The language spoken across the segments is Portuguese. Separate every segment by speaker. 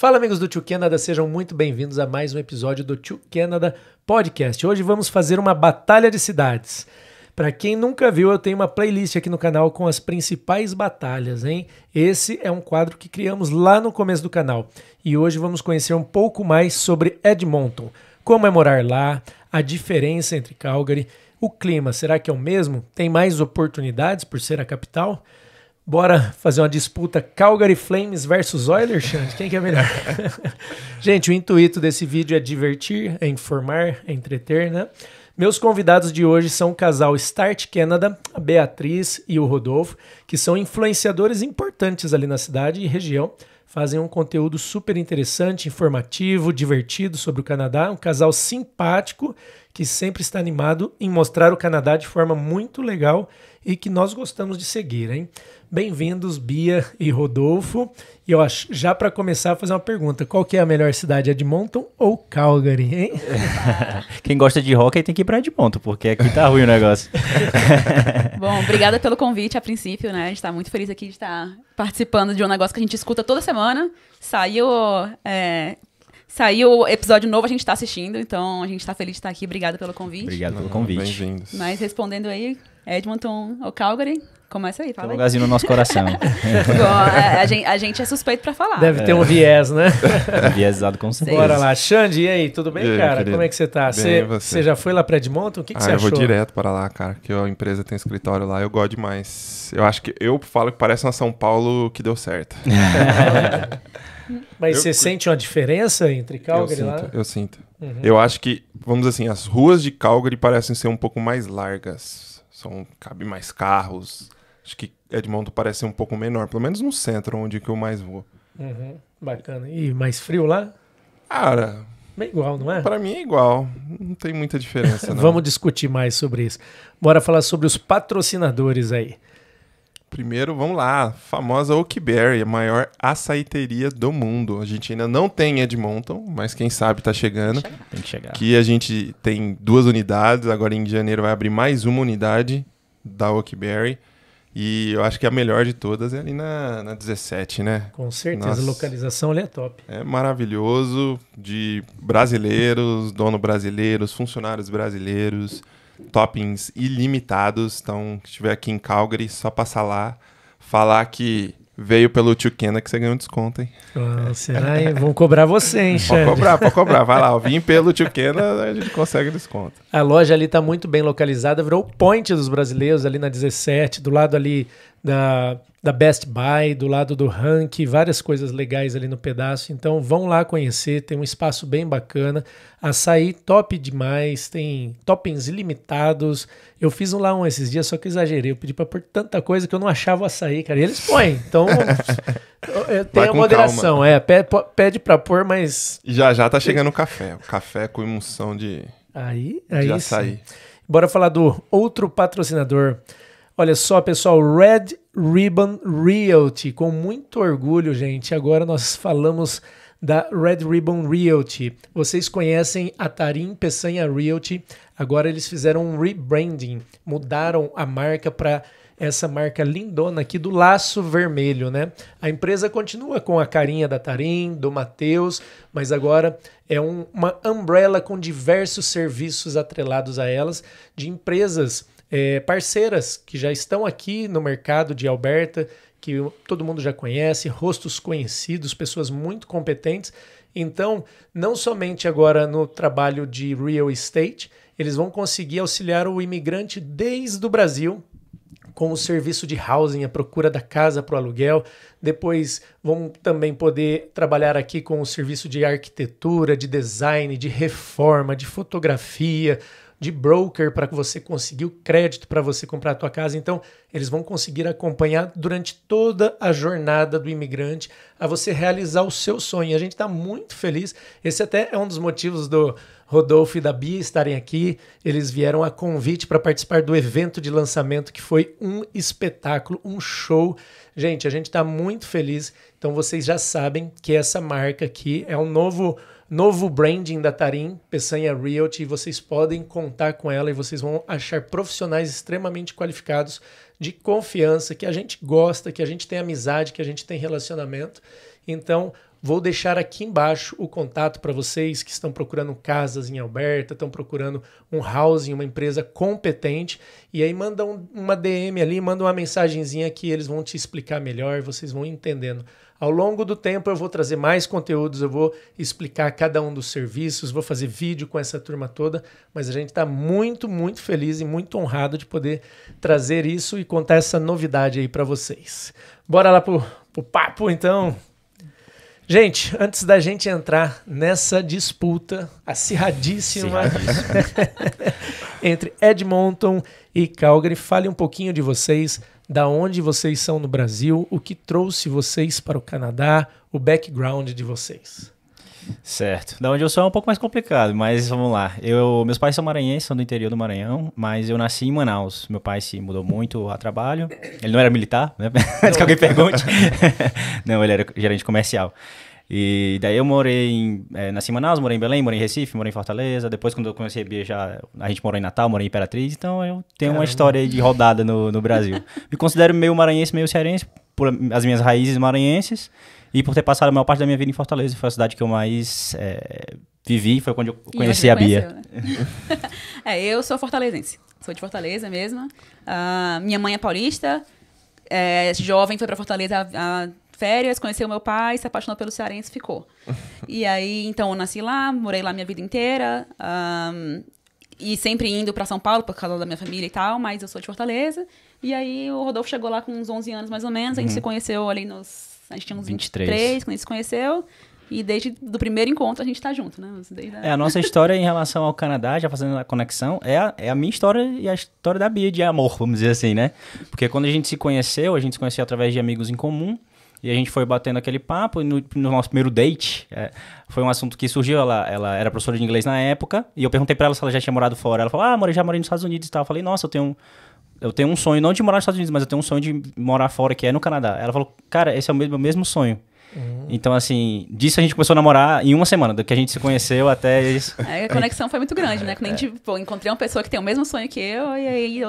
Speaker 1: Fala, amigos do Tio Canada, sejam muito bem-vindos a mais um episódio do Tio Canada Podcast. Hoje vamos fazer uma batalha de cidades. Para quem nunca viu, eu tenho uma playlist aqui no canal com as principais batalhas, hein? Esse é um quadro que criamos lá no começo do canal. E hoje vamos conhecer um pouco mais sobre Edmonton, como é morar lá, a diferença entre Calgary, o clima, será que é o mesmo? Tem mais oportunidades por ser a capital? Bora fazer uma disputa Calgary Flames versus Oilers, Quem que é melhor? Gente, o intuito desse vídeo é divertir, é informar, é entreter, né? Meus convidados de hoje são o casal Start Canada, a Beatriz e o Rodolfo, que são influenciadores importantes ali na cidade e região. Fazem um conteúdo super interessante, informativo, divertido sobre o Canadá. Um casal simpático que sempre está animado em mostrar o Canadá de forma muito legal e que nós gostamos de seguir, hein? Bem-vindos, Bia e Rodolfo. E ó, já para começar, fazer uma pergunta: qual que é a melhor cidade, Edmonton ou Calgary, hein?
Speaker 2: Quem gosta de rock tem que ir para Edmonton, porque aqui tá ruim o negócio. Bom, obrigada
Speaker 3: pelo convite a princípio, né? A gente tá muito feliz aqui de estar participando de um negócio que a gente escuta toda semana. Saiu é, Saiu o episódio novo, a gente está assistindo, então a gente está feliz de estar aqui. Obrigada pelo convite. Obrigado pelo convite. Bem-vindos. Mas respondendo aí, Edmonton ou Calgary, Começa aí, fala Tem um lugarzinho no nosso coração.
Speaker 2: É, a,
Speaker 3: gente, a, gente, é suspeito pra falar. Deve
Speaker 4: é. ter um é. viés, né? Viésado com certeza. Bora lá.
Speaker 1: Xande, e aí, tudo bem, aí, cara? Querido? Como é que você tá? Bem, você, já foi lá pra Edmonton? O que, que ah, você eu achou? Eu vou
Speaker 4: direto para lá, cara, que a empresa tem escritório lá, eu gosto demais. Eu acho que eu falo que parece uma São Paulo que deu certo. É.
Speaker 1: Mas eu, você eu, sente uma diferença entre Calgary eu lá? Sinto, eu sinto. Uhum.
Speaker 4: Eu acho que, vamos dizer assim, as ruas de Calgary parecem ser um pouco mais largas. São, cabe mais carros. Acho que Edmonton parece ser um pouco menor, pelo menos no centro, onde que eu mais vou.
Speaker 1: Uhum. Bacana. E mais frio lá? Cara, é igual, não é? Para mim é igual. Não tem muita diferença, Vamos discutir mais sobre isso. Bora falar sobre os patrocinadores aí.
Speaker 4: Primeiro, vamos lá, famosa Oakberry, a maior açaiteria do mundo. A gente ainda não tem Edmonton, mas quem sabe tá chegando. Tem que chegar. que, que a gente tem duas unidades, agora em janeiro vai abrir mais uma unidade da Oakberry. E eu acho que a melhor de todas é ali na, na 17, né? Com certeza, Nossa. a localização ali é top. É maravilhoso, de brasileiros, dono brasileiros, funcionários brasileiros toppings ilimitados. Então, se estiver aqui em Calgary, só passar lá, falar que veio pelo Tio Kena que você ganhou um desconto, hein?
Speaker 1: Ah, será? Vão cobrar você, hein, Pode cobrar, pode cobrar. Vai lá, eu vim
Speaker 4: pelo Tio Kena, a gente consegue desconto.
Speaker 1: A loja ali está muito bem localizada, virou o point dos brasileiros ali na 17, do lado ali da da Best Buy, do lado do Rank, várias coisas legais ali no pedaço. Então vão lá conhecer, tem um espaço bem bacana. Açaí top demais, tem toppings ilimitados. Eu fiz um lá um esses dias, só que exagerei. Eu pedi para pôr tanta coisa que eu não achava o açaí, cara. E eles põem, então tem a moderação.
Speaker 4: Calma. É, pede para pôr, mas. Já já tá chegando o café. O café com emoção de. Aí, aí de açaí.
Speaker 1: Sim. Bora falar do outro patrocinador. Olha só, pessoal, Red Ribbon Realty. Com muito orgulho, gente, agora nós falamos da Red Ribbon Realty. Vocês conhecem a Tarim Peçanha Realty. Agora eles fizeram um rebranding, mudaram a marca para essa marca lindona aqui do laço vermelho, né? A empresa continua com a carinha da Tarim, do Matheus, mas agora é um, uma umbrella com diversos serviços atrelados a elas de empresas é, parceiras que já estão aqui no mercado de Alberta, que todo mundo já conhece, rostos conhecidos, pessoas muito competentes. Então, não somente agora no trabalho de real estate, eles vão conseguir auxiliar o imigrante desde o Brasil com o serviço de housing, a procura da casa para o aluguel. Depois vão também poder trabalhar aqui com o serviço de arquitetura, de design, de reforma, de fotografia, de broker para que você conseguir o crédito para você comprar a tua casa. Então, eles vão conseguir acompanhar durante toda a jornada do imigrante a você realizar o seu sonho. A gente está muito feliz. Esse até é um dos motivos do Rodolfo e da Bia estarem aqui. Eles vieram a convite para participar do evento de lançamento, que foi um espetáculo, um show. Gente, a gente está muito feliz. Então, vocês já sabem que essa marca aqui é um novo Novo branding da Tarim, Peçanha Realty, vocês podem contar com ela e vocês vão achar profissionais extremamente qualificados, de confiança, que a gente gosta, que a gente tem amizade, que a gente tem relacionamento. Então, vou deixar aqui embaixo o contato para vocês que estão procurando casas em Alberta, estão procurando um housing, uma empresa competente. E aí manda um, uma DM ali, manda uma mensagenzinha que eles vão te explicar melhor, vocês vão entendendo. Ao longo do tempo eu vou trazer mais conteúdos, eu vou explicar cada um dos serviços, vou fazer vídeo com essa turma toda, mas a gente está muito, muito feliz e muito honrado de poder trazer isso e contar essa novidade aí para vocês. Bora lá pro, o papo então. Gente, antes da gente entrar nessa disputa acirradíssima entre Edmonton e Calgary, fale um pouquinho de vocês, da onde vocês são no Brasil, o que trouxe vocês para o Canadá, o background de vocês.
Speaker 2: Certo. Da onde eu sou é um pouco mais complicado, mas vamos lá. Eu, meus pais são maranhenses, são do interior do Maranhão, mas eu nasci em Manaus. Meu pai se mudou muito a trabalho. Ele não era militar, né? Antes que alguém pergunte. não, ele era gerente comercial. E daí eu morei em, é, eh, nasci em Manaus, morei em Belém, morei em Recife, morei em Fortaleza. Depois, quando eu comecei a Bia, já, a gente morou em Natal, morei em Imperatriz. Então, eu tenho Caramba. uma história de rodada no, no Brasil. Me considero meio maranhense, meio cearense, por as minhas raízes maranhenses. E por ter passado a maior parte da minha vida em Fortaleza, foi a cidade que eu mais é, vivi, foi quando eu
Speaker 5: conheci a Bia. né?
Speaker 3: é, eu sou fortalezense, sou de Fortaleza mesmo. Uh, minha mãe é paulista, é, jovem, foi para Fortaleza há, há férias, conheceu meu pai, se apaixonou pelo cearense e ficou. e aí, então, eu nasci lá, morei lá minha vida inteira. Um, e sempre indo para São Paulo por causa da minha família e tal, mas eu sou de Fortaleza. E aí o Rodolfo chegou lá com uns 11 anos mais ou menos, a gente uhum. se conheceu ali nos. A gente tinha uns 23, 23 quando a gente se conheceu. E desde do primeiro encontro a gente está junto, né? A... É, a nossa
Speaker 2: história em relação ao Canadá, já fazendo a conexão, é a, é a minha história e a história da Bia de amor, vamos dizer assim, né? Porque quando a gente se conheceu, a gente se conheceu através de amigos em comum. E a gente foi batendo aquele papo no, no nosso primeiro date. É, foi um assunto que surgiu. Ela, ela era professora de inglês na época. E eu perguntei para ela se ela já tinha morado fora. Ela falou: Ah, morei, já morei nos Estados Unidos e tal. Eu falei: Nossa, eu tenho um, eu tenho um sonho, não de morar nos Estados Unidos, mas eu tenho um sonho de morar fora, que é no Canadá. Ela falou: Cara, esse é o meu mesmo sonho. Uhum. Então, assim, disso a gente começou a namorar em uma semana, do que a gente se conheceu até isso. É, a conexão
Speaker 3: foi muito grande, né? Quando a gente, pô, encontrei uma pessoa que tem o mesmo sonho que eu, e aí,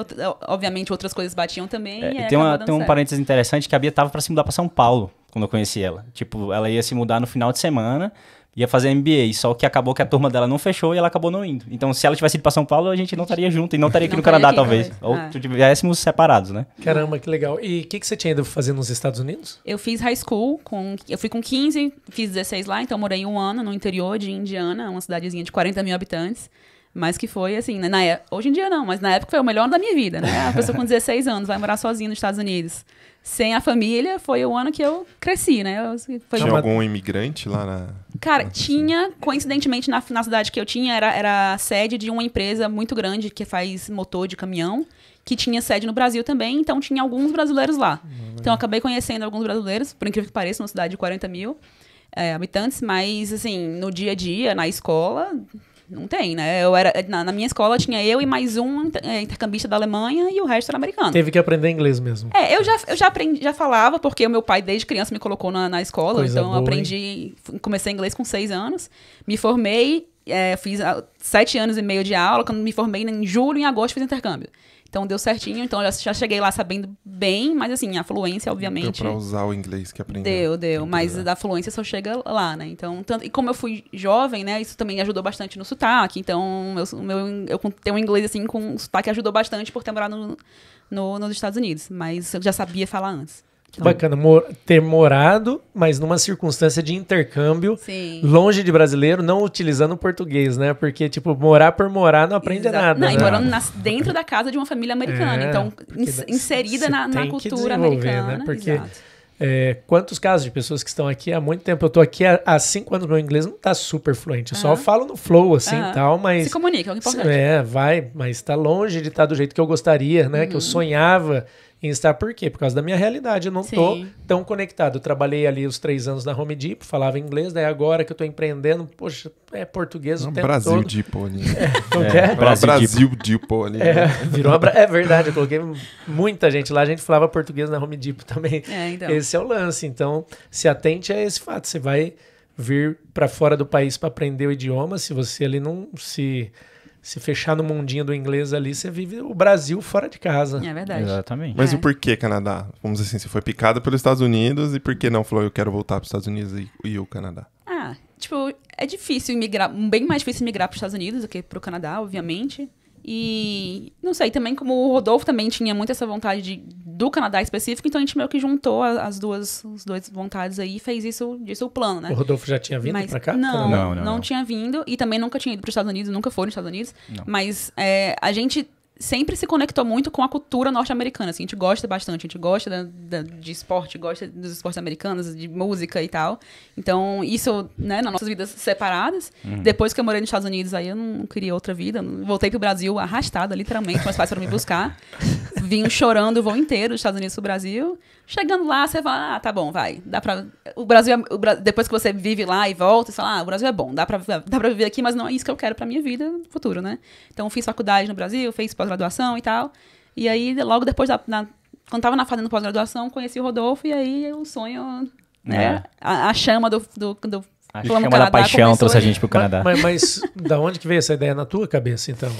Speaker 3: obviamente, outras coisas batiam também. É, tem, uma, tem um parênteses
Speaker 2: interessante que a Bia tava para se mudar para São Paulo quando eu conheci ela. Tipo, ela ia se mudar no final de semana ia fazer MBA, só que acabou que a turma dela não fechou e ela acabou não indo. Então, se ela tivesse ido para São Paulo, a gente não estaria junto e não estaria aqui não no Canadá, aqui, talvez. Ah. Ou tivéssemos separados, né?
Speaker 1: Caramba, que legal. E o que, que você tinha ido fazer nos Estados Unidos?
Speaker 3: Eu fiz high school, com, eu fui com 15, fiz 16 lá, então morei um ano no interior de Indiana, uma cidadezinha de 40 mil habitantes. Mas que foi assim, né, na na, hoje em dia não, mas na época foi o melhor da minha vida, né? A pessoa com 16 anos vai morar sozinha nos Estados Unidos sem a família, foi o ano que eu cresci, né? Eu, tinha uma... algum
Speaker 4: imigrante lá na.
Speaker 3: Cara, tinha, coincidentemente, na, na cidade que eu tinha, era, era a sede de uma empresa muito grande que faz motor de caminhão, que tinha sede no Brasil também, então tinha alguns brasileiros lá. Então eu acabei conhecendo alguns brasileiros, por incrível que pareça, numa cidade de 40 mil é, habitantes, mas assim, no dia a dia, na escola, não tem, né? Eu era, na, na minha escola tinha eu e mais um é, intercambista da Alemanha e o resto era americano. Teve
Speaker 1: que aprender inglês mesmo.
Speaker 3: É, eu já, eu já aprendi, já falava, porque o meu pai desde criança me colocou na, na escola, Coisa então boa, eu aprendi, hein? comecei inglês com seis anos, me formei, é, fiz ah, sete anos e meio de aula, quando me formei em julho, em agosto fiz intercâmbio. Então deu certinho, então eu já cheguei lá sabendo bem, mas assim, a fluência, obviamente. Deu pra
Speaker 4: usar o inglês que aprendeu.
Speaker 3: Deu, deu, mas é. da fluência só chega lá, né? Então, tanto, e como eu fui jovem, né, isso também ajudou bastante no sotaque, então eu, meu, eu tenho um inglês assim com um sotaque ajudou bastante por ter morado no, no, nos Estados Unidos, mas eu já sabia falar antes. Então,
Speaker 1: Bacana, mor ter morado, mas numa circunstância de intercâmbio, sim. longe de brasileiro, não utilizando português, né? Porque, tipo, morar por morar não aprende Exa nada. Não, né? e morando na,
Speaker 3: dentro da casa de uma família americana. É, então, inserida na, na cultura né? americana. Né? Porque
Speaker 1: é, quantos casos de pessoas que estão aqui há muito tempo? Eu estou aqui há, há, cinco anos, meu inglês não está super fluente. Eu só falo no flow, assim, uhum. tal, mas... Se comunica, é o que é importante. É, vai, mas está longe de estar tá do jeito que eu gostaria, né? Que eu uhum. sonhava Insta por quê? Por causa da minha realidade. Eu não Sim. tô tão conectado. Eu trabalhei ali os três anos na Home Depot, falava inglês, daí agora que eu tô empreendendo, poxa, é português não, é o tempo Brasil todo. Depot É, é, é? Brasil, Brasil Depot É, né? virou uma... é verdade, eu coloquei muita gente lá, a gente falava português na Home Depot também. É, então. Esse é o lance. Então, se atente a esse fato. Você vai vir para fora do país para aprender o idioma, se você ali não se se fechar no mundinho do inglês ali, você vive o Brasil fora de casa. É
Speaker 3: verdade.
Speaker 2: Exatamente. Mas
Speaker 4: é. e por que Canadá? Vamos dizer assim, você foi picada pelos Estados Unidos e por que não falou eu quero voltar para os Estados Unidos e, e o Canadá?
Speaker 3: Ah, tipo, é difícil imigrar, bem mais difícil imigrar para os Estados Unidos do que para o Canadá, obviamente. E não sei, também como o Rodolfo também tinha muito essa vontade de, do Canadá específico, então a gente meio que juntou as duas, as duas vontades aí e fez isso, disso o plano, né? O Rodolfo
Speaker 1: já tinha vindo mas, pra cá? Não não, não, não, não, tinha
Speaker 3: vindo e também nunca tinha ido para os Estados Unidos, nunca foi nos Estados Unidos. Não. Mas é, a gente sempre se conectou muito com a cultura norte-americana. Assim, a gente gosta bastante, a gente gosta da, da, de esporte, gosta dos esportes americanos, de música e tal. Então, isso, né, nas nossas vidas separadas. Uhum. Depois que eu morei nos Estados Unidos, aí eu não queria outra vida. Voltei pro Brasil arrastada, literalmente, meus pais foram me buscar. Vim chorando o voo inteiro dos Estados Unidos pro Brasil. Chegando lá, você fala, ah, tá bom, vai. Dá pra. O Brasil, é... o Bra... depois que você vive lá e volta, você fala, ah, o Brasil é bom, dá pra, dá pra viver aqui, mas não é isso que eu quero pra minha vida no futuro, né? Então, fiz faculdade no Brasil, fiz pós-graduação e tal. E aí, logo depois, da, na... quando tava na fazenda pós-graduação, conheci o Rodolfo e aí o sonho, né? É. A, a, chama do, do, do a chama
Speaker 2: Canadá da paixão trouxe a gente pro Canadá. Mas,
Speaker 1: mas, mas da onde que veio essa ideia na tua cabeça, então?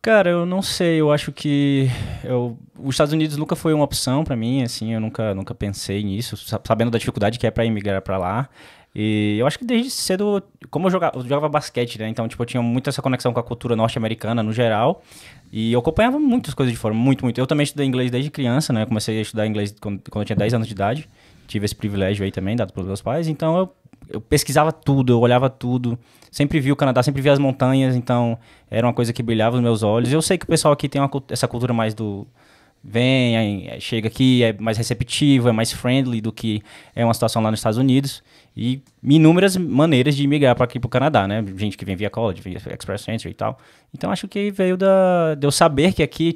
Speaker 2: Cara, eu não sei, eu acho que eu, os Estados Unidos nunca foi uma opção para mim, assim, eu nunca, nunca pensei nisso, sabendo da dificuldade que é para emigrar para lá. E eu acho que desde cedo, como eu jogava, eu jogava basquete, né? Então, tipo, eu tinha muito essa conexão com a cultura norte-americana no geral. E eu acompanhava muitas coisas de fora, muito, muito. Eu também estudei inglês desde criança, né? Eu comecei a estudar inglês quando, quando eu tinha 10 anos de idade. Tive esse privilégio aí também, dado pelos meus pais. Então, eu eu pesquisava tudo, eu olhava tudo. Sempre vi o Canadá, sempre vi as montanhas, então era uma coisa que brilhava nos meus olhos. Eu sei que o pessoal aqui tem uma, essa cultura mais do vem, chega aqui, é mais receptivo, é mais friendly do que é uma situação lá nos Estados Unidos. E inúmeras maneiras de migrar para aqui para o Canadá, né? Gente que vem via college, via Express Entry e tal. Então acho que veio da, de eu saber que aqui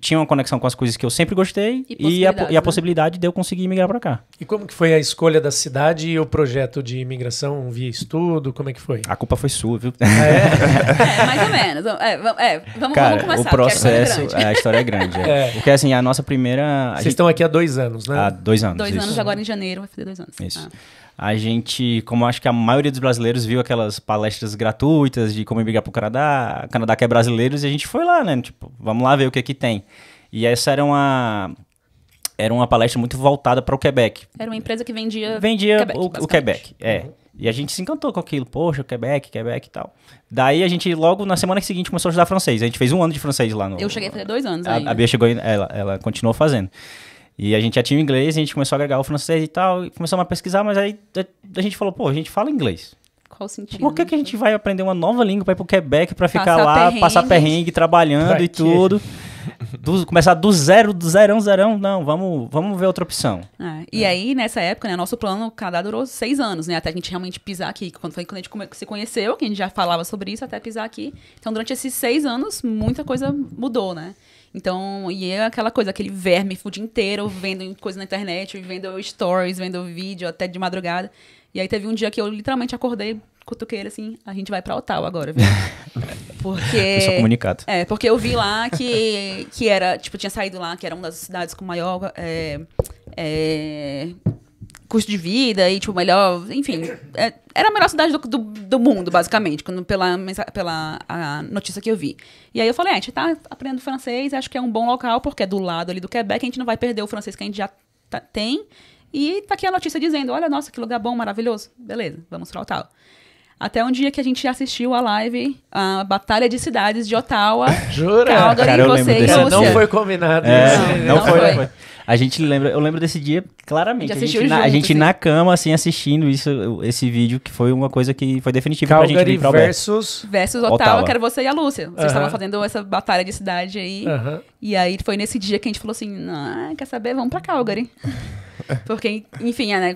Speaker 2: tinha uma conexão com as coisas que eu sempre gostei e, e, a, e a, né? possibilidade de eu conseguir migrar para cá. E como que foi a escolha da
Speaker 1: cidade e o projeto de imigração via estudo? Como é que foi?
Speaker 2: A culpa foi sua, viu? é? é?
Speaker 3: mais ou menos. É, é, vamos, Cara, vamos começar. O é processo, a, a, história é grande. É. É. Porque
Speaker 2: assim, a nossa primeira. Vocês gente... estão aqui há dois anos, né? Há dois anos. Dois isso. anos agora
Speaker 3: em janeiro, vai fazer dois anos. Isso.
Speaker 2: Ah. A gente, como acho que a maioria dos brasileiros viu aquelas palestras gratuitas de como brigar para o Canadá, Canadá quer brasileiros, e a gente foi lá, né? Tipo, vamos lá ver o que aqui tem. E essa era uma era uma palestra muito voltada para o Quebec.
Speaker 3: Era uma empresa que vendia vendia Quebec, o, o,
Speaker 2: Quebec, é. E a gente se encantou com aquilo, poxa, Quebec, Quebec e tal. Daí a gente logo na semana seguinte começou a estudar francês. A gente fez um ano de francês lá no. Eu
Speaker 3: cheguei a fazer dois anos. A, ainda. a
Speaker 2: Bia chegou, ela, ela continuou fazendo. E a gente já tinha inglês, a gente começou a agregar o francês e tal, e começamos a pesquisar, mas aí a gente falou, pô, a gente fala inglês. Qual o sentido? Por que, que a gente vai aprender uma nova língua para ir pro Quebec para ficar passar lá, passar perrengue, trabalhando pra e quê? tudo? Do, começar do zero, do zerão, zerão. Não, vamos, vamos ver outra opção.
Speaker 3: É, e é. aí, nessa época, né, nosso plano Canadá durou seis anos, né? Até a gente realmente pisar aqui. Quando foi quando a gente come, se conheceu, que a gente já falava sobre isso, até pisar aqui. Então, durante esses seis anos, muita coisa mudou, né? Então, e é aquela coisa, aquele verme o dia inteiro, vendo coisa na internet, vendo stories, vendo vídeo, até de madrugada. E aí teve um dia que eu literalmente acordei, cutuqueira assim, a gente vai pra Ottawa agora, viu? Porque... Só comunicado. É, porque eu vi lá que, que era, tipo, tinha saído lá, que era uma das cidades com maior... É, é, custo de vida e, tipo, melhor. Enfim, é, era a melhor cidade do, do, do mundo, basicamente, quando, pela, pela a notícia que eu vi. E aí eu falei, é, a gente tá aprendendo francês, acho que é um bom local, porque é do lado ali do Quebec, a gente não vai perder o francês que a gente já tá, tem. E tá aqui a notícia dizendo: olha, nossa, que lugar bom, maravilhoso. Beleza, vamos pra Ottawa. Até um dia que a gente assistiu a live, a Batalha de Cidades de Ottawa. Jura? Calgary, Cara, eu você e Não foi
Speaker 2: combinado. É, não, não, não, foi. foi. A gente lembra, eu lembro desse dia claramente. A gente, na, junto, a gente na cama, assim, assistindo isso, esse vídeo, que foi uma coisa que foi definitiva Calgary pra gente vir pra versus... versus otava Ottawa, que era
Speaker 3: você e a Lúcia. Vocês uh -huh. estavam fazendo essa batalha de cidade aí. Uh -huh. E aí foi nesse dia que a gente falou assim, ah, quer saber, vamos pra Calgary. Porque, enfim, é, né,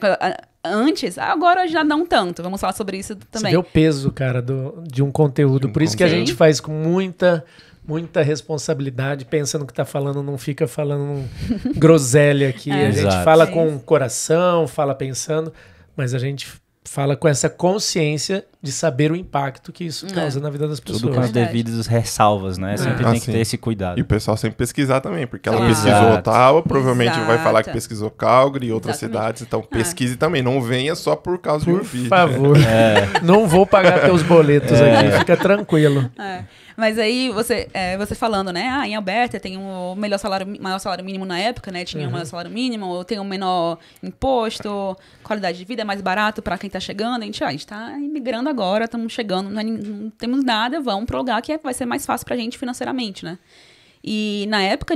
Speaker 3: antes, agora já não tanto. Vamos falar sobre isso também. Você vê o
Speaker 1: peso, cara, do, de um conteúdo. Por isso que a gente faz com muita muita responsabilidade, pensa no que está falando, não fica falando groselha aqui. É, a exato. gente fala é com o coração, fala pensando, mas a gente fala com essa consciência de saber o impacto que isso é. causa é. na vida das pessoas. Tudo com as devidas
Speaker 4: ressalvas, né? É. Sempre é. tem que ter esse cuidado. E o pessoal sempre pesquisar também, porque ela pesquisou Ottawa, provavelmente Exato. vai falar que pesquisou Calgary e outras Exatamente. cidades, então ah. pesquise também, não venha só por causa por do Por né? favor. É. Não vou pagar teus boletos aqui, fica
Speaker 1: tranquilo.
Speaker 3: É. Mas aí você, é, você falando, né? Ah, em Alberta tem o um melhor salário, maior salário mínimo na época, né? Tinha uhum. um maior salário mínimo, ou tem um menor imposto, qualidade de vida é mais barato para quem tá chegando. A gente, ah, a gente tá imigrando agora, estamos chegando, não, é, não, temos nada, vamos pro lugar que é, vai ser mais fácil pra gente financeiramente, né? E na época,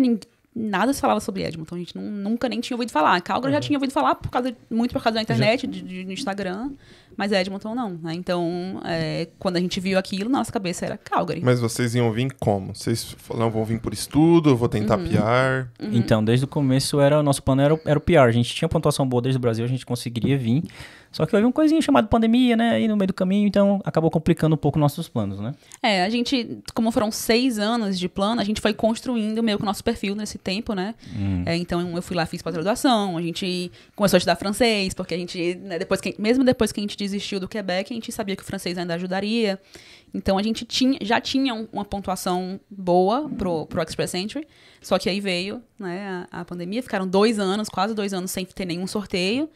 Speaker 3: nada se falava sobre Edmonton. A gente nunca nem tinha ouvido falar. Calgary uhum. já tinha ouvido falar por causa, muito por causa da internet, já... de, de, Instagram. Mas Edmonton não, né? Então, é, quando a gente viu aquilo, nossa cabeça era Calgary.
Speaker 4: Mas vocês iam vir como? Vocês falaram, vão vir por estudo, vou tentar uhum. PR? Uhum.
Speaker 2: Então, desde o começo, era, o nosso plano era, era o PR. A gente tinha pontuação boa desde o Brasil, a gente conseguiria vir. Só que houve uma coisinha chamada pandemia, né? Aí no meio do caminho, então acabou complicando um pouco nossos planos, né?
Speaker 3: É, a gente, como foram seis anos de plano, a gente foi construindo meio que o nosso perfil nesse tempo, né? Hum. É, então eu fui lá, fiz pós-graduação, a gente começou a estudar francês, porque a gente, né, depois que, mesmo depois que a gente desistiu do Quebec, a gente sabia que o francês ainda ajudaria. Então a gente tinha, já tinha uma pontuação boa pro, pro Express Entry, só que aí veio né, a, a pandemia, ficaram dois anos, quase dois anos sem ter nenhum sorteio.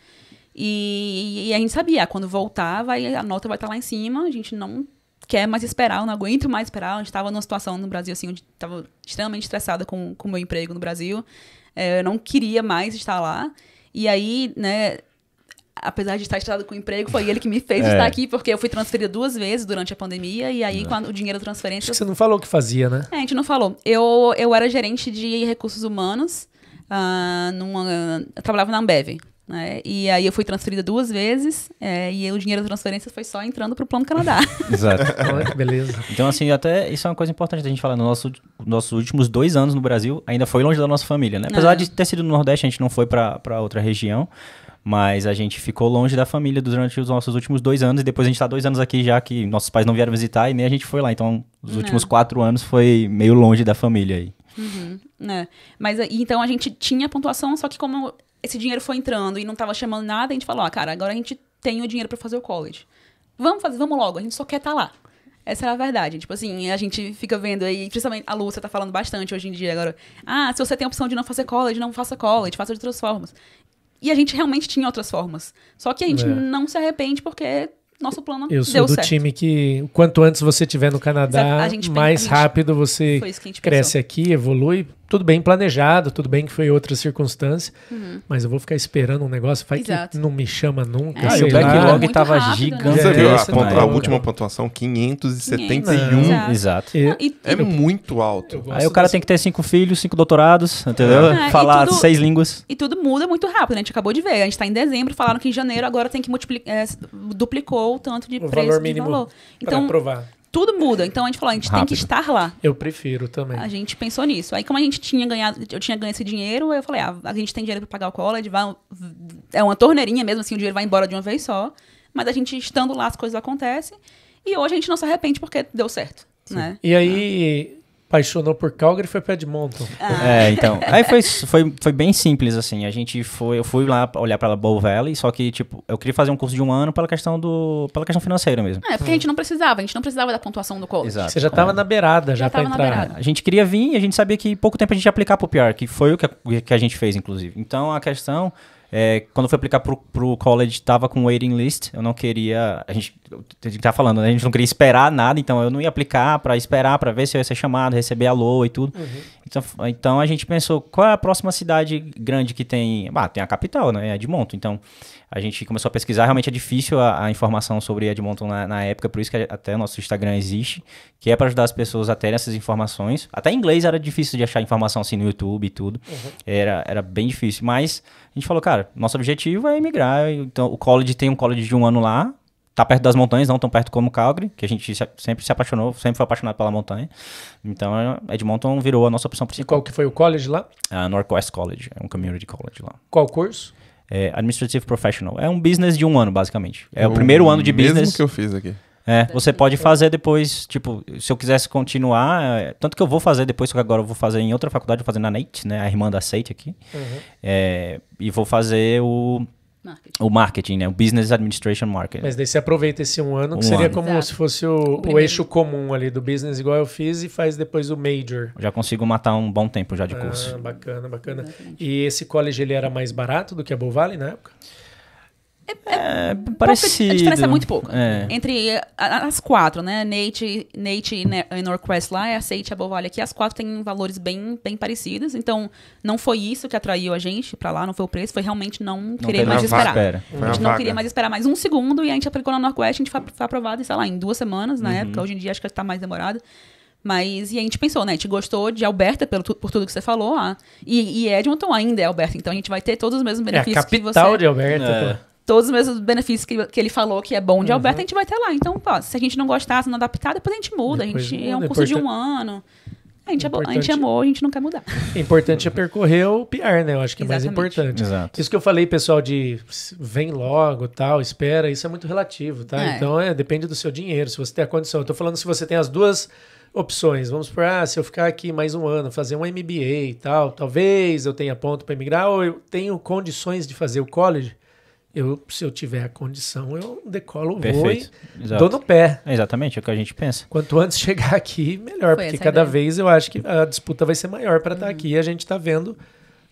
Speaker 3: E, e, a gente sabia, quando voltar, vai, a nota vai estar lá em cima, a gente não quer mais esperar, eu não aguento mais esperar. A gente estava numa situação no Brasil, assim, onde estava extremamente estressada com o meu emprego no Brasil. É, eu não queria mais estar lá. E aí, né, apesar de estar estressada com o emprego, foi ele que me fez é. estar aqui, porque eu fui transferida duas vezes durante a pandemia, e aí, é. quando o dinheiro transferência... Acho que você
Speaker 1: não falou o que fazia, né?
Speaker 3: É, a gente não falou. Eu, eu era gerente de recursos humanos, uh, numa, eu trabalhava na Ambev, né? E aí eu fui transferida duas vezes é, e o dinheiro da transferência foi só entrando para o Plano Canadá.
Speaker 2: Exato. Beleza. Então, assim, até isso é uma coisa importante da gente falar. no nosso, nossos últimos dois anos no Brasil, ainda foi longe da nossa família, né? Apesar é. de ter sido no Nordeste, a gente não foi para outra região. Mas a gente ficou longe da família durante os nossos últimos dois anos. E depois a gente está dois anos aqui já que nossos pais não vieram visitar e nem a gente foi lá. Então, os é. últimos quatro anos foi meio longe da família aí.
Speaker 3: Uhum, né? Mas então a gente tinha pontuação, só que como esse dinheiro foi entrando e não tava chamando nada, a gente falou, ó, ah, cara, agora a gente tem o dinheiro para fazer o college. Vamos fazer, vamos logo, a gente só quer estar tá lá. Essa é a verdade. Tipo assim, a gente fica vendo aí, principalmente a Lúcia tá falando bastante hoje em dia agora. Ah, se você tem a opção de não fazer college, não faça college, faça de outras formas. E a gente realmente tinha outras formas. Só que a gente é. não se arrepende porque nosso plano Eu sou do certo. time
Speaker 1: que quanto antes você estiver no Canadá, mais rápido você cresce aqui, evolui, tudo bem planejado, tudo bem que foi outra circunstância, uhum. mas eu vou ficar esperando um negócio, faz Exato. que não me chama nunca.
Speaker 4: É, o backlog estava né? gigante. Você viu a, a última pontuação, 571.
Speaker 2: 500. Exato. E, é, não, e, é eu, muito alto. Aí o cara tem que ter cinco filhos, cinco doutorados, entendeu? É, ah, Falar tudo, seis línguas.
Speaker 3: E tudo muda muito rápido, né? A gente acabou de ver. A gente está em dezembro, falaram que em janeiro agora tem que multiplicar, é, duplicou o tanto de o preço, valor mínimo de valor. Então, aprovar tudo muda. Então a gente falou, a gente Rápido. tem que estar lá.
Speaker 1: Eu prefiro também. A
Speaker 3: gente pensou nisso. Aí, como a gente tinha ganhado, eu tinha ganho esse dinheiro, eu falei, ah, a gente tem dinheiro para pagar o college, vai, é uma torneirinha mesmo, assim, o dinheiro vai embora de uma vez só. Mas a gente estando lá, as coisas acontecem. E hoje a gente não se arrepende porque deu certo.
Speaker 1: Né? E aí, apaixonou por Calgary foi para Edmonton. Ah. É, então. Aí
Speaker 2: foi, foi, foi bem simples, assim. A gente foi, eu fui lá olhar para Bow Valley, só que, tipo, eu queria fazer um curso de um ano pela questão do. pela questão financeira mesmo. é porque a
Speaker 3: gente não precisava, a gente não precisava da pontuação do college. Exato. Você já estava
Speaker 2: é. na beirada, já, já para entrar. A gente queria vir e a gente sabia que pouco tempo a gente ia aplicar pro PR, que foi o que a, que a gente fez, inclusive. Então a questão é, quando fui aplicar pro, pro college, tava com waiting list. Eu não queria. A gente, a gente tá falando, né? A gente não queria esperar nada, então eu não ia aplicar para esperar para ver se eu ia ser chamado, receber alô e tudo. Uhum. Então, então, a gente pensou, qual é a próxima cidade grande que tem? Ah, tem a capital, né? É Edmonton. Então a gente começou a pesquisar, realmente é difícil a, a informação sobre Edmonton na, na, época, por isso que até o nosso Instagram existe, que é para ajudar as pessoas a terem essas informações. Até em inglês era difícil de achar informação assim no YouTube e tudo. Uhum. Era, era bem difícil, mas a gente falou, cara, nosso objetivo é emigrar. Então o college tem um college de um ano lá, tá perto das montanhas, não tão perto como Calgary, que a gente se, sempre se apaixonou, sempre foi apaixonado pela montanha. Então, Edmonton virou a nossa opção principal. E qual que foi o college lá? A Northwest College, é um community college lá. Qual curso? É Administrative Professional. É um business de um ano, basicamente. É o, o primeiro ano de mesmo business. mesmo que eu fiz aqui. É, você pode fazer depois, tipo, se eu quisesse continuar, é, tanto que eu vou fazer depois, que agora eu vou fazer em outra faculdade, vou fazer na NATE, né, a irmã da SATE aqui, uhum. é, e vou fazer o Marketing. O marketing, né? O Business Administration Marketing.
Speaker 1: Mas daí você aproveita esse um ano, que um seria ano. como Exato. se fosse o, o, o, eixo comum ali do business, igual eu fiz, e faz depois o major.
Speaker 2: Eu já consigo matar um bom tempo já de ah, curso.
Speaker 1: Bacana, bacana. Exatamente. E esse college ele era mais barato do que a Bovale na época?
Speaker 3: É, é, é parecido. a diferença é muito pouco É. Entre as quatro, né? Nate, Nate e Norquest lá, é a e a Bovale aqui. As quatro têm valores bem, bem parecidos. Então, não foi isso que atraiu a gente pra lá, não foi o preço. Foi realmente não, não querer mais esperar. Espera. A gente não vaga. queria mais esperar mais um segundo e a gente aplicou na Norquest. A gente foi, aprovado, sei lá, em duas semanas na uhum. época. Hoje em dia acho que tá mais demorado. Mas, e a gente pensou, né? A gente gostou de Alberta pelo, por tudo que você falou. Ah, e, e Edmonton ainda é Alberta, então a gente vai ter todos os mesmos benefícios é a capital que você... de Alberta. É todos os mesmos benefícios que, que ele falou que é bom de uhum. Alberta, a gente vai ter lá. Então, pô, se a gente não gostar, se não adaptar, depois a gente muda. Depois, a gente, é um curso de um ano. A gente, é a gente amou, a gente não quer mudar.
Speaker 1: É importante é percorrer o PR, né? Eu acho que é mais importante. Exato. Isso que eu falei, pessoal, de vem logo, tal, espera, isso é muito relativo, tá? É. Então, é, depende do seu dinheiro, se você tem a condição. Eu tô falando se você tem as duas opções. Vamos por, ah, se eu ficar aqui mais um ano, fazer um MBA e tal, talvez eu tenha ponto para emigrar ou eu tenho condições de fazer o college eu, se eu tiver a condição, eu decolo, o voo e Exato. dou no pé. É
Speaker 2: exatamente, é o que a gente pensa. Quanto antes chegar
Speaker 1: aqui, melhor, Foi porque cada ideia. vez eu acho que a disputa vai ser maior para estar tá uhum. aqui. E a gente está vendo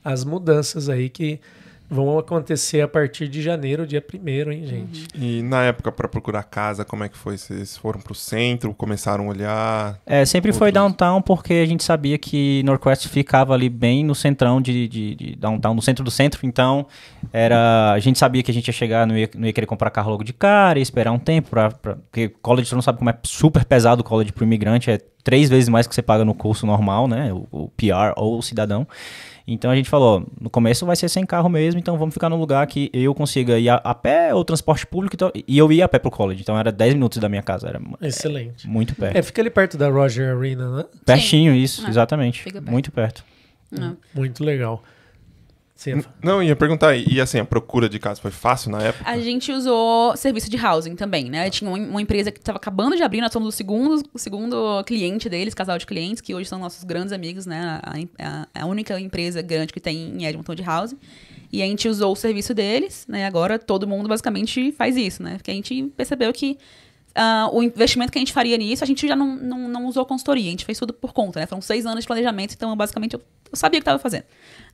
Speaker 1: as mudanças aí que vão acontecer a partir de janeiro, dia 1 hein, gente?
Speaker 4: Uhum. E na época para procurar casa, como é que foi? Vocês foram pro centro, começaram a olhar? É, sempre outros... foi
Speaker 2: downtown porque a gente sabia que Northwest ficava ali bem no centrão de, de, de, downtown, no centro do centro, então era a gente sabia que a gente ia chegar, não ia, não ia querer comprar carro logo de cara, ia esperar um tempo para pra... porque college, você não sabe como é super pesado o college pro imigrante, é três vezes mais que você paga no curso normal, né, o, o PR ou o cidadão. Então a gente falou, no começo vai ser sem carro mesmo, então vamos ficar num lugar que eu consiga ir a, a pé ou transporte público. Então, e eu ia a pé pro college, então era 10 minutos da minha casa. Era,
Speaker 1: Excelente. É, muito perto. É, fica ali perto da Roger Arena, né? Pertinho, Sim. isso, Não, exatamente. Perto.
Speaker 3: Muito perto. Não.
Speaker 1: Muito legal.
Speaker 4: Não, ia perguntar, e assim, a procura de casa foi fácil na época?
Speaker 3: A gente usou serviço de housing também, né? Tinha uma, empresa que estava acabando de abrir, nós somos o segundo, o segundo cliente deles, casal de clientes, que hoje são nossos grandes amigos, né? A, a, a única empresa grande que tem em Edmonton de housing. E a gente usou o serviço deles, né? Agora todo mundo basicamente faz isso, né? Porque a gente percebeu que Uh, o investimento que a gente faria nisso, a gente já não, não, não, usou consultoria, a gente fez tudo por conta, né? Foram seis anos de planejamento, então basicamente eu, eu sabia o que estava fazendo.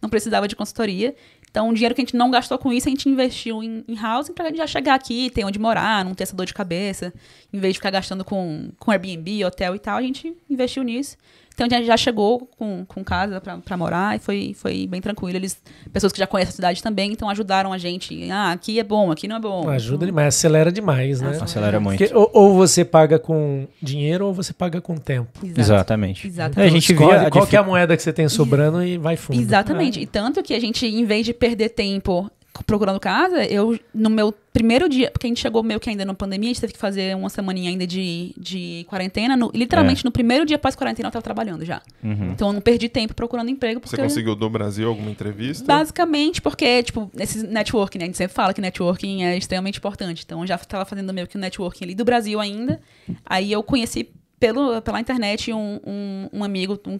Speaker 3: Não precisava de consultoria. Então, o dinheiro que a gente não gastou com isso, a gente investiu em, em housing pra gente já chegar aqui, ter onde morar, não ter essa dor de cabeça. Em vez de ficar gastando com, com Airbnb, hotel e tal, a gente investiu nisso. Então a gente já chegou com, com casa para morar e foi, foi bem tranquilo. Eles, pessoas que já conhecem a cidade também, então ajudaram a gente. Ah, aqui é bom, aqui não é bom. Ajuda
Speaker 1: demais, acelera demais, né? Acelera muito. Porque, ou, ou, você paga com dinheiro ou você paga com tempo. Exato.
Speaker 3: Exatamente. Exatamente. a gente Escolhe via qual é a
Speaker 1: moeda que você tem sobrando e vai fundo. Exatamente. É. E
Speaker 3: tanto que a gente, em vez de perder tempo procurando casa, eu, no meu primeiro dia, porque a gente chegou meio que ainda na pandemia, a gente teve que fazer uma semaninha ainda de, de quarentena. No, literalmente, é. no primeiro dia após quarentena eu tava trabalhando já. Uhum. Então eu não perdi tempo procurando emprego. Você conseguiu
Speaker 4: do Brasil alguma entrevista?
Speaker 3: Basicamente, porque, tipo, esse networking, né? A gente sempre fala que networking é extremamente importante. Então eu já tava fazendo meio que o networking ali do Brasil ainda. Aí eu conheci pelo, pela internet um, um, um amigo, um,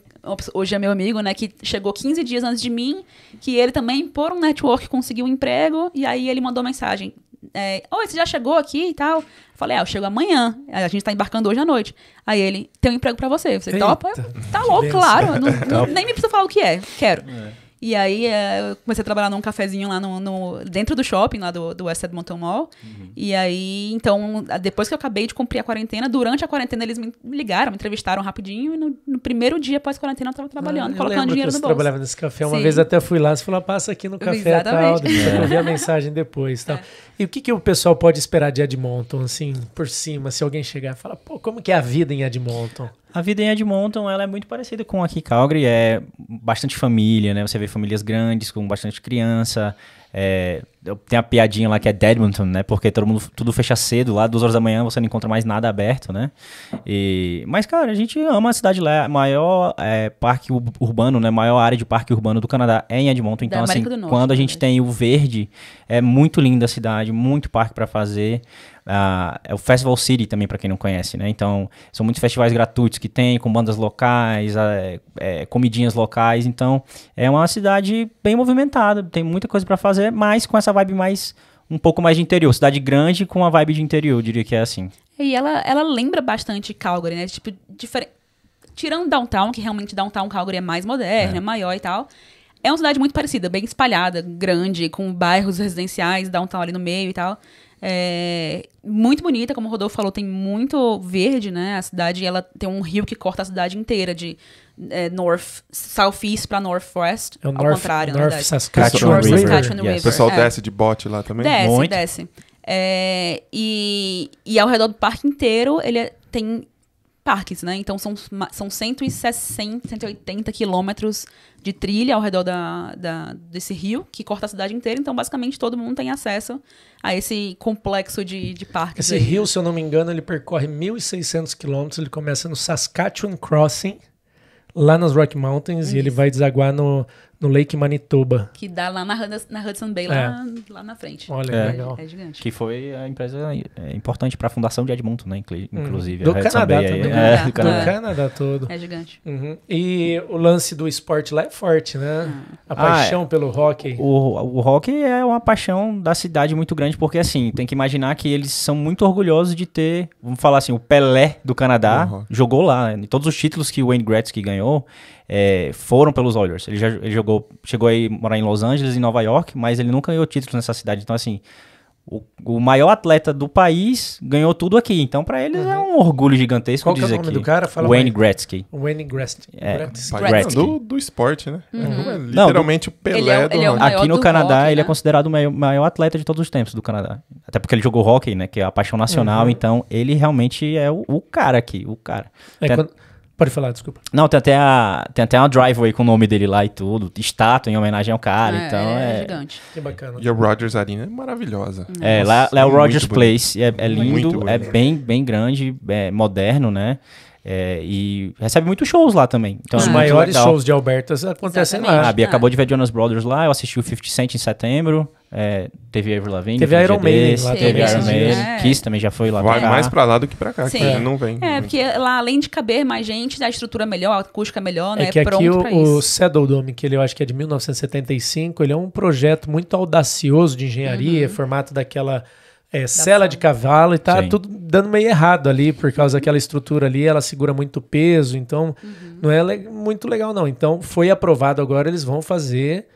Speaker 3: hoje é meu amigo, né, que chegou 15 dias antes de mim, que ele também, por um network, conseguiu um emprego, e aí ele mandou mensagem. É, Oi, você já chegou aqui e tal? falei, ah, eu chego amanhã. A gente tá embarcando hoje à noite. Aí ele, tem um emprego para você. Você topa? Tá louco, claro. Não, não, nem me precisa falar o que é. Quero. É. E aí é, eu comecei a trabalhar num cafezinho lá no, no dentro do shopping, lá do, do West Edmonton Mall. Uhum. E aí, então, depois que eu acabei de cumprir a quarentena, durante a quarentena eles me ligaram, me entrevistaram rapidinho. E no, no primeiro dia pós-quarentena eu estava trabalhando, ah, eu colocando dinheiro no bolso. Eu trabalhava nesse café, uma Sim.
Speaker 1: vez até fui lá, você falou, ah, passa aqui no café Exatamente. tal, deixa eu a é. mensagem depois tal. É. E o que, que o pessoal pode esperar de Edmonton, assim, por cima, se alguém chegar e falar, pô, como que é a vida em Edmonton?
Speaker 2: A vida em Edmonton ela é muito parecida com aqui em Calgary, é bastante família, né? Você vê famílias grandes com bastante criança. É, tem a piadinha lá que é Deadmonton, né? Porque todo mundo tudo fecha cedo lá, duas horas da manhã você não encontra mais nada aberto, né? E, mas cara, a gente ama a cidade lá, é maior é, parque urbano, né? Maior área de parque urbano do Canadá é em Edmonton. Então assim, Norte, quando a gente né? tem o verde, é muito linda a cidade, muito parque para fazer. Ah, é o Festival City também, para quem não conhece, né? Então, são muitos festivais gratuitos que tem, com bandas locais, ah, é, é, comidinhas locais. Então, é uma cidade bem movimentada, tem muita coisa para fazer, mas com essa vibe mais um pouco mais de interior. Cidade grande com a vibe de interior, eu diria que é assim.
Speaker 3: E ela, ela lembra bastante Calgary, né? Tipo, diferente. Tirando Downtown, que realmente Downtown Calgary é mais moderna, é. é maior e tal. É uma cidade muito parecida, bem espalhada, grande, com bairros residenciais, Downtown ali no meio e tal. É, muito bonita, como o Rodolfo falou, tem muito verde, né? A cidade, ela tem um rio que corta a cidade inteira de é, north, southeast para northwest, é ao north, contrário, north na verdade. Saskatchewan, north River. Saskatchewan River. O pessoal é. desce de bote lá também? Desce, muito. desce. É, e, e ao redor do parque inteiro, ele é, tem parques, né? Então são, são 160, 180 quilômetros de trilha ao redor da, da, desse rio que corta a cidade inteira. Então, basicamente, todo mundo tem acesso a esse complexo de, de parques. Esse aí, rio,
Speaker 1: né? se eu não me engano, ele percorre 1.600 quilômetros. Ele começa no Saskatchewan Crossing, lá nas Rocky Mountains, é e ele vai desaguar no, no Lake Manitoba.
Speaker 3: Que dá lá na, na Hudson Bay, é. lá, lá na frente. Olha, é. é, legal. É gigante. Que
Speaker 2: foi a empresa importante para a fundação de Edmonton, né? Hum. Inclusive. Hum. Do, Canadá Bay, é, do, Canadá. do
Speaker 5: Canadá. todo. É gigante.
Speaker 1: Uhum. E o lance do esporte lá é forte, né? Hum. A paixão ah, é. pelo hockey.
Speaker 2: O, o hockey é uma paixão da cidade muito grande, porque assim, tem que imaginar que eles são muito orgulhosos de ter, vamos falar assim, o Pelé do Canadá uhum. jogou lá. Né? Todos os títulos que o Wayne Gretzky ganhou, é, foram pelos Oilers. Ele já ele jogou, chegou aí morar em Los Angeles, em Nova York, mas ele nunca ganhou títulos nessa cidade. Então, assim, o, o maior atleta do país ganhou tudo aqui. Então, para eles uhum. é um orgulho gigantesco. Qual que é o nome aqui. do cara? Fala Wayne Gretzky. Wayne Gretzky. É, Gretzky. Do, do esporte, né? Uhum. É, é literalmente Não, o Pelé ele é, do ele é o Aqui no Canadá, hockey, ele é né? é considerado o maior, maior, atleta de todos os tempos do Canadá. Até porque ele jogou hockey, né? Que é a paixão nacional. Uhum. Então, ele realmente é o, o cara aqui, o cara. É, Tem, quando
Speaker 1: Pode falar, desculpa.
Speaker 2: Não, tem até, a, tem até uma driveway com o nome dele lá e tudo. Estátua em homenagem ao cara. É, então é, é gigante. Que bacana. E o Rogers Arena é maravilhosa. Nossa. Hum. É, lá, lá é o Rogers Place. É, é, lindo, é bem, bem grande, é moderno, né? É, e recebe muitos shows lá também. Então, é Os é maiores legal. shows de Alberta acontecem lá. A ah, Bia é. acabou de ver Jonas Brothers lá, eu assisti o 50 Cent em setembro. É, teve Avril Lavigne, teve Iron Maiden, teve Iron Maiden, é. Kiss também já foi lá Vai pra mais pra lá do que pra cá, Sim. que é. não vem.
Speaker 3: É, porque lá além de caber mais gente, a estrutura melhor, a acústica melhor, é né? É que aqui o, o
Speaker 1: Saddle Dome, que ele, eu acho que é de 1975, ele é um projeto muito audacioso de engenharia, uhum. formato daquela é, cela de cavalo e tá Sim. tudo dando meio errado ali, por causa uhum. daquela estrutura ali, ela segura muito peso, então uhum. não é le muito legal não. Então foi aprovado agora, eles vão fazer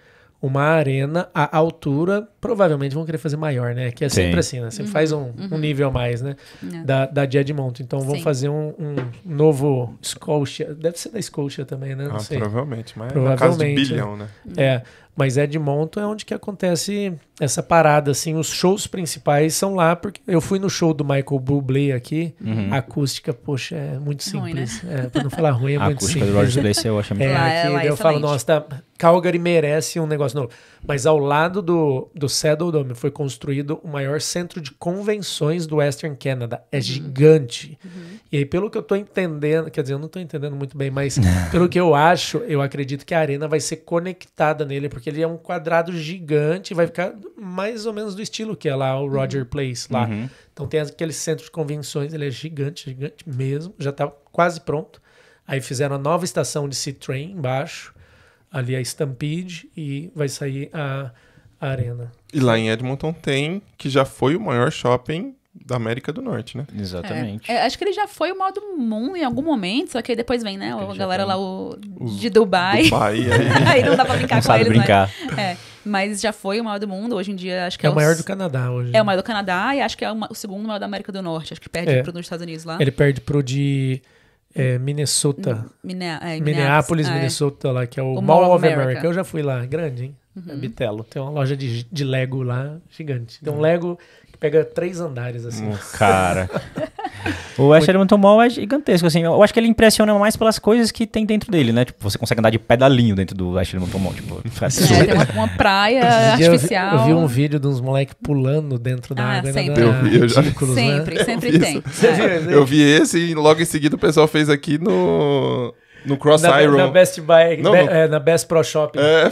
Speaker 1: uma arena à altura, provavelmente vão querer fazer maior, né? Que é Sim. sempre assim, né? Sempre uhum. faz um, uhum. um, nível a mais, né? É. Da, da Edmonton. Então vão Sim. fazer um, um, novo Scotia. Deve ser da Scotia também, né? Não ah, sei. Provavelmente, mas é provavelmente, é né? caso de bilhão, né? É. Mas Edmonton é onde que acontece essa parada, assim, os shows principais são lá, porque eu fui no show do Michael Bublé aqui, uhum. a acústica, poxa, é muito simples, é ruim, né? é, pra não falar ruim, é a muito simples. A acústica do Roger Place eu acho é, muito ah, é, é, lá, eu excelente. falo, nossa, tá, Calgary merece um negócio novo. Mas ao lado do, do Saddle Dome foi construído o maior centro de convenções do Western Canada. É uhum. gigante. Uhum. E aí, pelo que eu estou entendendo, quer dizer, eu não estou entendendo muito bem, mas pelo que eu acho, eu acredito que a arena vai ser conectada nele, porque ele é um quadrado gigante, vai ficar mais ou menos do estilo que é lá o Roger uhum. Place lá. Uhum. Então tem aquele centro de convenções, ele é gigante, gigante mesmo, já está quase pronto. Aí fizeram a nova estação de C-Train embaixo ali a Stampede e vai sair a, a Arena. E lá
Speaker 4: em Edmonton tem, que já foi o maior shopping da América do Norte, né? Exatamente.
Speaker 3: É, é acho que ele já foi o maior do mundo em algum momento, só que depois vem, né? A galera lá o, de Dubai. Dubai aí... aí não dá pra brincar não com ele eles, né? brincar. Mas, é, mas já foi o maior do mundo. Hoje em dia, acho que é, é o maior do Canadá hoje. É o maior do Canadá e acho que é o segundo maior da América do Norte. Acho que perde é. pro dos Estados Unidos lá. Ele
Speaker 1: perde pro de é, Minnesota.
Speaker 3: Mine é, Minneapolis, ah, é. Minnesota, é. lá, que é o, o Mall, Mall of America. America.
Speaker 1: Eu já fui lá, grande, hein? Uhum. É Bitelo. Tem uma loja de, de Lego lá, gigante. Tem um uhum. Lego pega três andares,
Speaker 2: assim. Hum, cara. o West Edmonton Mall é gigantesco, assim. Eu acho que ele impressiona mais pelas coisas que tem dentro dele, né? Tipo, você consegue andar de pedalinho dentro do West Edmonton Mall, tipo... É, tem
Speaker 3: uma, uma praia artificial. Eu vi, eu vi, um
Speaker 1: vídeo de uns moleques pulando dentro da
Speaker 4: ah, água. Né, sempre. Eu vi, eu já...
Speaker 3: Sempre, né? sempre tem. É.
Speaker 4: Eu vi esse e logo em seguida o pessoal fez aqui no... No Cross
Speaker 5: na, Iron. Na Best Buy, não, be, É,
Speaker 1: na Best Pro Shop. É.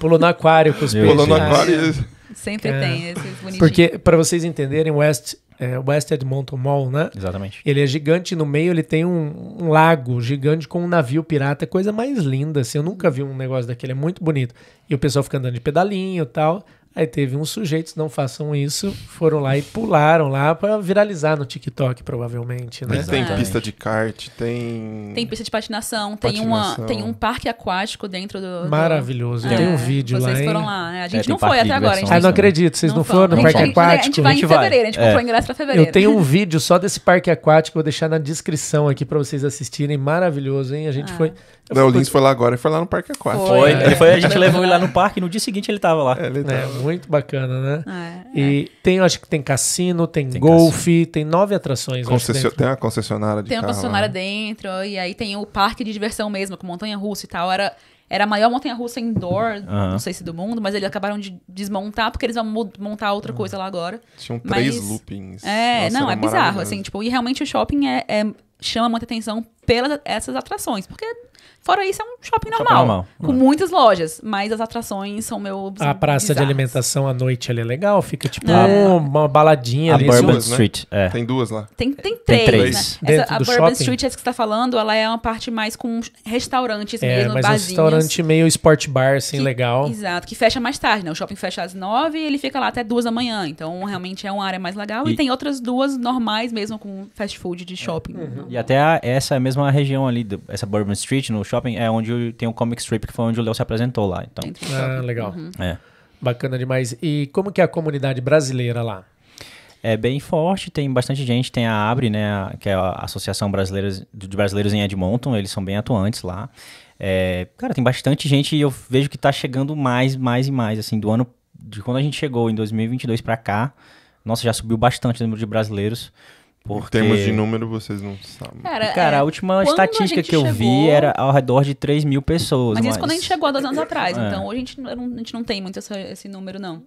Speaker 1: Pulou no aquário com os peixes. Pulou no aquário. É. Sempre é. tem esses bonitinhos. Porque, para vocês entenderem, West, é, West Edmonton Mall, né? Exatamente. Ele é gigante no meio, ele tem um, um, lago gigante com um navio pirata, coisa mais linda, assim. Eu nunca vi um negócio daquele, é muito bonito. E o pessoal fica andando de pedalinho e tal. Aí teve uns sujeitos, não façam isso, foram lá e pularam lá para viralizar no TikTok, provavelmente, né? Mas tem é. pista
Speaker 4: de kart, tem.
Speaker 3: Tem pista de patinação, patinação, Tem, uma, tem um parque aquático dentro do. do... Maravilhoso,
Speaker 1: é. tem um vídeo vocês lá. Vocês foram hein? lá, né? A é, gente é, não foi até agora. Ah, não acredito, vocês não, não foram no parque gente, aquático? A gente vai em fevereiro, a gente comprou ingresso pra fevereiro. Eu tenho um vídeo só desse parque aquático, vou deixar na descrição aqui para vocês assistirem. Maravilhoso, hein? A gente ah. foi.
Speaker 4: Eu não, o Lins foi lá agora e foi lá no parque aquático.
Speaker 1: Foi, é. ele foi, a gente levou ele lá no parque e no dia seguinte ele tava lá. É, ele é, tava. é muito bacana, né? É, e é. tem, acho que tem cassino, tem, tem golfe,
Speaker 4: cassino. tem nove atrações. Concessio... Tem uma concessionária de Tem uma concessionária
Speaker 3: dentro, e aí tem o parque de diversão mesmo, com montanha-russa e tal. Era, era a maior montanha-russa indoor, não sei se do mundo, mas eles acabaram de desmontar porque eles vão montar outra coisa lá agora. Tinham mas... três loopings. É, Nossa, não, é bizarro, assim, tipo, e realmente o shopping é, é, chama muita atenção pelas essas atrações, porque Fora isso, é um shopping, normal, shopping normal. Com né? muitas lojas, mas as atrações são meu. A praça de
Speaker 1: alimentação à noite ali é legal, fica tipo é. uma, uma baladinha a ali. Bourbon duas, né? Street.
Speaker 4: Né? É. Tem duas lá.
Speaker 3: Tem, tem três. Tem três. Né? Essa, a Bourbon shopping. Street, essa que você tá falando, ela é uma parte mais com restaurantes é, mesmo, mas É Um restaurante
Speaker 1: meio sport bar, assim, que, legal.
Speaker 3: Exato, que fecha mais tarde, né? O shopping fecha às nove e ele fica lá até duas da manhã. Então, realmente é uma área mais legal. E, e tem outras duas normais mesmo, com fast food de shopping. Uhum. E
Speaker 2: até a, essa mesma região ali, essa Bourbon Street, no shopping Shopping é onde tem o Comic Strip, que foi onde o Leo se apresentou lá. Então. Ah, legal. Uhum. É. Bacana demais. E como que é a comunidade brasileira lá? É bem forte, tem bastante gente, tem a ABRE, né, que é a Associação Brasileira de Brasileiros em Edmonton, eles são bem atuantes lá. É, cara, tem bastante gente e eu vejo que tá chegando mais, mais e mais, assim, do ano, de quando a gente chegou em 2022 para cá, nossa, já subiu bastante o número de brasileiros, porque... Em termos de número, vocês não sabem. Cara, Cara é... a última quando estatística a que eu chegou... vi era ao redor de 3 mil pessoas. Mas, mas... isso quando a
Speaker 3: gente chegou há dois anos atrás. É. Então, hoje a gente, não, a gente não tem muito essa, esse número, não.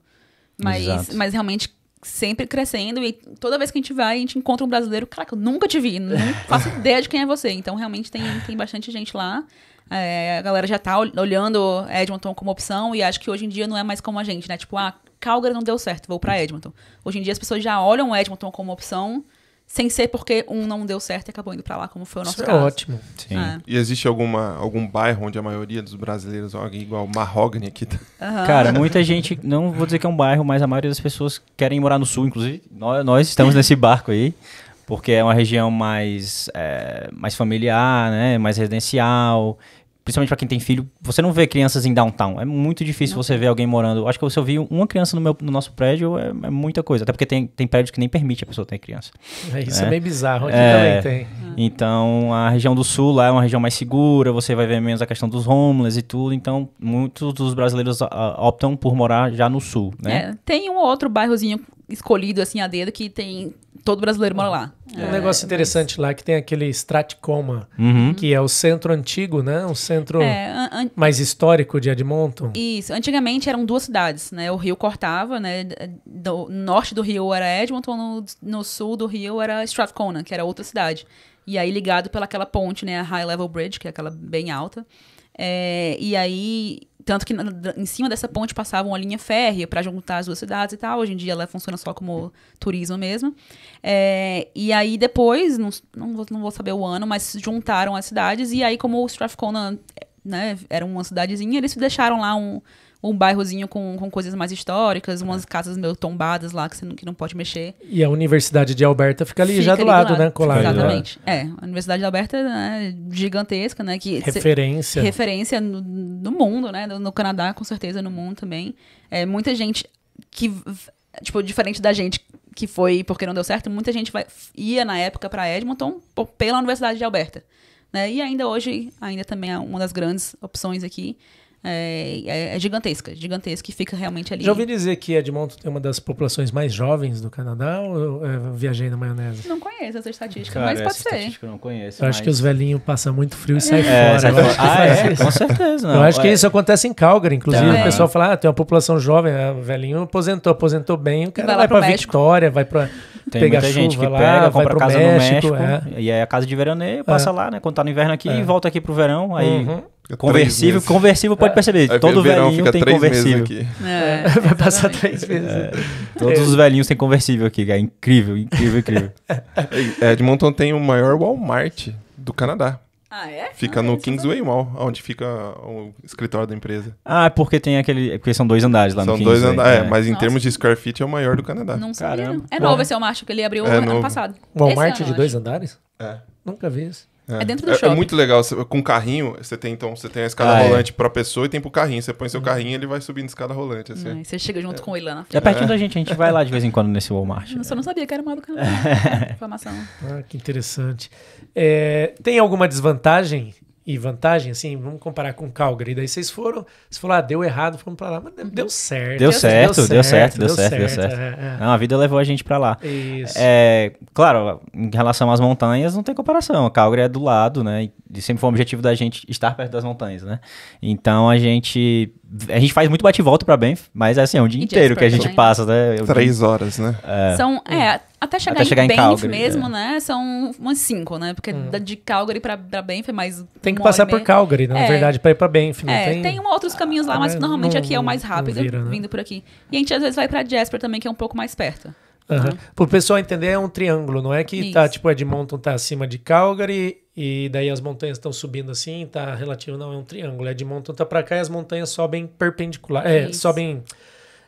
Speaker 3: Mas, Exato. mas realmente sempre crescendo e toda vez que a gente vai, a gente encontra um brasileiro. Caraca, eu nunca te vi, não faço ideia de quem é você. Então, realmente tem, tem bastante gente lá. É, a galera já tá olhando Edmonton como opção e acho que hoje em dia não é mais como a gente, né? Tipo, ah, Calgary não deu certo, vou para Edmonton. Hoje em dia as pessoas já olham Edmonton como opção sem ser porque um não deu certo e acabou indo para lá, como foi o nosso Isso é caso. É ótimo.
Speaker 4: É. E existe alguma, algum bairro onde a maioria dos brasileiros joga é igual Mahogany aqui? Tá? Uhum. Cara, muita gente, não vou dizer que é um bairro, mas a maioria das pessoas querem morar no sul, inclusive. Nós,
Speaker 2: nós estamos nesse barco aí, porque é uma região mais, é, mais familiar, né? mais residencial principalmente para quem tem filho, você não vê crianças em downtown. É muito difícil não. você ver alguém morando. Acho que se eu vi uma criança no, meu, no nosso prédio, é, é, muita coisa. Até porque tem, tem prédios que nem permite a pessoa ter criança. É, isso é, é né? bem bizarro. Aqui é, também tem. Ah. Então, a região do sul lá é uma região mais segura, você vai ver menos a questão dos homeless e tudo. Então, muitos dos brasileiros ah, optam por morar já no sul, né? É,
Speaker 3: tem um outro bairrozinho escolhido assim a dedo que tem todo brasileiro mora lá. É um negócio
Speaker 1: interessante mas... lá que tem aquele Stratcoma, uhum. que é o centro antigo, né? Um centro é, an... mais histórico de Edmonton.
Speaker 3: Isso. Antigamente eram duas cidades, né? O rio cortava, né? Do norte do rio era Edmonton, no, no sul do rio era Strathcona, que era outra cidade. E aí ligado pelaquela ponte, né? A High Level Bridge, que é aquela bem alta. É, e aí tanto que em cima dessa ponte passava uma linha férrea para juntar as duas cidades e tal. Hoje em dia ela funciona só como turismo mesmo. É, e aí depois, não, não, vou, não vou saber o ano, mas juntaram as cidades. E aí, como o Strathcona né, era uma cidadezinha, eles deixaram lá um um bairrozinho com, com coisas mais históricas, umas casas meio tombadas lá que você não, que não pode mexer.
Speaker 5: E
Speaker 1: a Universidade de Alberta fica ali fica já do, ali lado, do, lado, né? Colado. Exatamente.
Speaker 3: É. é, a Universidade de Alberta é né, gigantesca, né? Que referência. Cê, referência no, no, mundo, né? No, no, Canadá, com certeza, no mundo também. É, muita gente que, tipo, diferente da gente que foi porque não deu certo, muita gente vai, ia na época para Edmonton pela Universidade de Alberta. Né? E ainda hoje, ainda também é uma das grandes opções aqui. É, é, é, gigantesca, gigantesca e fica realmente ali. Já ouvi
Speaker 1: dizer que Edmonton tem uma das populações mais jovens do Canadá ou eu é, viajei na maionese?
Speaker 3: Não conheço essa estatística, Cara, mas pode essa ser. Estatística eu
Speaker 5: não conheço. Eu mas... acho que os velhinhos
Speaker 1: passam muito frio e é. saem é, fora. Ah, é, ah, é? Com certeza. Não. Eu acho que isso acontece em Calgary, inclusive. Tá. o pessoal fala, ah, tem uma população jovem, ah, o velhinho aposentou, aposentou bem, o cara vai, vai pra México. Vitória, vai pra tem pegar muita gente que lá, compra casa México, no México, e aí a casa de veraneio, passa lá, né? Quando tá no inverno aqui, e volta aqui pro verão, aí... Uhum Conversível, conversível pode é. perceber. É, todo velhinho tem
Speaker 2: conversível. Aqui. É. é, vai passar três é. meses. todos os
Speaker 4: velhinhos têm conversível aqui, cara. incrível, incrível, incrível. Edmonton tem o maior Walmart do Canadá. Ah, é? Fica ah, no Kingsway Mall, onde fica o escritório da empresa.
Speaker 2: Ah, é porque tem aquele.
Speaker 4: Porque são dois andares lá são no Kingsway. São dois andares, é, é, mas em Nossa. termos de square feet é o maior do Canadá.
Speaker 3: Não sabia. Caramba. É novo esse Walmart, que ele abriu é ano, passado. Walmart ano, de dois
Speaker 1: andares? É. Nunca vi isso.
Speaker 4: É, é dentro do é, é shopping. É muito legal. Você, com carrinho, você tem então, você tem a escada ah, é. rolante é. pra pessoa e tem pro carrinho. Você põe seu hum. carrinho e ele vai subindo a escada rolante.
Speaker 2: Assim. Hum,
Speaker 3: você chega junto é. com o Ilan. na frente.
Speaker 2: É pertinho da gente, a gente vai lá de vez em quando nesse Walmart.
Speaker 3: Eu só né? não sabia que era uma do canal. Informação.
Speaker 1: Ah, que interessante. tem alguma desvantagem e vantagem, assim, vamos comparar com Calgary. Daí vocês foram, vocês falaram, ah, deu errado, fomos pra lá, mas deu certo. Deu, certo, deu, certo, deu certo, deu certo. Deu certo. É, é. Não,
Speaker 2: a vida levou a gente pra lá. Isso. É, claro, em relação às montanhas, não tem comparação. A Calgary é do lado, né? E sempre foi o objetivo da gente estar perto das montanhas, né? Então a gente a gente faz muito bate e volta pra Banff, mas é assim, é um dia e inteiro que a gente né? passa, né? Três horas, né? É. São, é, até chegar, até chegar em, em Banff Calgary, mesmo, é.
Speaker 3: né? São umas cinco, né? Porque hum. de Calgary pra, pra Banff é mais. Tem que passar por Calgary, né? na é. verdade, pra ir pra Banff, não é, tem? Tem outros caminhos lá, ah, mas é, normalmente não, aqui é o mais rápido, vira, né? vindo por aqui. E a gente às vezes vai pra Jasper também, que é um pouco mais perto. Uhum. Né?
Speaker 1: Para o pessoal entender, é um triângulo, não é que tá, Isso. tá, tipo, Edmonton tá acima de Calgary e daí as montanhas estão subindo assim, tá relativo, não, é um triângulo. Edmonton tá para cá e as montanhas sobem perpendicular, é, Isso. sobem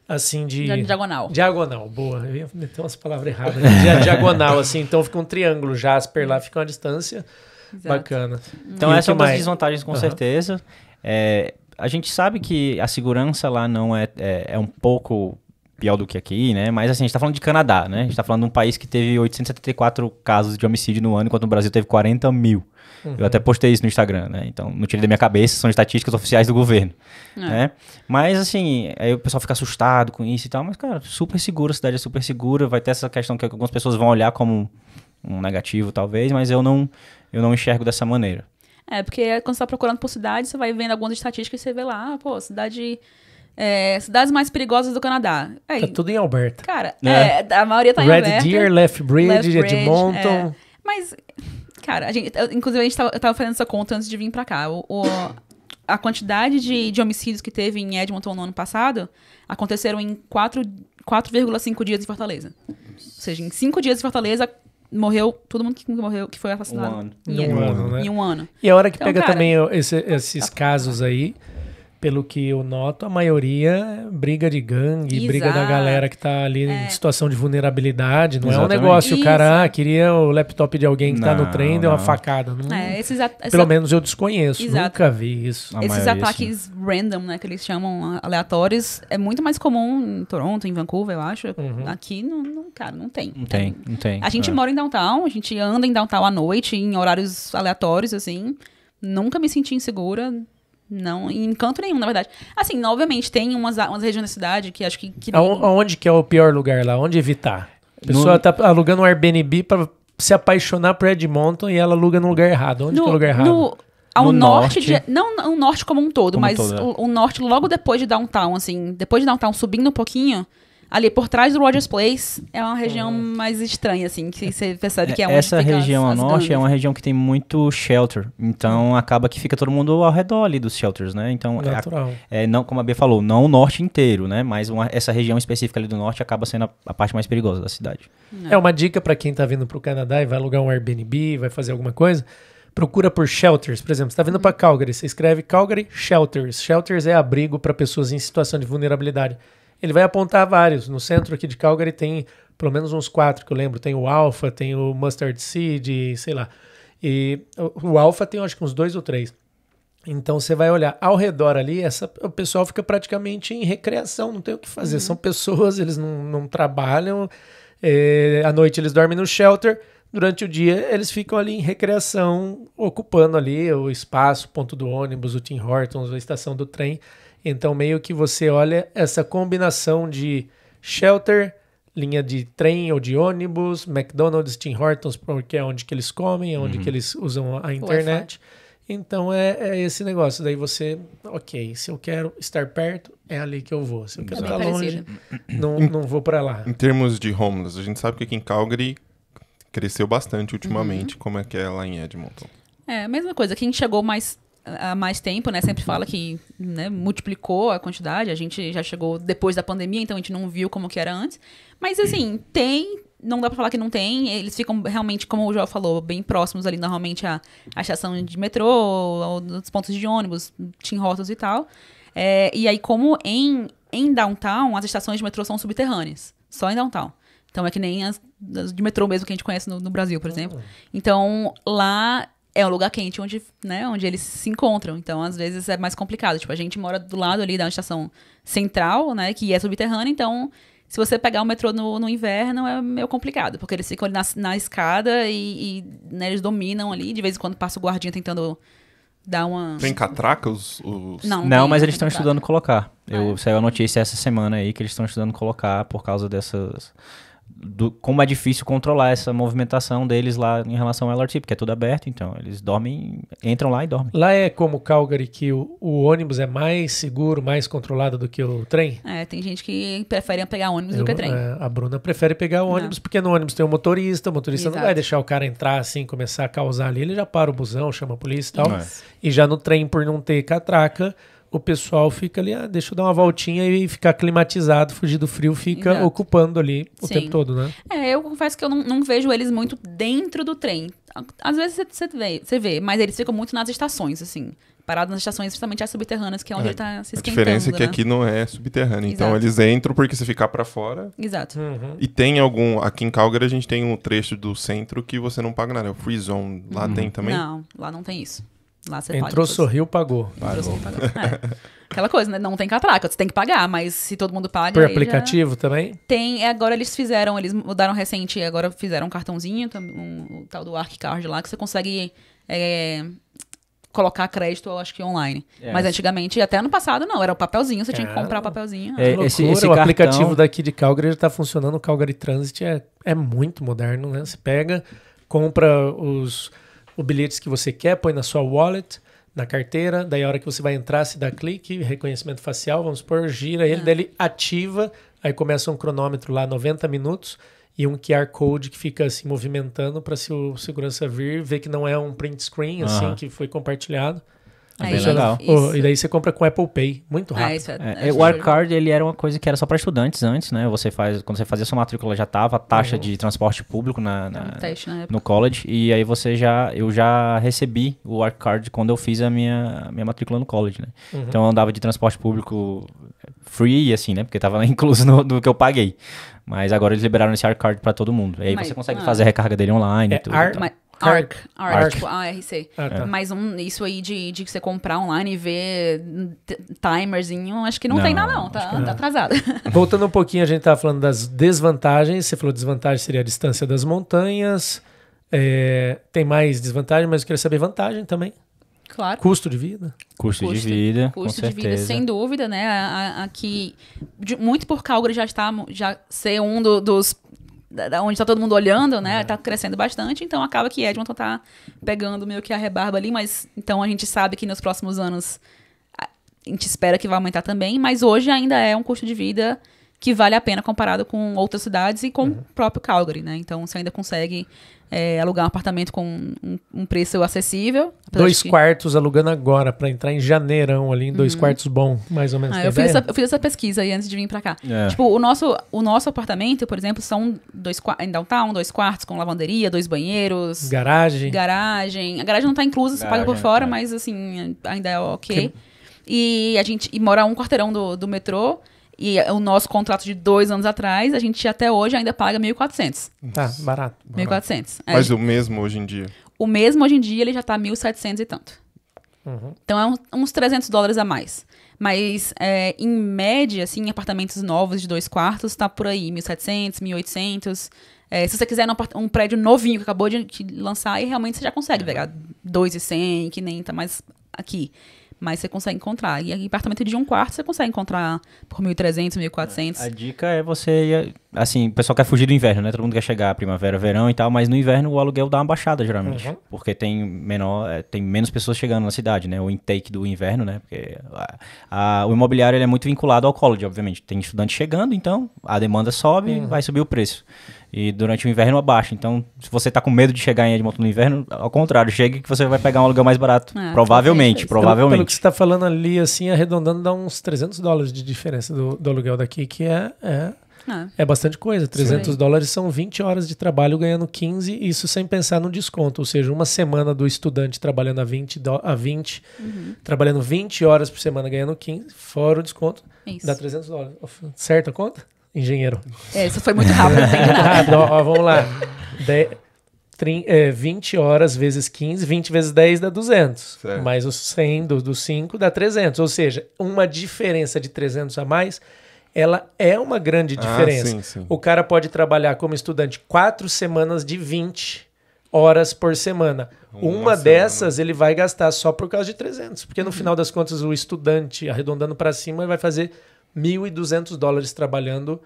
Speaker 1: assim de... de... Diagonal. Diagonal, boa. Eu ia meter umas palavras erradas. Né? diagonal, assim, então fica um triângulo, Jasper lá hum. fica uma distância Exato. bacana.
Speaker 5: Hum. Então essa é uma das desvantagens com uhum.
Speaker 2: certeza. É, a gente sabe que a segurança lá não é, é, é um pouco pior do que aqui, né? Mas assim, a gente tá falando de Canadá, né? A gente tá falando de um país que teve 874 casos de homicídio no ano, enquanto o Brasil teve 40 mil. Uhum. Eu até postei isso no Instagram, né? Então, não tirei da minha cabeça, são estatísticas oficiais do governo, é. né? Mas assim, aí o pessoal fica assustado com isso e tal, mas cara, super segura, a cidade é super segura, vai ter essa questão que algumas pessoas vão olhar como um negativo talvez, mas eu não eu não enxergo dessa maneira.
Speaker 3: É, porque quando você tá procurando por cidade, você vai vendo algumas estatísticas e você vê lá, ah, pô, cidade é, cidades mais perigosas do Canadá. Aí, é tá tudo em Alberta. Cara, é. É, a maioria tá Red em Alberta. Red Deer, Left Bridge, Bridge Edmonton. É. Mas, cara, a gente, inclusive a gente tava, eu tava fazendo essa conta antes de vir pra cá. O, o a quantidade de, de, homicídios que teve em Edmonton no ano passado aconteceram em 4,5 dias em Fortaleza. Ou seja, em 5 dias em Fortaleza, morreu todo mundo que morreu, que foi assassinado. Um ano. Em, um ano, né? Em um ano. E a hora que então, pega cara, também
Speaker 1: esse, esses tá- tá- casos aí, pelo que eu noto, a maioria briga de gangue, Exato. briga da galera que tá ali é. em situação de vulnerabilidade. Não Exatamente. é um negócio, Isso. o cara ah, queria o laptop de alguém que não, tá no trem, deu uma facada. Não, é, esses Pelo menos eu desconheço, Exato. nunca vi isso. A esses ataques
Speaker 3: sim. random, né, que eles chamam aleatórios, é muito mais comum em Toronto, em Vancouver, eu acho. Uhum. Aqui, não, não, cara, não tem. Não tem,
Speaker 5: é. não tem. A gente é. mora
Speaker 3: em downtown, a gente anda em downtown à noite, em horários aleatórios, assim. Nunca me senti insegura, não, em canto nenhum, na verdade. Assim, obviamente, tem umas, umas regiões da cidade que acho que. que nem...
Speaker 1: Onde que é o pior lugar lá? Onde evitar? A pessoa no... tá alugando um Airbnb para se apaixonar por Edmonton e ela aluga no lugar errado. Onde no, que é o lugar errado? No,
Speaker 3: ao no norte, norte. De, não o norte como um todo, como mas todo, é. o, o, norte logo depois de downtown, assim. Depois de downtown, subindo um pouquinho, ali por trás do Rogers Place é uma região mais estranha, assim, que você percebe que é, é onde Essa região as, as norte é gangues. é uma
Speaker 2: região que tem muito shelter, então hum. acaba que fica todo mundo ao redor ali dos shelters, né? Então, é Natural. É, é não, como a B falou, não o norte inteiro, né? Mas uma, essa região específica ali do norte acaba sendo a, a parte mais perigosa da cidade. Não. É
Speaker 1: uma dica para quem tá vindo para o Canadá e vai alugar um Airbnb, vai fazer alguma coisa procura por shelters, por exemplo, você está vindo para hum. Calgary, você escreve Calgary Shelters. Shelters é abrigo para pessoas em situação de vulnerabilidade ele vai apontar vários. No centro aqui de Calgary tem pelo menos uns quatro que eu lembro. Tem o Alpha, tem o Mustard Seed, sei lá. E o, Alpha tem acho que uns dois ou três. Então você vai olhar ao redor ali, essa, o pessoal fica praticamente em recreação, não tem o que fazer. Uhum. São pessoas, eles não, não trabalham, é, à noite eles dormem no shelter, durante o dia eles ficam ali em recreação, ocupando ali o espaço, ponto do ônibus, o Tim Hortons, a estação do trem. Então, meio que você olha essa combinação de shelter, linha de trem ou de ônibus, McDonald's, Tim Hortons, porque é onde que eles comem, é onde uhum. que eles usam a internet. Então é, é, esse negócio. Daí você, ok, se eu quero estar perto, é ali
Speaker 3: que eu vou. Se eu quero estar longe,
Speaker 1: não, não vou para
Speaker 4: lá. Em termos de homeless, a gente sabe que aqui em Calgary cresceu bastante ultimamente, uhum. como é que é lá em Edmonton.
Speaker 3: É, a mesma coisa. Quem chegou mais há mais tempo, né? Sempre fala que né, multiplicou a quantidade. A gente já chegou depois da pandemia, então a gente não viu como que era antes. Mas assim, tem. Não dá pra falar que não tem. Eles ficam realmente, como o João falou, bem próximos ali normalmente à, à estação de metrô, ou dos pontos de ônibus, tin rotas e tal. É, e aí, como em, em downtown, as estações de metrô são subterrâneas. Só em downtown. Então é que nem as, as de metrô mesmo que a gente conhece no, no Brasil, por ah. exemplo. Então, lá é um lugar quente onde, né, onde eles se encontram. Então, às vezes é mais complicado. Tipo, a gente mora do lado ali da estação central, né, que é subterrânea, então se você pegar o metrô no, no inverno é meio complicado, porque eles ficam ali na, na escada e, e né, eles dominam ali. De vez em quando passa o guardinha tentando dar uma. Tem catraca
Speaker 4: os. os...
Speaker 3: Não, não mas eles estão estudando
Speaker 2: colocar. Eu ah, é. saiu a notícia essa semana aí que eles estão estudando colocar por causa dessas do, como é difícil controlar essa movimentação deles lá em relação ao LRT, porque é tudo aberto, então eles dormem, entram lá e dormem.
Speaker 1: Lá é como Calgary que o, o ônibus é mais seguro, mais controlado do que o trem?
Speaker 3: É, tem gente que prefere pegar ônibus Eu, do que trem. É,
Speaker 1: a Bruna prefere pegar o ônibus, não. porque no ônibus tem um motorista, o motorista Exato. não vai deixar o cara entrar assim, começar a causar ali, ele já para o busão, chama a polícia e tal. E já no trem, por não ter catraca, o pessoal fica ali, ah, deixa eu dar uma voltinha e ficar climatizado, fugir do frio, fica Exato. ocupando ali o Sim. tempo todo, né?
Speaker 3: É, eu confesso que eu não, não, vejo eles muito dentro do trem. Às vezes você vê, vê, mas eles ficam muito nas estações, assim. Parados nas estações, principalmente as subterrâneas, que é onde é, ele tá se esquentando. A diferença é que né? aqui
Speaker 4: não é subterrâneo. Então eles entram porque se ficar para fora. Exato. Uhum. E tem algum. Aqui em Calgary a gente tem um trecho do centro que você não paga nada. É o Free Zone. Lá uhum. tem também?
Speaker 3: Não, lá não tem isso. Lá você Entrou, pode,
Speaker 1: sorriu, pagou. Entrou, sorriu, pagou.
Speaker 3: É. Aquela coisa, né? Não tem catraca, você tem que pagar, mas se todo mundo paga. Por aplicativo já... também? Tem, é, agora eles fizeram, eles mudaram recente, agora fizeram um cartãozinho, um, um, o tal do ArcCard lá, que você consegue é, colocar crédito, eu acho que online. É. Mas antigamente, até ano passado, não, era o papelzinho, você tinha que é. comprar o papelzinho. É, loucura, esse, esse o cartão... aplicativo
Speaker 1: daqui de Calgary já está funcionando, o Calgary Transit é, é muito moderno, né? Você pega, compra os o bilhete que você quer, põe na sua wallet, na carteira, daí a hora que você vai entrar, se dá clique, reconhecimento facial, vamos supor, gira ele, ah. daí ele ativa, aí começa um cronômetro lá, 90 minutos, e um QR Code que fica se movimentando para se o segurança vir, ver que não é um print screen, assim, ah. que foi compartilhado. Aí, é bem legal. Oh, e daí você compra com Apple Pay, muito é, rápido. é, é, é o Arcard
Speaker 2: ele era uma coisa que era só para estudantes antes, né? Você faz, quando você fazia sua matrícula já tava a taxa uhum. de transporte público na, na, um teste, na no college e aí você já eu já recebi o Arcard quando eu fiz a minha minha matrícula no college, né? Uhum. Então eu andava de transporte público free assim, né? Porque tava incluso no, no que eu paguei. Mas agora eles liberaram esse Arcard para todo mundo. E aí mas, você consegue ah, fazer a recarga dele online é e tudo. Ar,
Speaker 3: Arc. Arc, Arc. tipo ARC. Ah, é, ah, tá. Mas um, isso aí de, de você comprar online e ver timerzinho, acho que não, não tem nada, não. Tá, não. tá atrasado.
Speaker 1: Voltando um pouquinho, a gente tava tá falando das desvantagens. Você falou desvantagem seria a distância das montanhas. É, tem mais desvantagem, mas eu queria saber vantagem também.
Speaker 3: Claro. Custo de vida. Custo, custo de vida. Custo de certeza. vida, sem dúvida, né? Aqui, muito por Calgary já está já ser um do, dos da, da onde está todo mundo olhando, né? Está é. crescendo bastante, então acaba que Edmonton está tá pegando meio que a rebarba ali, mas então a gente sabe que nos próximos anos a gente espera que vai aumentar também, mas hoje ainda é um custo de vida que vale a pena comparado com outras cidades e com uhum. o próprio Calgary, né? Então você ainda consegue é, alugar um apartamento com um, um preço acessível. Dois que...
Speaker 1: quartos alugando agora, para entrar em janeirão ali, em dois uhum. quartos bom, mais ou menos. Ah, eu, fiz essa,
Speaker 3: eu, fiz essa, pesquisa aí antes de vir para cá. É. Tipo, o nosso, o nosso apartamento, por exemplo, são dois em downtown, dois quartos com lavanderia, dois banheiros. Garagem. Garagem. A garagem não tá inclusa, você paga por fora, é. mas assim, ainda é ok. Que... E a gente e mora um quarteirão do, do metrô. E o nosso contrato de dois anos atrás, a gente até hoje ainda paga 1.400.
Speaker 4: Tá, barato. barato. 1.400. É, Mas o mesmo hoje em dia?
Speaker 3: O mesmo hoje em dia, ele já tá 1.700 e tanto. Uhum. Então é um, uns 300 dólares a mais. Mas, é, em média, assim, apartamentos novos de dois quartos, tá por aí, 1.700, 1.800. É, se você quiser um, um, prédio novinho que acabou de, de lançar, aí realmente você já consegue é. pegar 2.100, que nem tá mais aqui. Mas você consegue encontrar. E apartamento de um quarto você consegue encontrar por 1.300, 1.400. A dica é
Speaker 2: você. Assim, o pessoal quer fugir do inverno, né? Todo mundo quer chegar primavera, verão e tal, mas no inverno o aluguel dá uma baixada, geralmente. Uhum. Porque tem, menor, é, tem menos pessoas chegando na cidade, né? O intake do inverno, né? Porque a, a, o imobiliário ele é muito vinculado ao college, obviamente. Tem estudante chegando, então a demanda sobe, uhum. vai subir o preço. E durante o inverno abaixa. É então, se você tá com medo de chegar em Edmonton no inverno, ao contrário, chegue que você vai pegar um aluguel mais barato. É, provavelmente, provavelmente. Pelo, pelo que
Speaker 1: você está falando ali, assim, arredondando, dá uns 300 dólares de diferença do, do aluguel daqui, que é... é... é, é bastante coisa. 300 dólares são 20 horas de trabalho ganhando 15, isso sem pensar no desconto. Ou seja, uma semana do estudante trabalhando a 20, do, a 20 uhum. trabalhando 20 horas por semana ganhando 15, fora o desconto, isso. dá 300 dólares. Certa conta? engenheiro. É, isso foi muito rápido. muito rápido, ó, ó, vamos lá. De, trin, é, 20 horas vezes 15, 20 vezes 10 dá 200. Certo. Mais os 100 dos do 5 dá 300. Ou seja, uma diferença de 300 a mais ela é uma grande ah, diferença. Ah, sim, sim. O cara pode trabalhar como estudante quatro semanas de 20 horas por semana. Uma, uma dessas ele vai gastar só por causa de 300, porque no uhum. final das contas o estudante, arredondando para cima, vai fazer 1.200 dólares trabalhando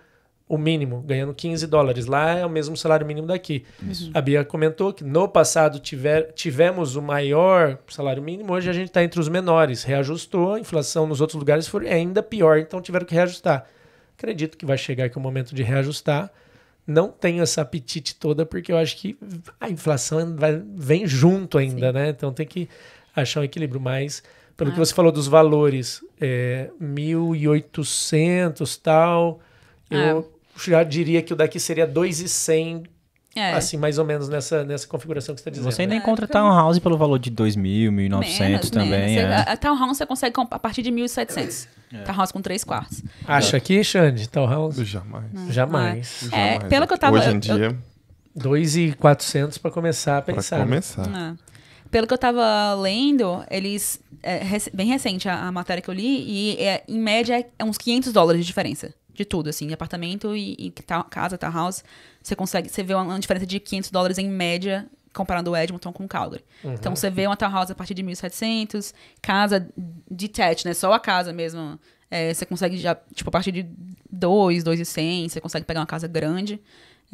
Speaker 1: o mínimo, ganhando 15 dólares. Lá é o mesmo salário mínimo daqui. Isso. A Bia comentou que no passado tiver, tivemos o maior salário mínimo, hoje a gente está entre os menores. Reajustou, a inflação nos outros lugares foi ainda pior, então tiveram que reajustar. Acredito que vai chegar aqui o momento de reajustar. Não tenho essa apetite toda, porque eu acho que a inflação vai, vem junto ainda, Sim. né? Então tem que achar um equilíbrio mais. Pelo ah. que você falou dos valores, é, 1.800 tal, ah. eu já diria que o daqui seria 2.100 é. Assim, mais ou menos nessa, nessa configuração que você está dizendo. Você ainda né?
Speaker 2: encontra é, townhouse então. pelo valor de 2.000, 1.900 também. Menos. É. A,
Speaker 3: a townhouse você consegue a partir de 1.700. É. Townhouse com 3 quartos. Acha
Speaker 1: aqui, Xande? Townhouse? Jamais. Jamais. É, Jamais. pelo que eu tava... Hoje em dia... 2.400 para começar a pensar. Para né? começar.
Speaker 3: Né? Pelo que eu tava lendo, eles é, rec bem recente a, a, matéria que eu li, e é, em média é uns 500 dólares de diferença. De tudo, assim, de apartamento e, e ta, tá, casa, ta tá, house, você consegue, você vê uma, uma diferença de 500 dólares em média comparando o Edmonton com o Calgary. Uhum. Então você vê uma townhouse a partir de 1.700, casa de tet né? Só a casa mesmo. É, você consegue já, tipo, a partir de 2, 2.100, você consegue pegar uma casa grande.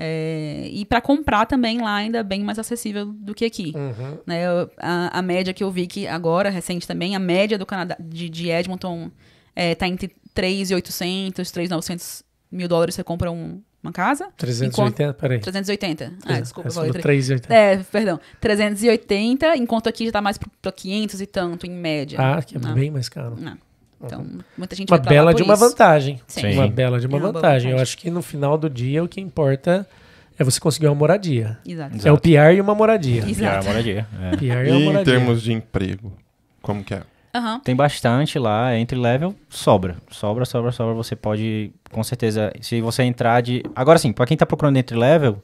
Speaker 3: É, e para comprar também lá ainda bem mais acessível do que aqui. Uhum. Né, a, a, média que eu vi que agora, recente também, a média do Canadá, de, de Edmonton é, tá entre 3,800, 3,900 mil dólares você compra um, uma casa. 380, enquanto... peraí. 380. Ah, desculpa. Falei 380. É, perdão. 380, enquanto aqui já tá mais para 500 e tanto, em média. Ah, que é ah. bem mais caro. Não. Ah. Então, uhum. muita gente uma vai bela de uma isso. vantagem. Sim. Uma bela de uma, é uma vantagem.
Speaker 1: vantagem. Eu acho que no final do dia o que importa é você conseguir uma moradia. Exato. Exato. É o PR e uma moradia.
Speaker 5: Exato. PR, moradia, é. PR e, uma moradia. É. em termos
Speaker 4: de emprego,
Speaker 2: como que é? Uhum. Tem bastante lá, entre level, sobra. Sobra, sobra, sobra. Você pode, com certeza, se você entrar de. Agora sim, para quem tá procurando entre level,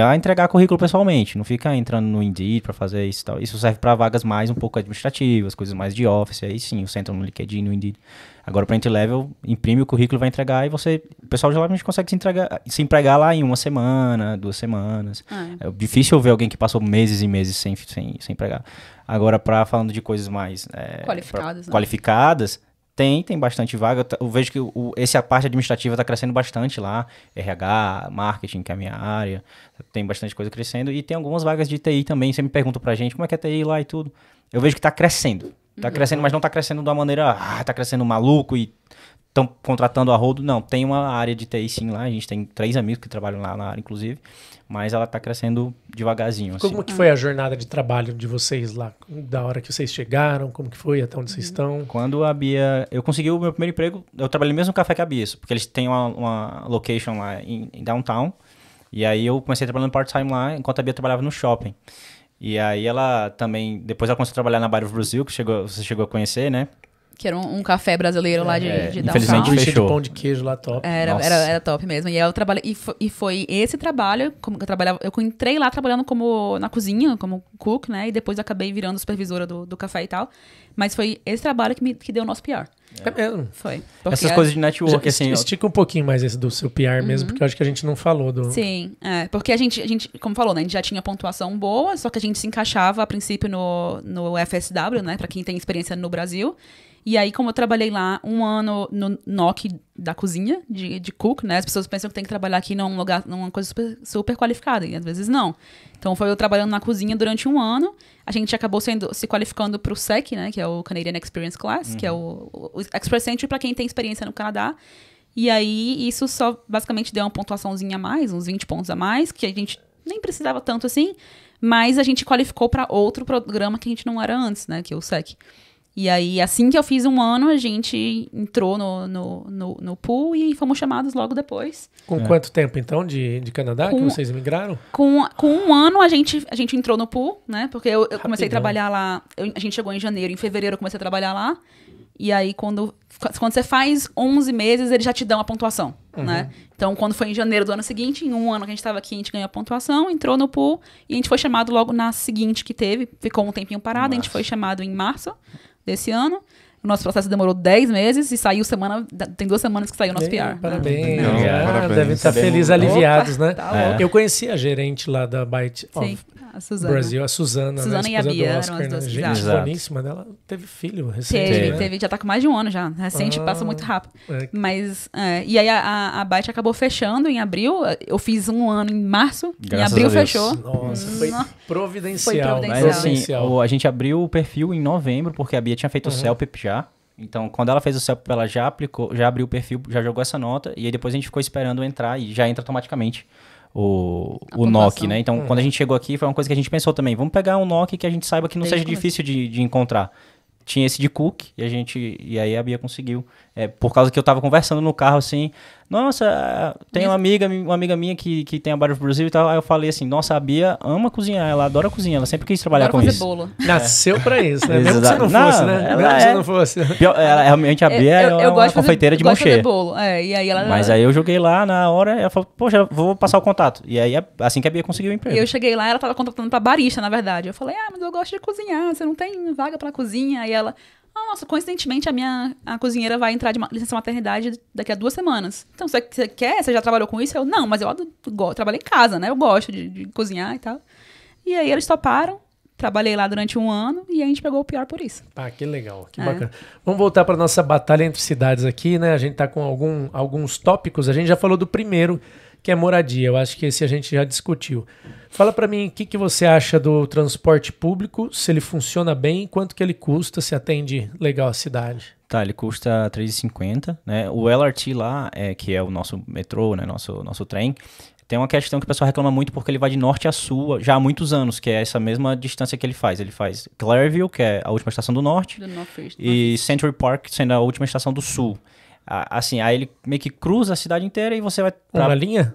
Speaker 2: vai entregar currículo pessoalmente, não fica entrando no Indeed para fazer isso e tal. Isso serve para vagas mais um pouco administrativas, coisas mais de office, aí sim, você entra no LinkedIn, no Indeed. Agora para entry level, imprime o currículo, vai entregar e você, o pessoal geralmente consegue se entregar, se empregar lá em uma semana, duas semanas. Ah, é. é. difícil ver alguém que passou meses e meses sem sem, sem empregar. Agora para falando de coisas mais é, qualificadas, pra, né? qualificadas, tem, tem bastante vaga. Eu vejo que o, esse, a parte administrativa está crescendo bastante lá. RH, marketing, que é a minha área. Tem bastante coisa crescendo. E tem algumas vagas de TI também. Você me pergunta pra gente como é que é TI lá e tudo. Eu vejo que está crescendo. Está uhum. crescendo, mas não está crescendo de uma maneira. Ah, está crescendo maluco e estão contratando a rodo. Não, tem uma área de TI sim lá. A gente tem três amigos que trabalham lá na área, inclusive mas ela está crescendo devagarzinho. Assim. Como
Speaker 1: assim. que foi a jornada de trabalho de vocês lá? Da hora que vocês chegaram, como que foi, até onde vocês uhum. estão?
Speaker 2: Quando a Bia... Eu consegui o meu primeiro emprego, eu trabalhei mesmo no Café Cabeça, porque eles têm uma, uma location lá em, em downtown, e aí eu comecei trabalhando part-time lá, enquanto a Bia trabalhava no shopping. E aí ela também, depois ela começou a trabalhar na Bairro do Brasil, que chegou, você chegou a conhecer, né?
Speaker 3: que era um, um café brasileiro é, lá de, é, de
Speaker 2: Infelizmente downtown. fechou. de pão de queijo lá top. Era, era, era
Speaker 3: top mesmo. E eu trabalhei e, foi, e foi esse trabalho, como eu trabalhava, eu entrei lá trabalhando como na cozinha, como cook, né? E depois acabei virando supervisora do, do café e tal. Mas foi esse trabalho que me que deu o nosso PR. É mesmo. Foi. Essas coisas de
Speaker 2: network,
Speaker 1: assim. Estica um pouquinho mais esse do seu PR uhum. mesmo, porque eu acho que a gente não falou do.
Speaker 3: Sim, é. Porque a gente, a gente, como falou, né? A gente já tinha pontuação boa, só que a gente se encaixava a princípio no, no FSW, né? Pra quem tem experiência no Brasil. E aí, como eu trabalhei lá um ano no NOC da cozinha, de, de cook, né? As pessoas pensam que tem que trabalhar aqui num lugar, numa coisa super, super qualificada, e às vezes não. Então, foi eu trabalhando na cozinha durante um ano. A gente acabou sendo, se qualificando para o SEC, né? Que é o Canadian Experience Class, uhum. que é o, o Express Entry para quem tem experiência no Canadá. E aí, isso só basicamente deu uma pontuaçãozinha a mais, uns 20 pontos a mais, que a gente nem precisava tanto assim, mas a gente qualificou para outro programa que a gente não era antes, né? Que é o SEC. E aí, assim que eu fiz um ano, a gente entrou no, no, no, no pool e fomos chamados logo depois.
Speaker 1: Com é. quanto tempo, então, de, de Canadá com, que vocês migraram?
Speaker 3: Com, com um ano, a gente, a gente entrou no pool, né? Porque eu, eu comecei a trabalhar lá, eu, a gente chegou em janeiro, em fevereiro eu comecei a trabalhar lá. E aí, quando, quando você faz 11 meses, eles já te dão a pontuação, uhum. né? Então, quando foi em janeiro do ano seguinte, em um ano que a gente estava aqui, a gente ganhou a pontuação, entrou no pool e a gente foi chamado logo na seguinte que teve. Ficou um tempinho parado, a gente foi chamado em março desse ano. O nosso processo demorou 10 meses e saiu semana. Tem duas semanas que saiu o nosso PR. Parabéns. Né? ah, parabéns.
Speaker 1: Devem estar felizes, aliviados, Opa, né? Tá é. Eu conheci a gerente lá da Byte. Sim a Suzana. Brasil, a Suzana, né, Suzana né? A e a Bia eram as duas né? Gente, boníssima dela. Teve filho recente, Teve, né? teve.
Speaker 3: Já tá com mais de um ano já. Recente, ah, passa muito rápido. É. Mas, é, e aí a, a, a Byte acabou fechando em abril. Eu fiz um ano em março. Graças em abril fechou. Nossa, foi providencial. Foi providencial. Mas, assim,
Speaker 2: o, a gente abriu o perfil em novembro, porque a Bia tinha feito uhum. o CELP já. Então, quando ela fez o CELP, ela já aplicou, já abriu o perfil, já jogou essa nota. E aí depois a gente ficou esperando entrar e já entra automaticamente o, o NOC, né? Então, hum. quando a gente chegou aqui, foi uma coisa que a gente pensou também. Vamos pegar um NOC que a gente saiba que não Desde seja difícil de, de, encontrar. Tinha esse de Cook e a gente e aí a Bia conseguiu. É, por causa que eu tava conversando no carro assim, nossa, tem uma amiga, uma amiga minha que, que tem a Bar do Brasil e tal. Aí eu falei assim: Nossa, a Bia ama cozinhar, ela adora cozinhar, ela sempre quis trabalhar adora com isso. Bolo. É. Nasceu pra isso, né? Mesmo que você não fosse, não, né? Mesmo que é você não fosse. ela, realmente a é, Bia é, eu, eu uma confeiteira de, de
Speaker 3: Bolo. É, e aí ela... Mas
Speaker 2: aí eu joguei lá na hora, ela falou: Poxa, vou passar o contato. E aí assim que a Bia conseguiu
Speaker 3: o emprego. Eu cheguei lá, ela tava contratando pra barista, na verdade. Eu falei: Ah, mas eu gosto de cozinhar, você não tem vaga pra cozinha? Aí ela. Ah, nossa, coincidentemente a minha a cozinheira vai entrar de licença maternidade daqui a duas semanas. Então, você, você quer? Você já trabalhou com isso? Eu, não, mas eu, eu, eu trabalho em casa, né? Eu gosto de, de cozinhar e tal. E aí eles toparam. Trabalhei lá durante um ano e a gente pegou o pior por isso.
Speaker 1: Ah, que legal, que é. bacana. Vamos voltar para nossa batalha entre cidades aqui, né? A gente está com algum, alguns tópicos. A gente já falou do primeiro, que é moradia. Eu acho que esse a gente já discutiu. Fala para mim o que, que você acha do transporte público, se ele funciona bem, quanto que ele custa, se atende legal a cidade.
Speaker 2: Tá, ele custa R$ 3,50, né? O LRT lá, é, que é o nosso metrô, né? Nosso, nosso trem, tem uma questão que o pessoal reclama muito porque ele vai de norte a sul já há muitos anos, que é essa mesma distância que ele faz. Ele faz Clareville, que é a última estação do norte, e Century Park sendo a última estação do sul. Assim, aí ele meio que cruza a cidade inteira e você vai. Pra... Uma linha?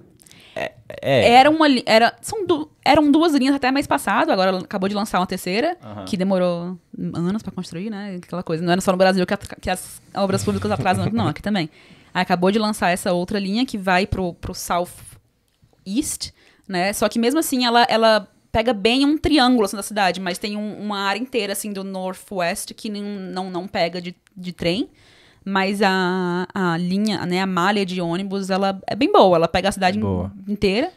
Speaker 2: É, é. Era
Speaker 3: uma, era, são du, eram duas linhas até mais passado, agora acabou de lançar uma terceira, uhum. que demorou anos para construir, né? Aquela coisa. Não era só no Brasil que, a, que as obras públicas atrasam, não, aqui também. Aí acabou de lançar essa outra linha que vai pro, pro South East, né? Só que mesmo assim ela, ela pega bem um triângulo assim, da cidade, mas tem um, uma área inteira assim do Northwest que não, não, não pega de, de trem. Mas a, a linha, né, a malha de ônibus, ela é bem boa. Ela pega a cidade é inteira,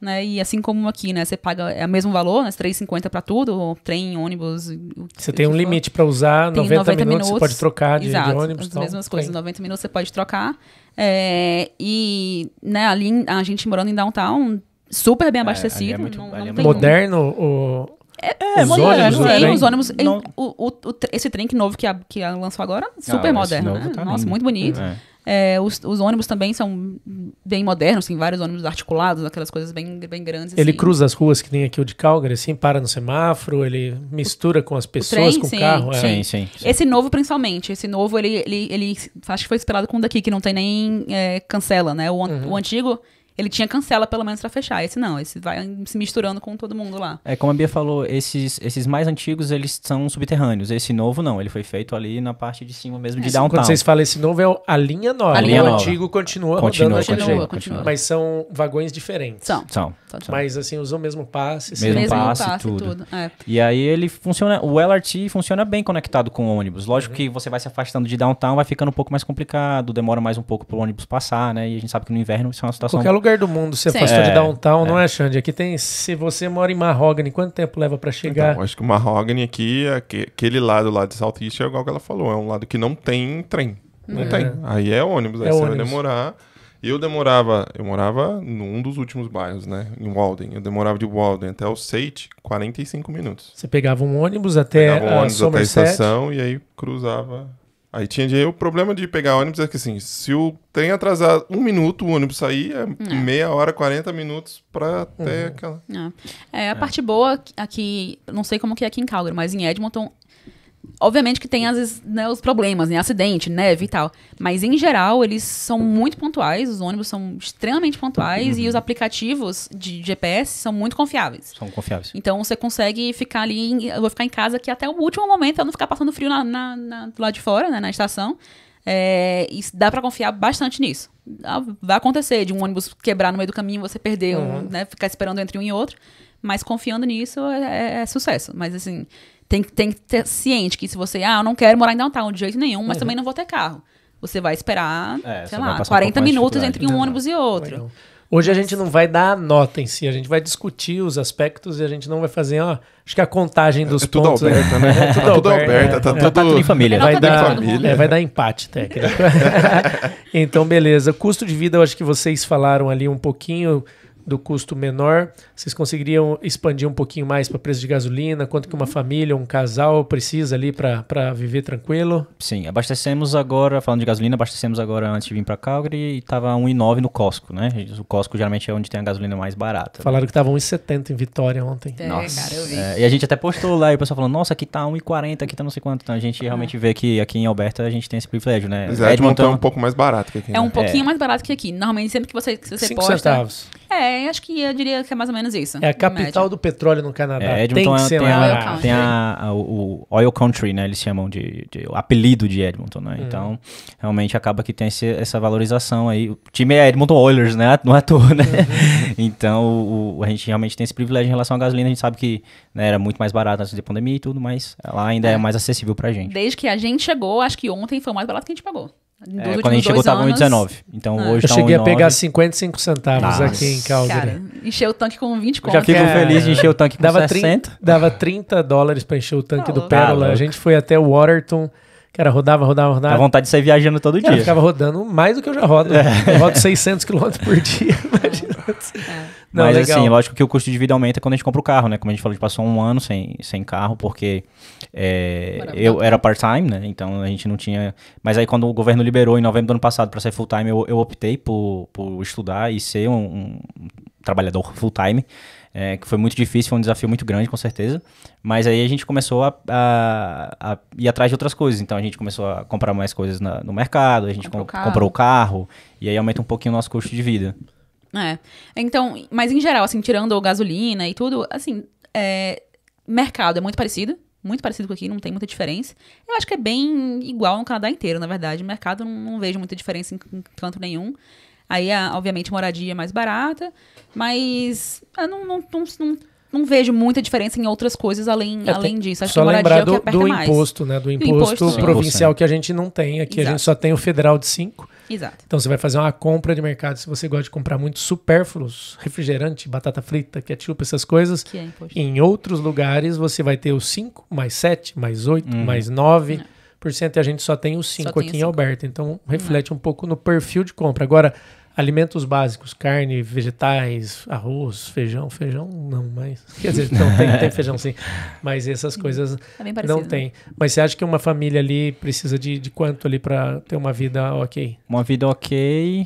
Speaker 3: né? E assim como aqui, né? Você paga é o mesmo valor, né? 3,50 para tudo, trem, ônibus. Você
Speaker 1: tem um limite para usar, 90, 90 minutos, minutos, você pode trocar de, exato, de ônibus. As então, mesmas coisas,
Speaker 3: 90 minutos você pode trocar. É, e né, ali a gente morando em downtown, super bem é, é abastecido. É, é
Speaker 5: muito, não, não é
Speaker 1: moderno, o, é, é, os moderno. Ônibus, né? os ônibus.
Speaker 3: Não... O, o, o, esse trem que novo que, a, que a lançou agora, ah, super ah, moderno. Né? Tá Nossa, lindo. muito bonito. É. É, os, os, ônibus também são bem modernos, tem assim, vários ônibus articulados, aquelas coisas bem, bem grandes. Ele assim. cruza
Speaker 1: as ruas que tem aqui o de Calgary, assim, para no semáforo, ele mistura com as pessoas, trem, com sim, o carro. Sim.
Speaker 2: É. Sim, sim,
Speaker 3: sim, Esse novo, principalmente. Esse novo, ele, ele, ele acho que foi esperado com o daqui, que não tem nem é, cancela, né? O, uhum. o antigo, ele tinha cancela pelo menos para fechar. Esse não, esse vai se misturando com todo mundo lá.
Speaker 2: É, como a Bia falou, esses, esses mais antigos, eles são subterrâneos. Esse novo não, ele foi feito ali na parte de cima mesmo é, de downtown. Quando vocês falam esse novo é a linha nova. A linha o nova. antigo continua continua, continua, continua, continua, Mas
Speaker 1: são vagões diferentes. São. São. são. Mas assim, usam o mesmo passe. Mesmo,
Speaker 2: mesmo passe, e tudo. tudo. É. E aí ele funciona, o LRT funciona bem conectado com o ônibus. Lógico uhum. que você vai se afastando de downtown, vai ficando um pouco mais complicado, demora mais um pouco pro ônibus passar, né? E a gente sabe que no inverno isso é uma situação... Qualquer lugar lugar do mundo você Sim.
Speaker 1: afastou é, de downtown, é. não é, Xande? Aqui tem. Se você mora em Mahogany, quanto tempo leva para chegar?
Speaker 4: Então, acho que o Mahogany aqui, aquele lado lá de Southeast, é igual que ela falou, é um lado que não tem trem. Não uhum. é. tem. Aí é ônibus, é aí você ônibus. vai demorar. Eu demorava, eu morava num dos últimos bairros, né? Em Walden. Eu demorava de Walden até o Seit, 45 minutos.
Speaker 1: Você pegava um ônibus até pegava um ônibus até a estação
Speaker 4: e aí cruzava Aí tinha O problema de pegar ônibus é que, assim, se o trem atrasar um minuto, o ônibus sair é, é. meia hora, 40 minutos para até uhum.
Speaker 5: aquela...
Speaker 3: É. é a é. parte boa aqui, não sei como que é aqui em Calgary, mas em Edmonton Obviamente que tem, às vezes, né, os problemas, né? Acidente, neve e tal. Mas, em geral, eles são muito pontuais, os ônibus são extremamente pontuais uhum. e os aplicativos de GPS são muito confiáveis. São confiáveis. Então, você consegue ficar ali, eu vou ficar em casa aqui até o último momento, eu não ficar passando frio na, na, na do lado de fora, né, na estação. É, e dá para confiar bastante nisso. Ah, vai acontecer de um ônibus quebrar no meio do caminho, você perder, uhum. um, né, ficar esperando entre um e outro. Mas confiando nisso é, é, é sucesso. Mas, assim tem, tem que ter ciente que se você, ah, eu não quero morar em downtown de jeito nenhum, mas uhum. também não vou ter carro. Você vai esperar, é, sei lá, 40 um minutos entre um não, ônibus e outro.
Speaker 1: Hoje mas... a gente não vai dar a nota em si, a gente vai discutir os aspectos e a gente não vai fazer, ó, acho que a contagem é dos é, é pontos... Tudo aberta, né? É, tudo, tudo tá, é, tudo... Tá tudo em família. É vai, dar, família. vai dar empate técnico. então, beleza. Custo de vida, eu acho que vocês falaram ali um pouquinho do custo menor, vocês conseguiriam expandir um pouquinho mais para preço de gasolina? Quanto que uma uhum. família, um casal precisa ali
Speaker 2: para viver tranquilo? Sim, abastecemos agora, falando de gasolina, abastecemos agora antes de vir para Calgary e estava 1,9 no Costco, né? O Costco geralmente é onde tem a gasolina mais barata.
Speaker 1: Falaram que estava 1,70 em Vitória ontem. É, nossa, cara, eu vi. É,
Speaker 2: e a gente até postou lá e o pessoal falando, nossa, aqui tá 1,40, aqui tá não sei quanto. Então a gente ah. realmente vê que aqui em Alberta a gente tem esse privilégio, né? Mas é Edmonton é um pouco mais barato que aqui. É um né? pouquinho
Speaker 3: é. mais barato que aqui. Normalmente sempre que você, que você posta... centavos. É, acho que eu diria que é mais ou menos isso. É a capital média.
Speaker 1: do petróleo no Canadá. É, Edmonton tem que ser tem, a, tem
Speaker 2: a, a, o Oil Country, né? Eles chamam de, de o apelido de Edmonton, né? Hum. Então, realmente acaba que tem esse, essa valorização aí. O time é Edmonton Oilers, né? Não é à toa, né? Uhum. então, o, a gente realmente tem esse privilégio em relação à gasolina. A gente sabe que né, era muito mais barato antes da pandemia e tudo, mas lá ainda é, é mais acessível pra gente.
Speaker 3: Desde que a gente chegou, acho que ontem foi o mais barato que a gente pagou. É, quando a gente chegou, estava 1,19.
Speaker 2: Então ah. hoje Eu tá cheguei 1, a pegar 55 centavos ah. aqui em Calgary.
Speaker 3: Cara, encheu o tanque com 20 contos. Já fico é. feliz de encher o tanque com dava 60.
Speaker 1: 30, dava 30 dólares para encher o tanque ah, do Pérola. Tá a gente foi até o Waterton era rodava, rodava, rodava. a vontade de sair viajando todo dia. Eu ficava rodando mais do que eu já rodo. É. Eu rodo 600 km por dia.
Speaker 2: É. Não, Mas assim, legal. assim, lógico que o custo de vida aumenta quando a gente compra o carro, né? Como a gente falou, a gente passou um ano sem, sem carro, porque é, eu era part-time, né? Então a gente não tinha. Mas aí quando o governo liberou em novembro do ano passado para ser full-time, eu, eu optei por, por estudar e ser um, um trabalhador full-time é, que foi muito difícil, foi um desafio muito grande, com certeza. Mas aí a gente começou a, a, a ir atrás de outras coisas. Então a gente começou a comprar mais coisas na, no mercado, a gente comprou, com, o comprou o carro, e aí aumenta um pouquinho o nosso custo de vida.
Speaker 3: É. Então, mas em geral, assim, tirando o gasolina e tudo, assim, é, mercado é muito parecido. Muito parecido com aqui, não tem muita diferença. Eu acho que é bem igual no Canadá inteiro, na verdade. Mercado não, não vejo muita diferença em, em canto nenhum. Aí, é, obviamente, moradia é mais barata, mas eu não, não, não, não não vejo muita diferença em outras coisas além, é, além disso. Acho só é que lembrar do, é do imposto, né? Do imposto, imposto
Speaker 1: provincial que a gente não tem. Aqui Exato. a gente só tem o federal de 5. Exato. Então você vai fazer uma compra de mercado. Se você gosta de comprar muito supérfluos, refrigerante, batata frita, ketchup, essas coisas, que é imposto. em outros lugares você vai ter o 5, mais 7, mais 8, uhum. mais 9. É. Por cento e a gente só tem o 5 aqui em Alberta. Então reflete um pouco no perfil de compra. Agora, Alimentos básicos, carne, vegetais, arroz, feijão. Feijão não, mas. Quer dizer, não, tem, tem feijão sim. Mas essas uhum. coisas é parecido, não tem. Né? Mas você acha que uma família ali precisa de, de quanto ali para ter uma vida ok?
Speaker 2: Uma vida ok,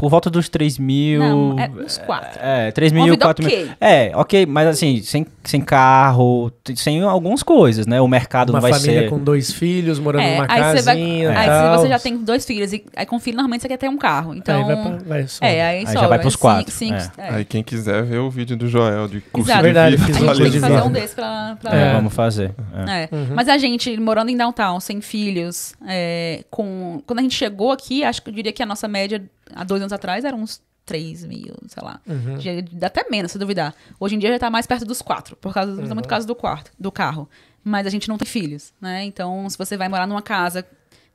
Speaker 2: por volta dos 3 mil. Não, é uns 4. É, 3 é, mil, 4 mil. Okay. É, ok, mas assim, sem, sem carro, sem algumas coisas, né? O mercado Uma não vai ser. Uma família com
Speaker 4: dois filhos, morando
Speaker 2: é, numa aí casinha. vai, é. aí você
Speaker 3: já tem dois filhos, e aí com filho normalmente você quer ter um carro. Então. Aí vai então pra, vai é, aí, aí só, já vai pros 4. É. é.
Speaker 4: Aí quem quiser ver o vídeo do Joel de curso Exato. de Verdade, vida, tá a gente tem que fazer um desse pra. pra... vamos fazer.
Speaker 3: Uhum. Mas a gente, morando em downtown, sem filhos, com... quando a gente chegou aqui, acho que eu diria que a nossa média há dois anos atrás eram uns 3 mil, sei lá. Uhum. É até menos, se duvidar. Hoje em dia já tá mais perto dos quatro, por causa uhum. muito caso do quarto, do carro. Mas a gente não tem filhos, né? Então, se você vai morar numa casa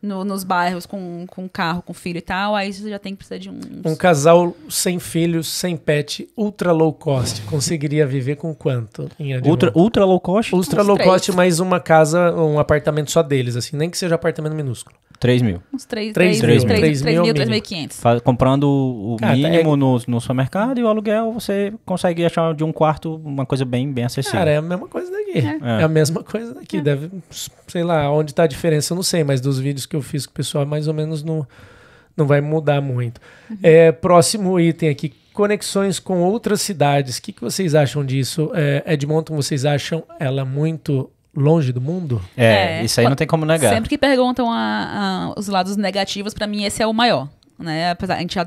Speaker 3: no, nos bairros com, com carro, com filho e tal, aí você já tem que precisar de um. Um
Speaker 1: casal sem filhos, sem pet, ultra low cost, conseguiria viver com quanto? ultra, ultra low cost? Ultra Uns low três. cost, mais uma casa, um apartamento
Speaker 2: só deles, assim, nem que seja apartamento minúsculo. 3 mil. Uns 3, 3, 3, 3 mil. 3, mil, 3 mil, 3.500. É comprando o Cara, ah, tá, é mínimo é... no, no supermercado e o aluguel você consegue achar de um quarto uma coisa bem, bem acessível. Cara, é a mesma coisa daqui. É, é, é a mesma coisa daqui. Deve, sei
Speaker 1: lá, onde está a diferença, eu não sei, mas dos vídeos que que eu fiz com o pessoal, é mais ou menos no, não vai mudar muito. Uhum. É, próximo item aqui, conexões com outras cidades. O que, que vocês acham disso? É, Edmonton, vocês acham ela muito longe do mundo?
Speaker 2: É, é, isso aí não tem como negar. Sempre
Speaker 3: que perguntam a, a, os lados negativos, para mim esse é o maior né? Apesar, a gente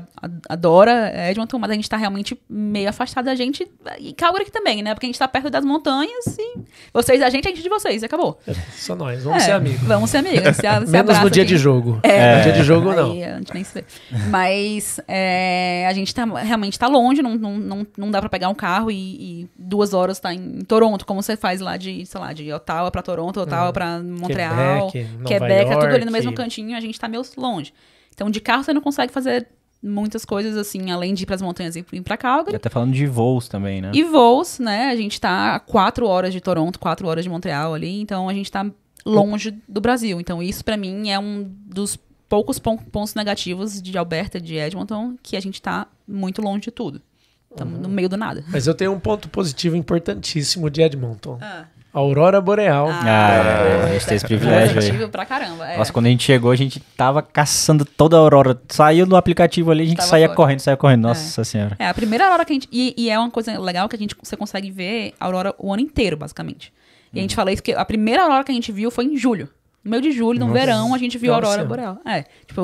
Speaker 3: adora Edmonton, mas a gente tá realmente meio afastado da gente. E Calgary aqui também, né? Porque a gente tá perto das montanhas e vocês da gente, a gente de vocês, acabou. É,
Speaker 1: só nós, vamos é, ser amigos.
Speaker 3: Vamos ser amigos. Se, se Menos no dia aqui. de jogo. É, é no é. dia de jogo, não. Aí, a gente nem se vê. Mas é, a gente tá, realmente tá longe, não, não, não, não dá pra pegar um carro e, e duas horas tá em, Toronto, como você faz lá de, sei lá, de Ottawa pra Toronto, Ottawa hum, pra Montreal, Quebec, Quebec York, tá tudo ali no mesmo cantinho, a gente tá meio longe. Então, de carro você não consegue fazer muitas coisas assim, além de ir para as montanhas e ir para Calgary. E até
Speaker 2: falando de voos também, né? E
Speaker 3: voos, né? A gente está a quatro horas de Toronto, quatro horas de Montreal ali, então a gente está longe do Brasil. Então, isso para mim é um dos poucos pontos negativos de Alberta, de Edmonton, que a gente está muito longe de tudo. Estamos uhum. no meio do nada. Mas
Speaker 1: eu tenho um ponto positivo importantíssimo de Edmonton. Ah. Aurora Boreal. Ah, ah é, é, é, é, a gente tem esse
Speaker 2: privilégio aí. pra
Speaker 3: caramba. É. Nossa,
Speaker 2: quando a gente chegou, a gente tava caçando toda a Aurora. Saiu do aplicativo ali, a gente tava saía fora. correndo, saía correndo. Nossa é. senhora. É,
Speaker 3: a primeira Aurora que a gente. E, e, é uma coisa legal que a gente você consegue ver a Aurora o ano inteiro, basicamente. E hum. a gente uhum. fala isso que a primeira Aurora que a gente viu foi em julho. No meio de julho, no Nossa. verão, a gente viu a Aurora Boreal. É, tipo,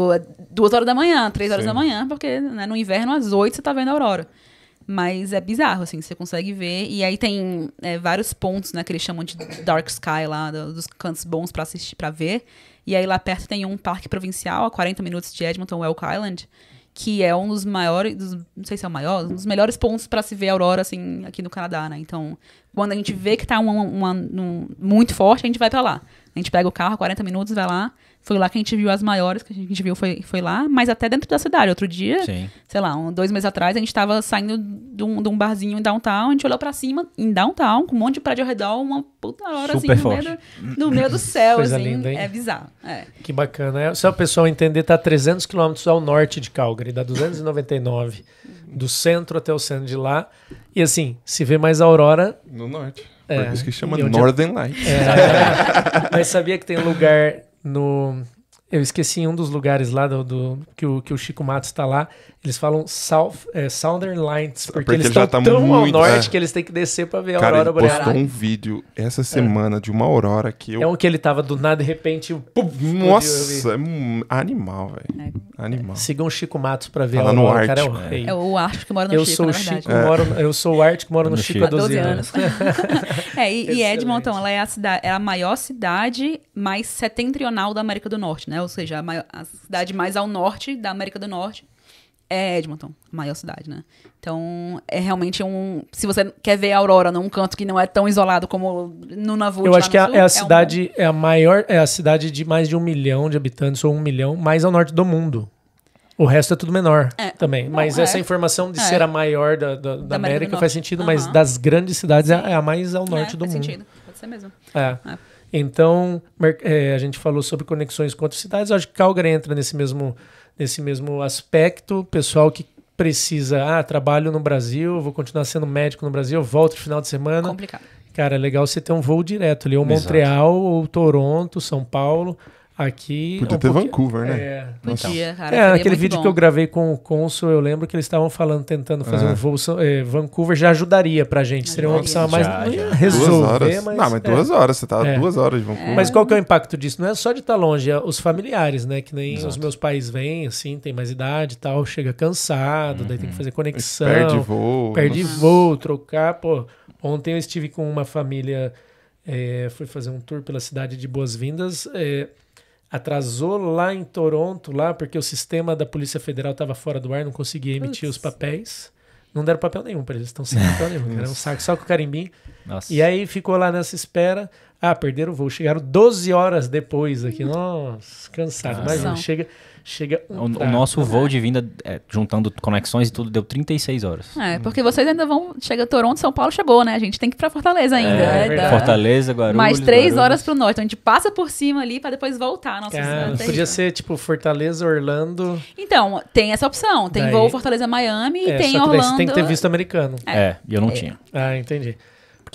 Speaker 3: duas horas da manhã, três horas Sim. da manhã, porque né, no inverno, às oito, você tá vendo a Aurora. Mas é bizarro, assim, você consegue ver. E aí tem é, vários pontos, né, que eles chamam de Dark Sky lá, dos cantos bons para assistir, para ver. E aí lá perto tem um parque provincial, a 40 minutos de Edmonton, Elk Island, que é um dos maiores, dos, não sei se é o maior, um dos melhores pontos para se ver a aurora, assim, aqui no Canadá, né? Então, quando a gente vê que tá uma, uma, um, muito forte, a gente vai para lá. A gente pega o carro, 40 minutos, vai lá, foi lá que a gente viu as maiores que a gente viu foi, foi lá, mas até dentro da cidade. Outro dia, Sim. sei lá, um, dois meses atrás, a gente estava saindo de um, de um, barzinho em downtown, a gente olhou para cima, em downtown, com um monte de prédio ao redor, uma
Speaker 5: puta hora Super assim, no meio,
Speaker 3: do, no meio, do, céu, Coisa assim. Linda, é bizarro. É.
Speaker 1: Que bacana. É, só o pessoal entender, tá 300 quilômetros ao norte de Calgary, dá 299 uhum. do centro até o centro de lá. E assim, se vê mais aurora. No norte. É, Por isso que chama Northern Lights. é, mas sabia que tem lugar no. Eu esqueci um dos lugares lá do, do que, o, que o Chico Matos está lá. Eles falam South, é, Southern Lights, porque, porque eles estão tá tão muito, ao norte é. que eles têm que descer para ver a Cara, aurora boreal. Ele postou um
Speaker 4: vídeo essa semana é. de uma aurora que
Speaker 1: eu... É um que ele tava do nada de repente... Pum,
Speaker 4: Nossa, é animal, velho. É. Animal. Sigam o Chico Matos para ver lá a aurora. No Arte, cara é o né? rei. É o Arte que mora no
Speaker 3: eu Chico, sou o Chico, é. moro,
Speaker 1: Eu sou o Arte que mora no, no Chico, Chico há
Speaker 5: 12 anos. anos. é,
Speaker 3: e, e é Edmonton, ela é a, cidade, é a maior cidade mais setentrional da América do Norte, né? Ou seja, a, maior, a cidade mais ao norte da América do Norte é Edmonton, a maior cidade, né? Então, é realmente um. Se você quer ver a Aurora num canto que não é tão isolado como no Nunavut. Eu acho que é, sul, é, a é cidade,
Speaker 1: um... é a maior, é a cidade de mais de um milhão de habitantes, ou um milhão, mais ao norte do mundo. O resto é tudo menor é, também. Bom, mas é, essa informação de é, ser a maior da, da, da, da América, América faz sentido, uhum. mas das grandes cidades é, é a mais ao é, norte do mundo. Faz sentido, pode ser mesmo. É. é. Então, é, a gente falou sobre conexões com outras cidades. Eu acho que Calgary entra nesse mesmo, nesse mesmo aspecto. Pessoal que precisa, ah, trabalho no Brasil, vou continuar sendo médico no Brasil, volto no final de semana. Complicado. Cara, é legal você ter um voo direto ali, ou Montreal, ou Toronto, São Paulo. Aqui. Podia um ter Vancouver, né? É, Podia, cara, é aquele vídeo bom. que eu gravei com o Consul, eu lembro que eles estavam falando, tentando fazer é. um voo. É, Vancouver já ajudaria pra gente. Seria uma opção mais. Já, resolver, duas horas. mas. Não, mas é. duas horas, você tá é. duas horas de Vancouver. Mas qual que é o impacto disso? Não é só de estar tá longe, é os familiares, né? Que nem Exato. os meus pais vêm, assim, tem mais idade e tal, chega cansado, uhum. daí tem que uhum. fazer conexão. perde voo. Perde nossa. voo, trocar. Pô, ontem eu estive com uma família. É, fui fazer um tour pela cidade de Boas-Vindas. É, atrasou lá em Toronto, lá, porque o sistema da Polícia Federal estava fora do ar, não conseguia emitir os papéis. Não deram papel nenhum para eles, estão sem papel nenhum. Era um saco, só com o carimbim. Nossa. E aí ficou lá nessa espera. Ah, perderam o voo. Chegaram 12 horas depois aqui. Nossa, cansado. Nossa. Mas não chega chega um o, o, nosso voo de
Speaker 2: vinda, é, juntando conexões e tudo, deu 36 horas. É,
Speaker 3: porque vocês ainda vão. Chega Toronto, São Paulo chegou, né? A gente tem que ir pra Fortaleza ainda. É, é, é
Speaker 2: Fortaleza, Guarulhos. Mais três Guarulhos.
Speaker 3: horas pro norte. Então a gente passa por cima ali pra depois voltar. Nossa, Cara, podia
Speaker 1: ser tipo Fortaleza, Orlando.
Speaker 3: Então, tem essa opção. Tem daí, voo Fortaleza, Miami e é, tem Orlando. Você tem que ter visto americano.
Speaker 1: É, e eu não é. tinha. Ah, entendi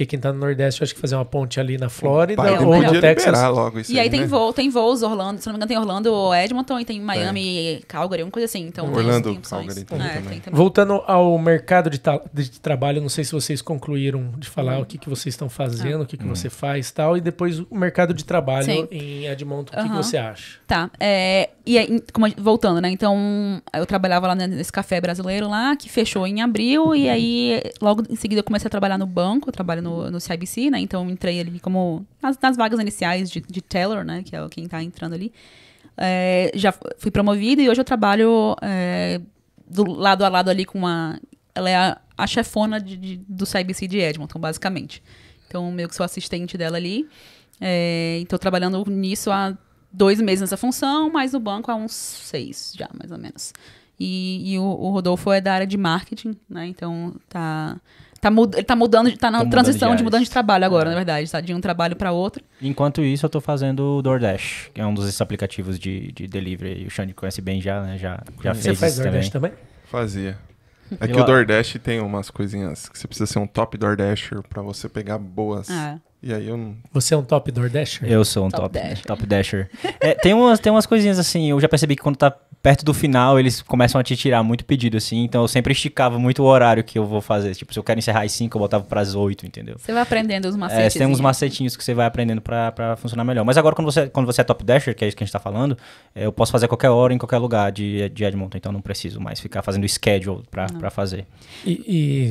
Speaker 1: porque quem tá no Nordeste, acho que fazer uma ponte ali na Flórida Pai, ou no Texas. Logo isso e aí, aí tem, né?
Speaker 3: voo, tem voos Orlando, se não me engano, tem Orlando ou Edmonton, e tem Miami, é. Calgary, uma coisa assim. Então, Orlando, tem Calgary tem
Speaker 4: é, também. Também.
Speaker 1: Voltando ao mercado de, de, trabalho, não sei se vocês concluíram de falar hum. o que, que vocês estão fazendo, ah. o que, que hum. você faz tal, e depois o mercado de trabalho Sim. em Edmonton, o que, que, você acha?
Speaker 3: Tá, é, e aí, como, voltando, né? Então, eu trabalhava lá nesse café brasileiro lá, que fechou em abril, e aí logo em seguida eu comecei a trabalhar no banco, eu trabalho no no, no CIBC, né? Então entrei ali como nas, nas vagas iniciais de, de Taylor, né? Que é quem está entrando ali. É, já fui promovida e hoje eu trabalho é, do lado a lado ali com uma. Ela é a, a chefona de, de, do CIBC de Edmonton, basicamente. Então, meio que sou assistente dela ali. É, estou trabalhando nisso há dois meses nessa função, mas no banco há uns seis já, mais ou menos. E, e o, o, Rodolfo é da área de marketing, né? Então, tá Tá mud... Ele tá mudando, tá na transição de, de, mudando de trabalho agora, é. na verdade, tá? De um trabalho para outro.
Speaker 2: Enquanto isso, eu tô fazendo o DoorDash, que é um dos aplicativos de, de delivery. o Xande conhece bem já, né? Já, já você fez faz isso DoorDash também?
Speaker 4: também? Fazia. É que o DoorDash tem umas coisinhas que você precisa ser um top DoorDasher para você pegar boas. É.
Speaker 2: E aí eu Você é um
Speaker 1: top door dasher? Eu sou um top, top dasher.
Speaker 2: Top dasher. é, tem, umas, tem umas coisinhas assim, eu já percebi que quando tá perto do final, eles começam a te tirar muito pedido, assim. Então eu sempre esticava muito o horário que eu vou fazer. Tipo, se eu quero encerrar às 5, eu botava pras 8, entendeu? Você vai aprendendo os macetes. É, tem uns macetinhos que você vai aprendendo pra, pra funcionar melhor. Mas agora, quando você, quando você é top dasher, que é isso que a gente tá falando, é, eu posso fazer a qualquer hora, em qualquer lugar de, de Edmonton. Então não preciso mais ficar fazendo schedule pra, pra fazer.
Speaker 1: E,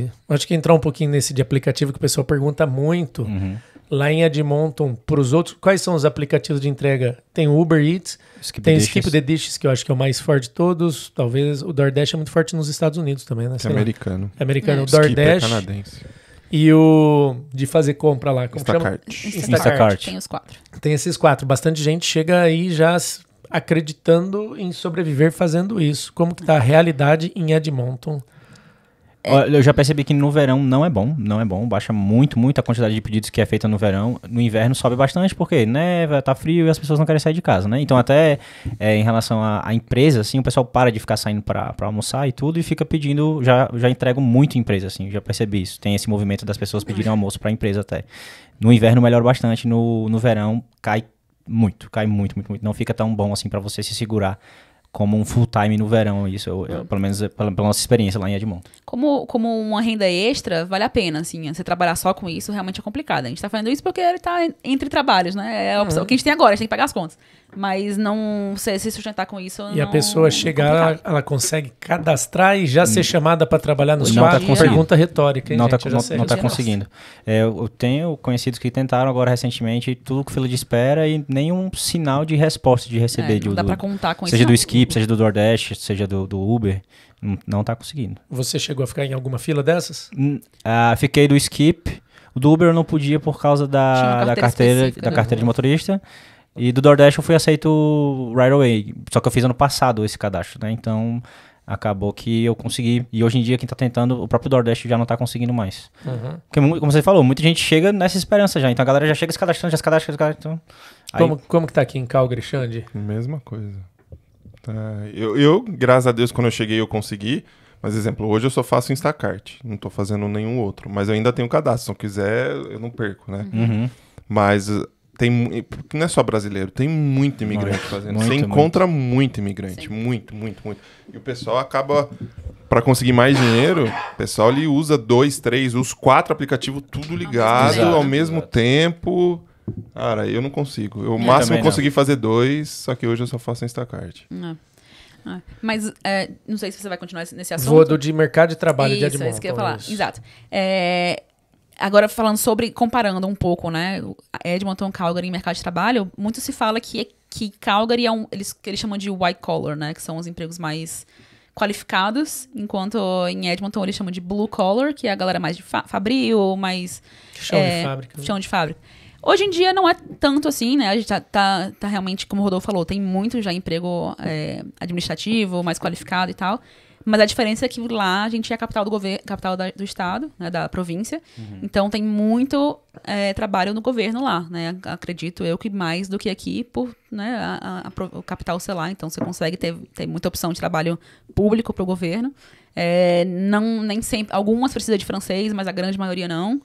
Speaker 1: e acho que entrar um pouquinho nesse de aplicativo que o pessoal pergunta muito. Uhum lá em Edmonton para os outros. Quais são os aplicativos de entrega? Tem o Uber Eats, Skip tem o Skip the Dishes, que eu acho que é o mais forte de todos. Talvez o DoorDash é muito forte nos Estados Unidos também, né? É Sei é americano. Lá. É americano. É. O é DoorDash. É canadense. E o de fazer compra lá. Como Instacart. Chama? Instacart. Tem os quatro. Tem esses quatro. Bastante gente chega aí já acreditando em sobreviver fazendo isso. Como que tá a realidade em Edmonton?
Speaker 2: É... Eu já percebi que no verão não é bom, não é bom. Baixa muito, muito a quantidade de pedidos que é feita no verão. No inverno sobe bastante, porque neva, tá frio e as pessoas não querem sair de casa, né? Então até é, em relação à empresa, assim, o pessoal para de ficar saindo para almoçar e tudo e fica pedindo, já, já entrego muito empresa, assim, já percebi isso. Tem esse movimento das pessoas pedirem almoço para empresa até. No inverno melhora bastante, no, no verão cai muito, cai muito, muito, muito. Não fica tão bom assim para você se segurar como um full time no verão, isso, eu, eu, uhum. pelo menos pela, pela, nossa experiência lá em Edmond.
Speaker 3: Como, como uma renda extra, vale a pena, assim, você trabalhar só com isso realmente é complicado. A gente tá fazendo isso porque ele tá entre trabalhos, né? É a opção uhum. que a gente tem agora, a gente tem que pagar as contas mas não se, se sustentar com isso. E não, a pessoa
Speaker 1: é chegar, ela, ela, consegue cadastrar e já hum. ser chamada para trabalhar nos não tá quadros? Tá Pergunta retórica, hein, Não está não, não tá conseguindo.
Speaker 2: É, eu tenho conhecidos que tentaram agora recentemente tudo que fila de espera e nenhum sinal de resposta de receber. É, de, não dá para contar com seja isso. Seja do Skip, seja do DoorDash, seja do, do Uber. Não está conseguindo.
Speaker 1: Você chegou a ficar em alguma fila dessas? Hum,
Speaker 2: ah, fiquei do Skip. O do Uber eu não podia por causa da, carteira da carteira, da né? carteira de motorista. E do DoorDash eu fui aceito right away. Só que eu fiz ano passado esse cadastro, né? Então acabou que eu consegui. E hoje em dia, quem tá tentando, o próprio DoorDash já não tá conseguindo mais. Uhum. Porque, como você falou, muita gente chega nessa esperança já. Então a galera já chega se cadastrando, já se cadastra, já se cadastra. Então, aí... como, como que tá aqui em Calgary, Xande? Mesma coisa.
Speaker 4: Tá. Eu, eu, graças a Deus, quando eu cheguei, eu consegui. Mas, exemplo, hoje eu só faço Instacart. Não tô fazendo nenhum outro. Mas eu ainda tenho cadastro. Se não quiser, eu não perco, né? Uhum. Mas tem, não é só brasileiro, tem muito imigrante muito, fazendo. Muito, Você encontra muito, muito imigrante, Sim. muito, muito, muito. E o pessoal acaba, para conseguir mais dinheiro, o pessoal ele usa dois, três, os quatro aplicativos tudo ligado Exato. ao mesmo tempo. Cara, eu não consigo. Eu, o máximo consegui não. fazer dois, só que hoje eu só faço Instacart.
Speaker 5: Não. É.
Speaker 3: É. mas é, não sei se você vai continuar nesse assunto. Vou do de mercado de trabalho isso, de Edmonton. É isso que eu ia falar. Isso. Exato. É, Agora, falando sobre, comparando um pouco, né, Edmonton, Calgary e mercado de trabalho, muito se fala que, que Calgary é um, eles, que eles chamam de white collar, né, que são os empregos mais qualificados, enquanto em Edmonton eles chamam de blue collar, que é a galera mais de fa fabril, mais... Chão é, de fábrica. Né? Chão né? de fábrica. Hoje em dia não é tanto assim, né? A gente tá, tá, tá realmente, como o Rodolfo falou, tem muito já emprego é, administrativo, mais qualificado e tal. Mas a diferença é que lá a gente é a capital do governo, capital da, do estado, né, da província. Uhum. Então tem muito é, trabalho no governo lá, né? Acredito eu que mais do que aqui, por né, a, a, a, o capital sei lá. Então você consegue ter, ter muita opção de trabalho público para o governo. É, não nem sempre, algumas precisam de francês, mas a grande maioria não.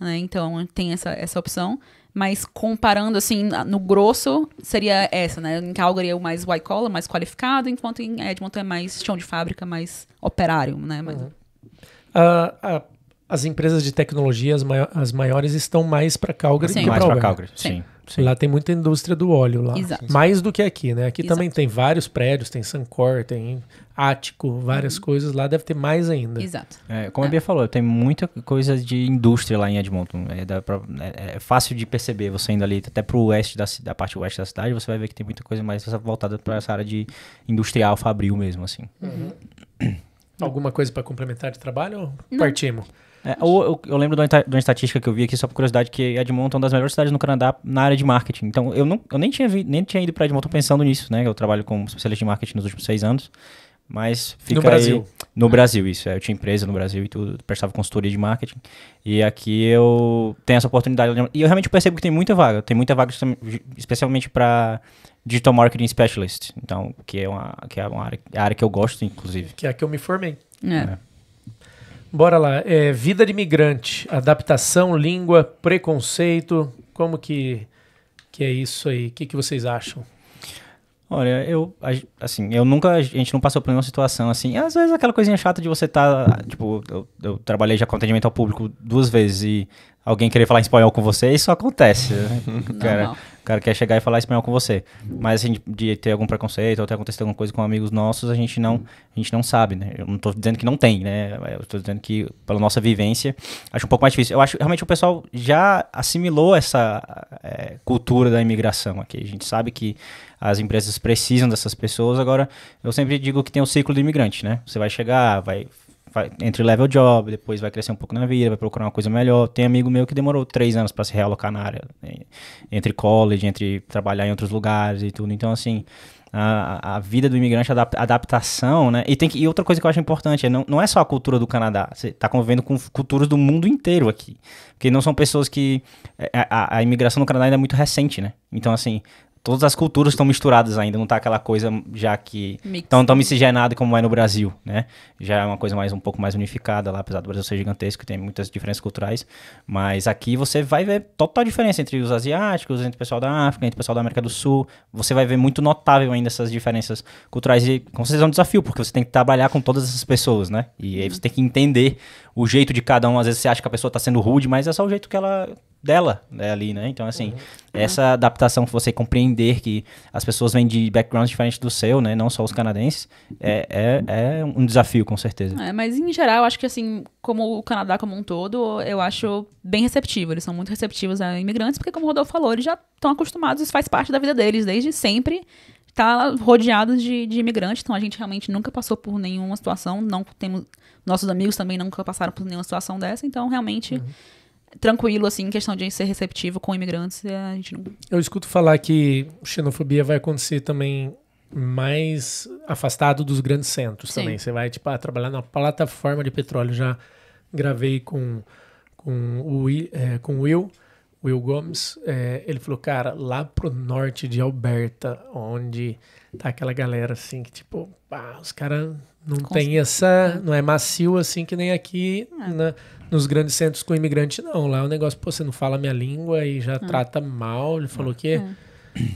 Speaker 3: Né? Então tem essa, essa opção. Mas comparando, assim, no grosso, seria essa, né? Em Calgary é o mais white collar, mais qualificado, enquanto em Edmonton é mais chão de fábrica, mais operário, né? Mas... Uhum.
Speaker 1: Uh, uh, as empresas de tecnologia, as, mai as maiores, estão mais para Calgary sim. que para Calgary. sim. sim. Sim. Lá tem muita indústria do óleo lá. Exato. Mais do que aqui, né? Aqui Exato. também tem vários prédios, tem Sancor, tem ático, várias uhum. coisas. Lá deve ter mais ainda. Exato.
Speaker 2: É, como é. a Bia falou, tem muita coisa de indústria lá em Edmonton. É, pra, é, é, fácil de perceber você indo ali até pro oeste da, da parte oeste da cidade, você vai ver que tem muita coisa mais voltada para essa área de industrial, fabril mesmo, assim.
Speaker 5: Uhum.
Speaker 1: Alguma coisa para complementar de trabalho? Ou Não.
Speaker 2: Partimos. É, eu, eu, eu, lembro de uma, estatística que eu vi aqui, só por curiosidade, que Edmonton é uma das melhores cidades no Canadá na área de marketing. Então, eu, não, eu nem, tinha vi, nem tinha ido para Edmonton pensando nisso, né? Eu trabalho como especialista de marketing nos últimos seis anos. Mas fica no Brasil. Aí, no Brasil, isso. É, eu tinha empresa no Brasil e tudo, prestava consultoria de marketing. E aqui eu tenho essa oportunidade. E eu realmente percebo que tem muita vaga. Tem muita vaga especialmente para Digital Marketing Specialist. Então, que é uma, que é uma área, é área que eu gosto, inclusive. Que é
Speaker 1: a que eu me formei. É. é. Bora lá. É, vida de imigrante, adaptação, língua, preconceito, como que, que é isso aí? O que, que vocês
Speaker 2: acham? Olha, eu assim, eu nunca a gente não passou por nenhuma situação assim. Às vezes é aquela coisinha chata de você tá, tipo, eu, eu trabalhei já com atendimento ao público duas vezes e alguém querer falar em espanhol com você, isso acontece. Né? Cara, o cara quer chegar e falar espanhol com você. Mas assim, de, de ter algum preconceito ou ter acontecido alguma coisa com amigos nossos, a gente não, a gente não sabe, né? Eu não estou dizendo que não tem, né? Eu estou dizendo que pela nossa vivência, acho um pouco mais difícil. Eu acho realmente o pessoal já assimilou essa é, cultura da imigração aqui. A gente sabe que as empresas precisam dessas pessoas. Agora, eu sempre digo que tem o um ciclo do imigrante, né? Você vai chegar, vai vai, entre level job, depois vai crescer um pouco na vida, vai procurar uma coisa melhor. Tem amigo meu que demorou três anos para se realocar na área, né, entre college, entre trabalhar em outros lugares e tudo. Então, assim, a, a vida do imigrante, a adaptação, né? E, tem que, e outra coisa que eu acho importante, é não, não é só a cultura do Canadá, você está convivendo com culturas do mundo inteiro aqui. Porque não são pessoas que. A, é, a, a imigração no Canadá ainda é muito recente, né? Então, assim, todas as culturas estão misturadas ainda, não tá aquela coisa já que tão, tão miscigenada como é no Brasil, né? Já é uma coisa mais um pouco mais unificada lá, apesar do Brasil ser gigantesco, e tem muitas diferenças culturais, mas aqui você vai ver total diferença entre os asiáticos, entre o pessoal da África, entre o pessoal da América do Sul, você vai ver muito notável ainda essas diferenças culturais e com certeza é um desafio, porque você tem que trabalhar com todas essas pessoas, né? E aí uhum. você tem que entender o jeito de cada um, às vezes você acha que a pessoa tá sendo rude, mas é só o jeito que ela dela né, ali, né? Então, assim, uhum. essa adaptação, você compreender que as pessoas vêm de backgrounds diferentes do seu, né? Não só os canadenses, é, é, é um desafio, com certeza. É,
Speaker 3: mas, em geral, eu acho que, assim, como o Canadá como um todo, eu acho bem receptivo. Eles são muito receptivos a imigrantes, porque, como o Rodolfo falou, eles já estão acostumados, isso faz parte da vida deles desde sempre tá rodeados de, de imigrantes, então a gente realmente nunca passou por nenhuma situação, não temos nossos amigos também nunca passaram por nenhuma situação dessa, então realmente uhum tranquilo, assim, em questão de ser receptivo com imigrantes, a gente não.
Speaker 1: Eu escuto falar que xenofobia vai acontecer também mais afastado dos grandes centros Sim. também. Você vai, tipo, ah, trabalhar na plataforma de petróleo. Já gravei com, com, o, é, com o Will. Will Gomes, é, ele falou, cara, lá pro norte de Alberta, onde tá aquela galera assim que, tipo, pá, os caras não Com tem essa. Não é macio assim que nem aqui é. na, né, nos grandes centros com imigrante, não. Lá é um negócio, pô, você não fala minha língua e já é. trata mal. Ele falou é. que. É.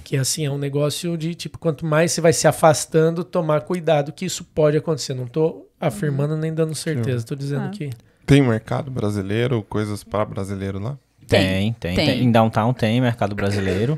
Speaker 1: Que assim, é um negócio de tipo, quanto mais você vai se afastando, tomar cuidado que isso pode acontecer. Não tô afirmando uhum. nem dando certeza, tô dizendo é. que.
Speaker 4: Tem mercado brasileiro, coisas para brasileiro
Speaker 2: lá? Tem tem, tem, tem, Em downtown tem mercado brasileiro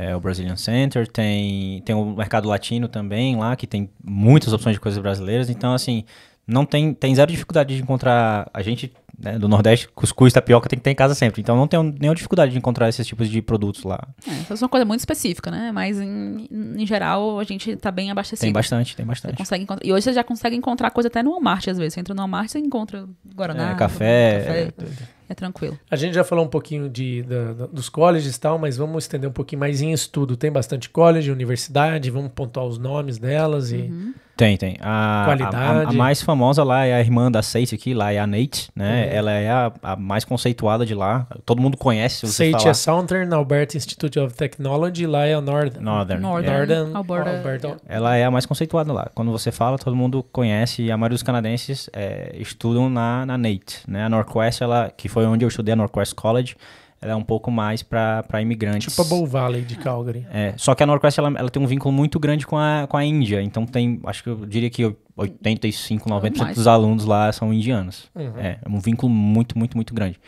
Speaker 2: é, o Brazilian Center, tem, tem o mercado latino também lá, que tem muitas opções de coisas brasileiras. Então, assim, não tem, tem zero dificuldade de encontrar. A gente né, do Nordeste, cuscuz, tapioca tem que ter em casa sempre. Então não tem nenhuma dificuldade de encontrar esses tipos de produtos lá.
Speaker 3: É, essa então, é uma coisa muito específica, né? Mas em, em geral a gente está bem abastecido. Tem bastante, tem bastante. Você consegue encontrar, e hoje você já consegue encontrar coisa até no Walmart às vezes. Você entra no Walmart e encontra Guaraná. É, café. café. É, é tranquilo.
Speaker 1: A gente já falou um pouquinho de, da, da, dos colleges e tal, mas vamos estender um pouquinho mais em estudo. Tem bastante college, universidade, vamos pontuar os nomes delas e... Uhum.
Speaker 2: Tem, tem. A, Qualidade. A, a, a, mais famosa lá é a irmã da Sage aqui, lá é a Nate, né? Uhum. Ela é a, a, mais conceituada de lá. Todo mundo conhece, o você é Southern Alberta Institute of Technology, lá é a Northern. Northern. Northern, Northern Alberta. Alberta. Ela é a mais conceituada lá. Quando você fala, todo mundo conhece. E A maioria dos canadenses é, estudam na, na Nate, né? A Northwest, ela, que foi foi onde eu estudei a Northwest College. Ela é um pouco mais para imigrantes. Tipo a Bow
Speaker 1: Valley de Calgary.
Speaker 2: É, só que a Northwest ela, ela tem um vínculo muito grande com a, com a Índia. Então tem, acho que eu diria que 85, 90% dos alunos lá são indianos. Uhum. É, é um vínculo muito, muito, muito grande.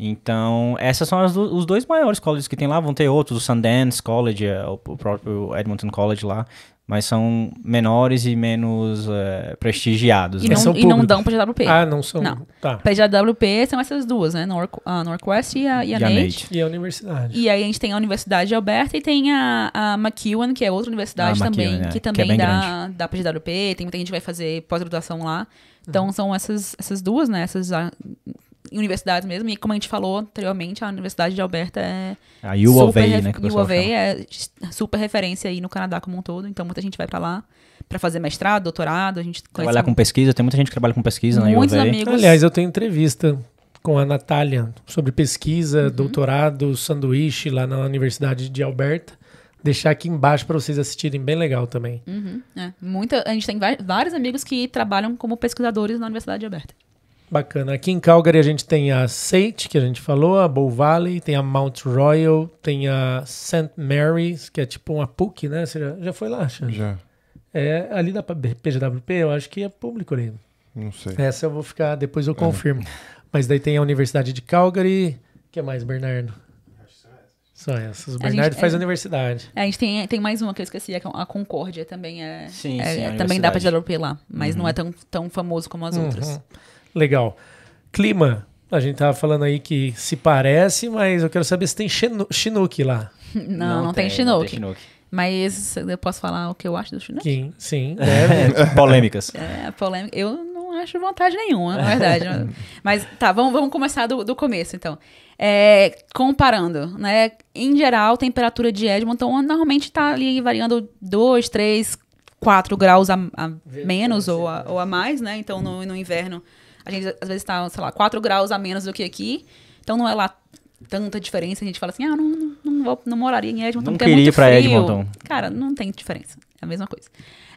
Speaker 2: Então, essas são as, os dois maiores colleges que tem lá. Vão ter outros, o Sundance College, é, o próprio Edmonton College lá mas são menores e menos é, prestigiados. E, né? não, é, e não, dão GWP. Ah, não são. Não. Tá.
Speaker 3: GWP são essas duas, né? North, a Northwest e a, e a, e a, Nate.
Speaker 1: E a universidade.
Speaker 3: E aí a gente tem a Universidade de Alberta e tem a, a McEwan, que é outra universidade ah, também, é. que também que é dá, dá PGWP. Tem muita gente que vai fazer pós-graduação lá. Uhum. Então uhum. são essas, essas duas, né? Essas em universidades mesmo. E como a gente falou anteriormente, a Universidade de Alberta é. A UOV, né? Que o é super referência aí no Canadá como um todo. Então muita gente vai para lá para fazer mestrado, doutorado. A gente Trabalhar com
Speaker 2: pesquisa, tem muita gente que trabalha com pesquisa na UOV. Amigos... Aliás, eu tenho entrevista com a Natália sobre
Speaker 1: pesquisa, uhum. doutorado, sanduíche lá na Universidade de Alberta deixar aqui embaixo para vocês assistirem, bem legal também.
Speaker 3: Uhum, é. Muita, a gente tem vários amigos que trabalham como pesquisadores na Universidade Aberta.
Speaker 1: Bacana. Aqui em Calgary a gente tem a Sage, que a gente falou, a Bow Valley, tem a Mount Royal, tem a St. Mary's, que é tipo uma PUC, né? Você já, já foi lá, Já. É, ali da PGWP, eu acho que é público
Speaker 4: ali. Não sei. Essa
Speaker 1: eu vou ficar, depois eu é. confirmo. É. Mas daí tem a Universidade de Calgary. O que é mais, Bernardo? São essas. O Bernardo gente, faz é, universidade.
Speaker 3: É, a gente tem, tem mais uma que eu esqueci, a Concórdia também é. Sim, é, sim, é também dá pra PGWP lá, mas uhum. não é uhum. tão, tão famoso como as uhum. outras.
Speaker 1: Legal. Clima, a gente tava falando aí que se parece, mas eu quero saber se tem Chinook lá.
Speaker 3: Não, não, não tem, tem Chinook. Não tem Chinook. Mas eu posso falar o que eu acho do Chinook? Sim, sim. Deve. É, polêmicas. É, polêmica. Eu não acho vontade nenhuma, na verdade. Mas tá, vamos, vamos começar do, do começo, então. É, comparando, né? Em geral, a temperatura de Edmonton normalmente tá ali variando 2, 3, 4 graus a, a menos ou a, ou a mais, né? Então, no, no inverno a gente às vezes está, sei lá, 4 graus a menos do que aqui. Então não é lá tanta diferença. A gente fala assim, ah, não, não, não, vou, não moraria em Edmonton, não é queria é muito frio. Edmonton. Cara, não tem diferença. É a mesma coisa.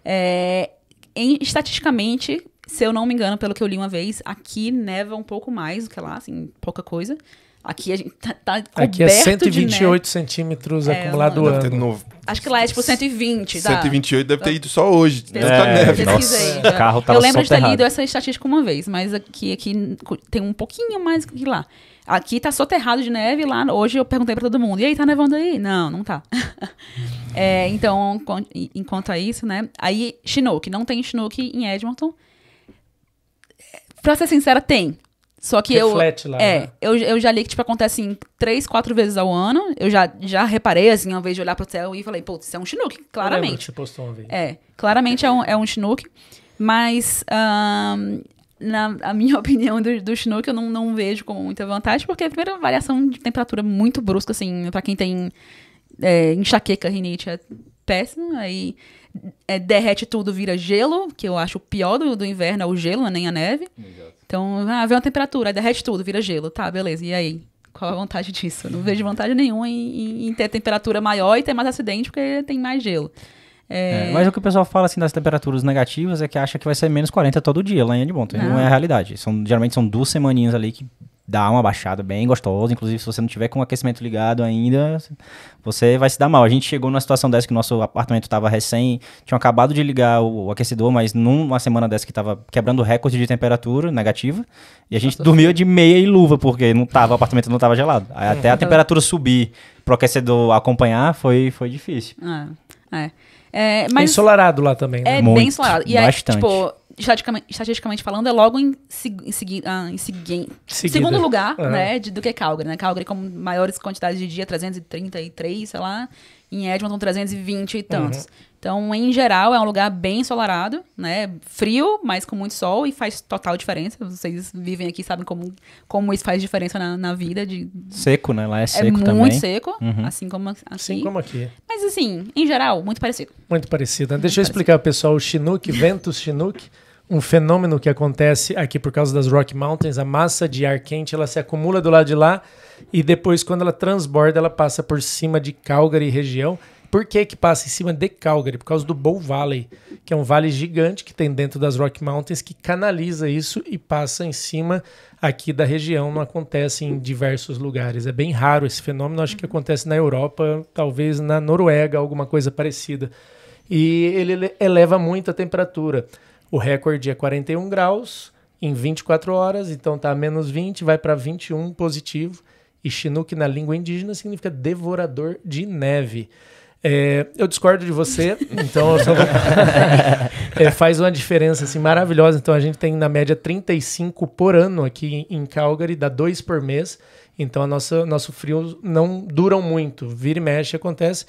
Speaker 3: É, em, estatisticamente, se eu não me engano, pelo que eu li uma vez, aqui neva um pouco mais do que lá, assim, pouca coisa. Aqui a gente tá, tá coberto Aqui é 128 de centímetros é, acumulado ano. No... Acho que lá é tipo 120, tá? 128 deve ter ido
Speaker 4: só hoje. É, tá neve. Nossa. Aí, né? carro tava Eu lembro de ter lido
Speaker 3: essa estatística uma vez, mas aqui, aqui tem um pouquinho mais que lá. Aqui tá soterrado de neve, lá hoje eu perguntei para todo mundo, e aí, tá nevando aí? Não, não tá. é, então, enquanto a isso, né? Aí, Chinook, não tem Chinook em Edmonton. É, pra ser sincera, tem. Só que Reflete eu. Lá, é, né? eu, eu já li que, tipo, acontece assim, três, quatro vezes ao ano. Eu já, já reparei, assim, uma vez de olhar pro céu e falei, pô, isso é um chinook, claramente. lembro,
Speaker 5: postou uma vez. É,
Speaker 3: claramente é um, é um chinook. Mas, um, na a minha opinião do, do chinook, eu não, não vejo com muita vantagem, porque, é primeiro, variação de temperatura muito brusca, assim, para quem tem é, enxaqueca, rinite, é péssimo. Aí é, derrete tudo, vira gelo, que eu acho o pior do, do inverno é o gelo, né, nem a neve. Exato. Então, ah, vem uma temperatura, aí derrete tudo, vira gelo. Tá, beleza. E aí? Qual a vantagem disso? Eu não vejo vantagem nenhuma em, em ter temperatura maior e ter mais acidente, porque tem mais gelo. É... É, mas o
Speaker 2: que o pessoal fala assim das temperaturas negativas é que acha que vai ser menos 40 todo dia lá em Edmonton. Não, não é a realidade. São, geralmente são duas semaninhas ali que dá uma baixada bem gostosa. Inclusive, se você não tiver com o aquecimento ligado ainda, você vai se dar mal. A gente chegou numa situação dessa que o nosso apartamento estava recém. Tinham acabado de ligar o, o, aquecedor, mas numa semana dessa que estava quebrando recorde de temperatura negativa. E a gente Nossa. dormia de meia e luva, porque não tava, o apartamento não estava gelado. Aí, é. até a temperatura subir para o aquecedor acompanhar foi, foi difícil.
Speaker 5: Ah,
Speaker 3: é. É, mas... Ensolarado lá também, né? É Muito, bem ensolarado. E bastante. tipo, estatisticamente, estatisticamente falando, é logo em, em, segui, ah, em segui, segundo lugar uhum. né, de, do que Calgary. Né? Calgary com maiores quantidades de dia, 333, sei lá. Em Edmonton, 320 e tantos. Uhum. Então, em geral, é um lugar bem ensolarado, né? Frio, mas com muito sol e faz total diferença. Vocês vivem aqui sabem como, como isso faz diferença na, na vida. De...
Speaker 2: Seco, né? Lá é, é seco também. É muito seco, uhum. assim
Speaker 3: como aqui. Assim como aqui. Mas, assim, em geral, muito parecido.
Speaker 1: Muito parecido. Né? Muito Deixa eu explicar, pessoal, o Chinook, ventos Chinook um fenômeno que acontece aqui por causa das Rock Mountains, a massa de ar quente ela se acumula do lado de lá e depois quando ela transborda ela passa por cima de Calgary região. Por que que passa em cima de Calgary? Por causa do Bow Valley, que é um vale gigante que tem dentro das Rock Mountains que canaliza isso e passa em cima aqui da região. Não acontece em diversos lugares. É bem raro esse fenômeno. Acho que acontece na Europa, talvez na Noruega, alguma coisa parecida. E ele eleva muito a temperatura. O recorde é 41 graus em 24 horas, então está menos 20, vai para 21 positivo. E Chinook na língua indígena significa devorador de neve. É, eu discordo de você, então só... é, faz uma diferença assim, maravilhosa. Então a gente tem na média 35 por ano aqui em Calgary, dá dois por mês. Então a nossa, nosso frio não dura muito, vira e mexe acontece.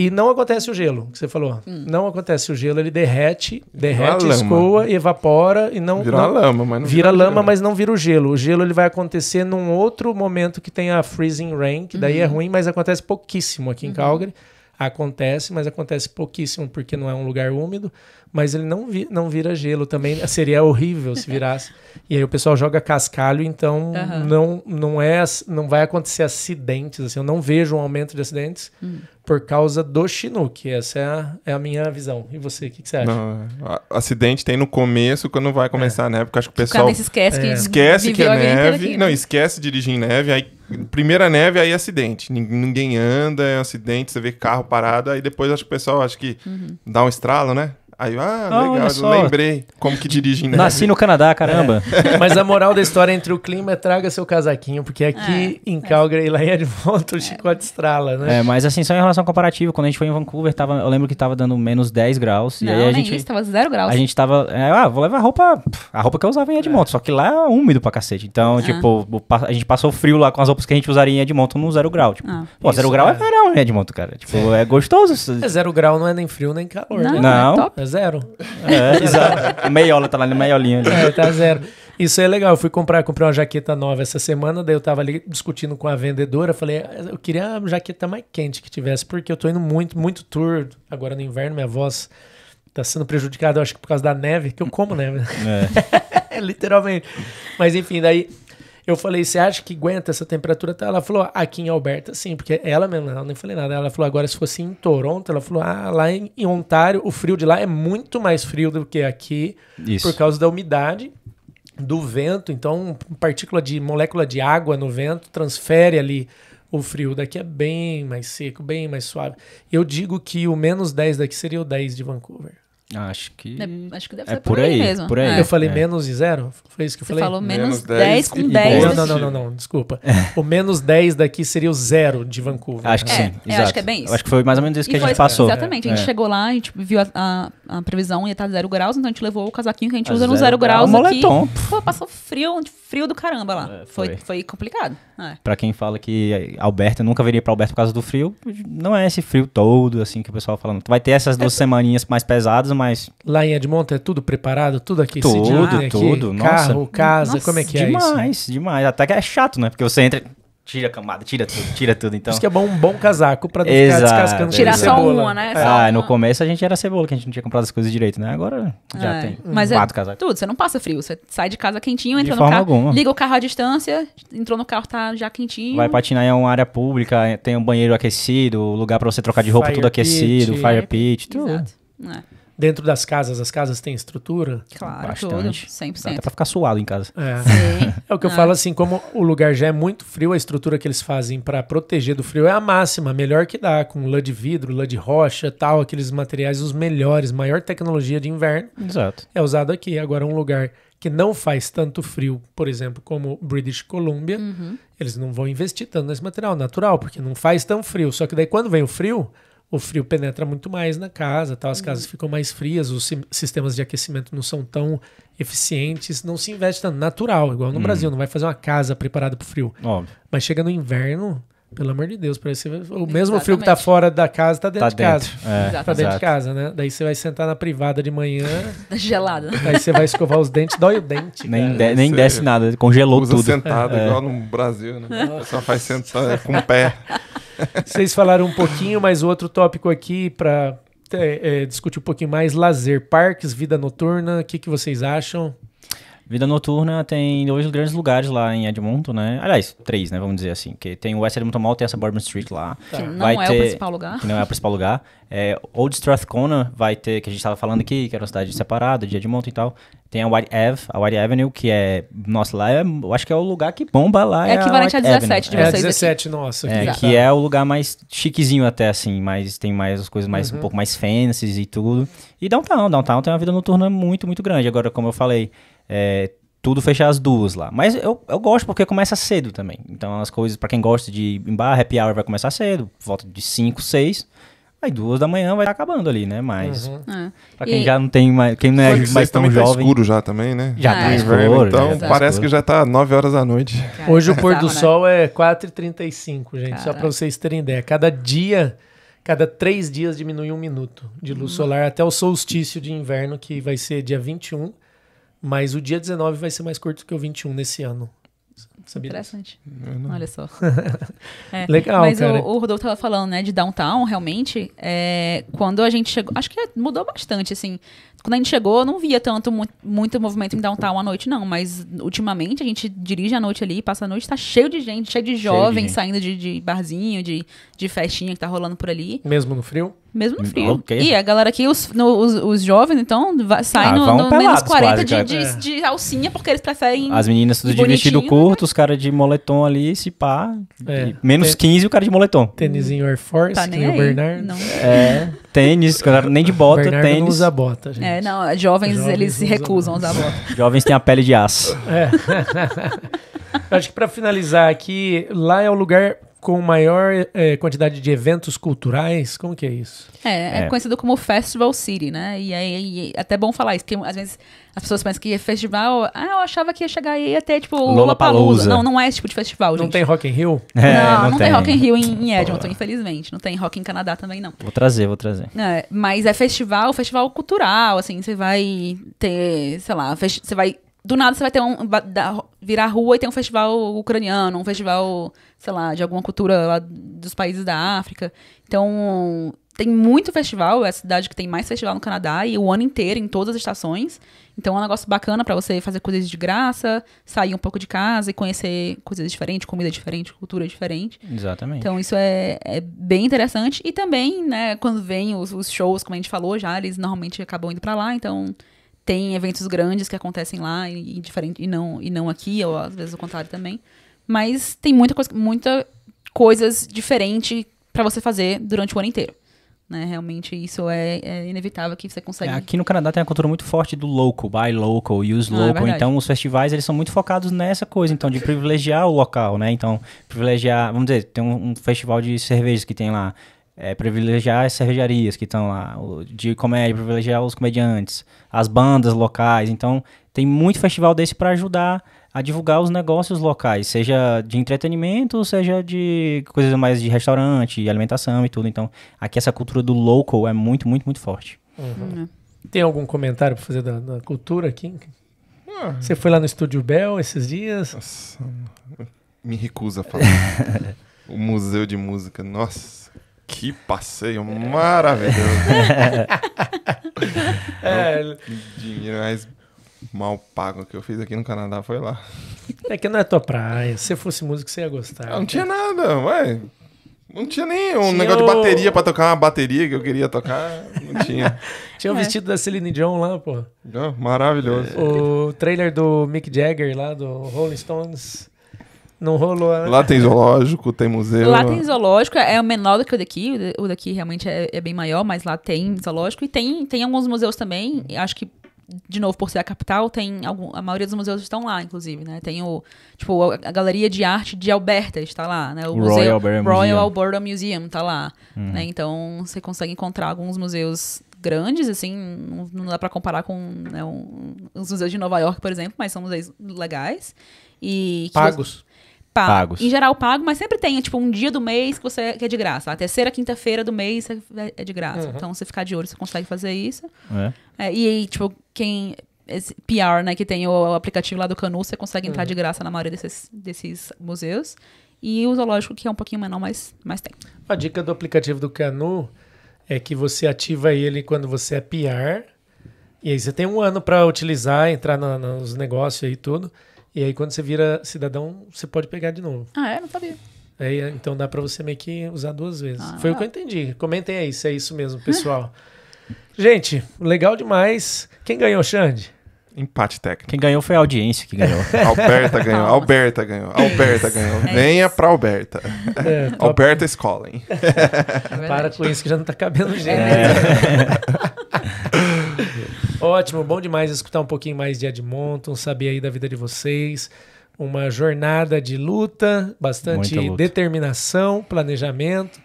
Speaker 1: E não acontece o gelo, que você falou. Hum. Não acontece o gelo, ele derrete, derrete, vira escoa, lama. evapora e não. Vira não, lama, mas não vira, vira lama, gelo. mas não vira o gelo. O gelo ele vai acontecer num outro momento que tem a freezing rain, que daí é uhum. é ruim, mas acontece pouquíssimo aqui em uhum. Calgary. Acontece, mas acontece pouquíssimo porque não é um lugar úmido mas ele não, vi, não vira gelo também. Seria horrível se virasse. e aí o pessoal joga cascalho, então uhum. não, não, é, não vai acontecer acidentes. Assim, eu não vejo um aumento de acidentes hum. por causa do Chinook. Essa é a, é a minha visão. E você, o que, que, você acha? Não,
Speaker 4: acidente tem no começo, quando vai começar é. a neve, porque acho que o pessoal. O esquece, é. que, esquece que é, é neve. Aqui, né? Não, esquece de dirigir em neve, aí primeira neve, aí acidente. Ninguém anda, é um acidente, você vê carro parado, aí depois acho que o pessoal acho que uhum. dá um estralo, né? Aí eu, ah, legal, eu lembrei como que dirigem neve. Né? Nasci no Canadá, caramba. É. Mas
Speaker 1: a moral da história é, entre o clima é traga seu casaquinho, porque aqui é, em Calgary, é. lá é de o chicote estrala, né? É, mas
Speaker 2: assim, só em relação comparativa, comparativo, quando a gente foi em Vancouver, tava, eu lembro que tava dando menos 10 graus. Não, e aí a gente, isso, tava
Speaker 3: zero graus. A gente
Speaker 2: tava, é, ah, vou levar a roupa, a roupa que eu usava em Edmonton, é. só que lá é úmido pra cacete. Então, ah. tipo, a gente passou frio lá com as roupas que a gente usaria em Edmonton no zero grau. Tipo, ah. pô, isso, zero grau é verão em Edmonton, cara. Tipo, é gostoso. Isso. É
Speaker 1: zero grau não é nem frio nem calor. Não, né? não.
Speaker 2: É zero. É, exato. Meiola, tá lá na meiolinha. Ali. É, tá
Speaker 1: zero. Isso é legal. Eu fui comprar, comprei uma jaqueta nova essa semana, daí eu tava ali discutindo com a vendedora, falei, ah, eu queria a jaqueta mais quente que tivesse, porque eu tô indo muito, muito tour agora no inverno, minha voz tá sendo prejudicada, eu acho que por causa da neve, que eu como neve. Né? É. é. Literalmente. Mas enfim, daí eu falei, você acha que aguenta essa temperatura? Tá, ela falou, aqui em Alberta, sim, porque é ela mesmo, eu nem falei nada. Ela falou, agora se fosse em Toronto, ela falou, ah, lá em, em Ontário, o frio de lá é muito mais frio do que aqui, Isso. por causa da umidade do vento. Então, partícula de molécula de água no vento transfere ali o frio. Daqui é bem mais seco, bem mais suave. Eu digo que o menos 10 daqui seria o 10 de Vancouver.
Speaker 2: Acho que.
Speaker 3: É, acho que deve é ser por, aí, aí, mesmo. Por aí. É. Eu falei é.
Speaker 1: menos de zero? Foi isso que eu falei? Você falou menos, 10, com 10. Não, não, não, não, desculpa. É. o menos 10 daqui seria o zero de Vancouver. Acho que né? sim. É, exato. acho que é bem isso. Acho que foi mais ou menos isso e que a gente passou. Exatamente.
Speaker 3: A gente chegou lá, a gente tipo, viu a, a, a previsão ia estar zero graus, então a gente levou o casaquinho que a gente a usa zero no zero graus. Grau, aqui. moletom. Pô, passou frio, frio do caramba lá. foi. foi, foi complicado. É. Pra
Speaker 2: quem fala que Alberto eu nunca viria pra Alberto por causa do frio, não é esse frio todo, assim, que o pessoal falando. Vai ter essas duas semaninhas mais pesadas, mais.
Speaker 1: Lá em Edmonton é tudo preparado, tudo aqui Tudo, tudo. tudo. Carro, nossa. casa, nossa, como é que demais, é
Speaker 2: isso? Demais, demais. Até que é chato, né? Porque você entra, tira a camada, tira tudo, tira tudo. Então. Isso que é
Speaker 1: bom, um bom casaco pra ficar exato,
Speaker 2: descascando. Tirar só uma, né? Ah, só ah, uma. no começo a gente era cebola, que a gente não tinha comprado as coisas direito, né? Agora já é, tem mas é quatro é casacos.
Speaker 3: Tudo, você não passa frio. Você sai de casa quentinho, entra de no carro, alguma. liga o carro à distância, entrou no carro, tá já quentinho. Vai
Speaker 2: patinar em uma área pública, tem um banheiro aquecido, lugar pra você trocar de roupa fire tudo aquecido, fire pit,
Speaker 5: tudo.
Speaker 1: Exato. É. Dentro das casas, as casas têm estrutura? Claro, Bastante. tudo, 100%. Dá até pra
Speaker 2: ficar suado em casa. É,
Speaker 1: é o que eu falo assim, como o lugar já é muito frio, a estrutura que eles fazem para proteger do frio é a máxima, melhor que dá, com lã de vidro, lã de rocha, tal, aqueles materiais os melhores, maior tecnologia de inverno. Exato. É usado aqui. Agora, um lugar que não faz tanto frio, por exemplo, como British Columbia, uhum. eles não vão investir tanto nesse material natural, porque não faz tão frio. Só que daí quando vem o frio, o frio penetra muito mais na casa, tal, as uhum. casas ficam mais frias, os si sistemas de aquecimento não são tão eficientes, não se investe tanto natural, igual no uhum. Brasil, não vai fazer uma casa preparada para o frio. Óbvio. Mas chega no inverno, pelo amor de Deus, parece o mesmo Exatamente. frio que tá fora da casa tá dentro tá de dentro. casa. É, tá dentro de casa, né? Daí você vai sentar na privada de manhã. Gelada. Aí você vai escovar os dentes, dói o dente. Nem, de, nem desce nada, congelou Usa tudo. sentado, é. igual no
Speaker 4: Brasil, né? Só faz
Speaker 2: sentar
Speaker 4: com o pé. Vocês falaram um
Speaker 1: pouquinho, mas outro tópico aqui para
Speaker 2: é, é, discutir um pouquinho mais: lazer, parques, vida noturna, o que, que vocês acham? Vida noturna tem dois grandes lugares lá em Edmonton, né? Aliás, três, né? Vamos dizer assim. Que tem o West Edmonton Mall, tem essa Bourbon Street lá. Tá. Que não vai é ter, o principal lugar. Que não é o principal lugar. É, Old Strathcona vai ter, que a gente estava falando aqui, que era uma cidade separada de Edmonton e tal. Tem a White Ave, a White Avenue, que é. Nossa, lá é, eu acho que é o lugar que bomba lá. É, é equivalente a, a 17 Avenue. de é, vocês. É, 17,
Speaker 1: aqui. nossa. É, que
Speaker 2: é o lugar mais chiquezinho até, assim, mas tem mais as coisas mais uhum. um pouco mais fancies e tudo. E downtown, downtown tem uma vida noturna muito, muito grande. Agora, como eu falei, é, tudo fechar às duas lá. Mas eu, eu gosto porque começa cedo também. Então as coisas, para quem gosta de ir em bar, happy hour vai começar cedo, volta de 5, 6. Aí duas da manhã vai estar tá
Speaker 4: acabando ali, né? Mas uhum. É. pra quem e... já não tem mais, quem não é mais tão tá jovem... Tá escuro já também, né? Já ah, tá é. Então tá já tá parece escuro. que já tá 9 horas da noite.
Speaker 1: Cara, Hoje o pôr do sol é 4h35, gente. Cara. Só pra vocês terem ideia. Cada dia, cada três dias diminui um minuto de luz hum. solar até o solstício de inverno, que vai ser dia 21. Mas o dia 19 vai ser mais curto que o 21 nesse ano. Sabia Interessante. Olha só.
Speaker 3: é. Legal, Mas cara. O, o Rodolfo estava falando, né, de downtown, realmente, é, quando a gente chegou... Acho que mudou bastante, assim. Quando a gente chegou, não via tanto muito movimento em downtown à noite, não. Mas ultimamente a gente dirige à noite ali, passa a noite, tá cheio de gente, cheio de jovens saindo de, de, barzinho, de, de festinha que tá rolando por ali. Mesmo no frio? Mesmo no hum, frio. Okay. E a galera aqui, os, no, os, os, jovens, então, saem ah, no, no menos 40 quase, de, de, é. de, alcinha, porque eles preferem. As meninas tudo de vestido curto,
Speaker 2: os caras de moletom ali, se pá. É. Menos Tênis, 15 o cara de moletom. Tênisinho Air Force, tá que nem o Bernardo. Não. É. tênis, nem de bota, Bernardo tênis. Não usa bota, gente.
Speaker 5: É, não, jovens, jovens eles se recusam a usar bota.
Speaker 3: Jovens
Speaker 2: têm a pele de aço. É.
Speaker 1: Acho que para finalizar aqui, lá é o lugar com maior é, quantidade de eventos culturais? Como que é isso? É, é, é,
Speaker 3: conhecido como Festival City, né? E aí, até bom falar isso, porque às vezes as pessoas pensam que é festival. Ah, eu achava que ia chegar e ia ter, tipo, Lollapalooza. Não, não é esse tipo de festival, gente. Não tem Rock in Rio? É, não, não, não tem. tem. Rock in Rio em, em Edmonton, infelizmente. Não tem Rock em Canadá também, não. Vou
Speaker 2: trazer, vou trazer.
Speaker 3: É, mas é festival, festival cultural, assim. Você vai ter, sei lá, você vai do nada você vai ter um. virar rua e tem um festival ucraniano, um festival, sei lá, de alguma cultura lá dos países da África. Então, tem muito festival, é a cidade que tem mais festival no Canadá, e o ano inteiro, em todas as estações. Então é um negócio bacana para você fazer coisas de graça, sair um pouco de casa e conhecer coisas diferentes, comida diferente, cultura diferente.
Speaker 5: Exatamente. Então
Speaker 3: isso é, é bem interessante. E também, né, quando vem os, os, shows, como a gente falou já, eles normalmente acabam indo para lá, então tem eventos grandes que acontecem lá e, e, diferente, e, não, e não aqui, ou às vezes o contrário também. Mas tem muita coisa, muita coisas diferentes para você fazer durante o ano inteiro. Né? Realmente isso é, é, inevitável que você consegue. É,
Speaker 2: aqui no Canadá tem uma cultura muito forte do local, buy local, use local. Ah, é então os festivais eles são muito focados nessa coisa, então de privilegiar o local, né? Então privilegiar, vamos dizer, tem um, um festival de cervejas que tem lá é, privilegiar as cervejarias que estão lá, de comédia, privilegiar os comediantes, as bandas locais. Então, tem muito festival desse para ajudar a divulgar os negócios locais, seja de entretenimento, seja de coisas mais de restaurante, alimentação e tudo. Então, aqui essa cultura do local é muito, muito, muito forte.
Speaker 5: Uhum. Uhum.
Speaker 1: Tem algum comentário para fazer da, da, cultura aqui? Ah. Você foi lá no Estúdio Bell esses dias? Nossa,
Speaker 4: me recusa a falar. o Museu de Música, nossa. Que passeio maravilhoso. é. Dinheiro mais mal pago que eu fiz aqui no Canadá foi lá. É
Speaker 1: que não é tua praia. Se fosse músico, você ia gostar. Não, né? tinha
Speaker 4: nada, ué. Não tinha nem um tinha negócio o... de bateria pra tocar uma bateria que eu queria tocar. Não tinha. tinha o é. vestido da Celine Dion lá, pô. Oh, maravilhoso. O trailer
Speaker 1: do Mick Jagger lá, do Rolling Stones. Não rolou, né? Lá tem zoológico,
Speaker 4: tem museu. Lá tem
Speaker 3: zoológico, é, é o menor do que o daqui. O daqui realmente é, é bem maior, mas lá tem zoológico. E tem, tem alguns museus também. Acho que de novo, por ser a capital, tem algum, a maioria dos museus estão lá, inclusive, né? Tem o, tipo, a, Galeria de Arte de Alberta está lá, né? O, museu, Royal, Alberta, Museum. está lá, hum. né? Então, você consegue encontrar alguns museus grandes, assim, não, não dá para comparar com né, um, os museus de Nova York, por exemplo, mas são museus legais. E pagos pagos. Em geral pago, mas sempre tem, é, tipo, um dia do mês que você que é de graça. A terceira quinta-feira do mês é de graça. Uhum. Então, você ficar de olho, você consegue fazer isso. É. É, e, tipo, quem esse PR, né, que tem o aplicativo lá do Canu, você consegue entrar uhum. de graça na maioria desses, desses museus. E o zoológico, que é um pouquinho menor, mas, mas tem.
Speaker 1: A dica do aplicativo do Canu é que você ativa ele quando você é PR. E aí você tem um ano para utilizar, entrar nos negócios e tudo. E aí, quando você vira cidadão, você pode pegar de novo. Ah, é? Não sabia. Aí, é, então dá para você meio que usar duas vezes. Ah, Foi o que eu entendi. Comentem aí se é isso mesmo, pessoal. Gente, legal demais. Quem ganhou, Xande?
Speaker 4: Empate técnico. Quem ganhou foi a
Speaker 2: audiência que ganhou. Alberta ganhou, Alberta ganhou, Alberta ganhou. É Venha pra Alberta. É, Alberta Scholen. É
Speaker 4: Para com isso que já não tá cabendo é gente. É.
Speaker 1: Ótimo, bom demais escutar um pouquinho mais de Edmonton, saber aí da vida de vocês. Uma jornada de luta, bastante luta. determinação, planejamento.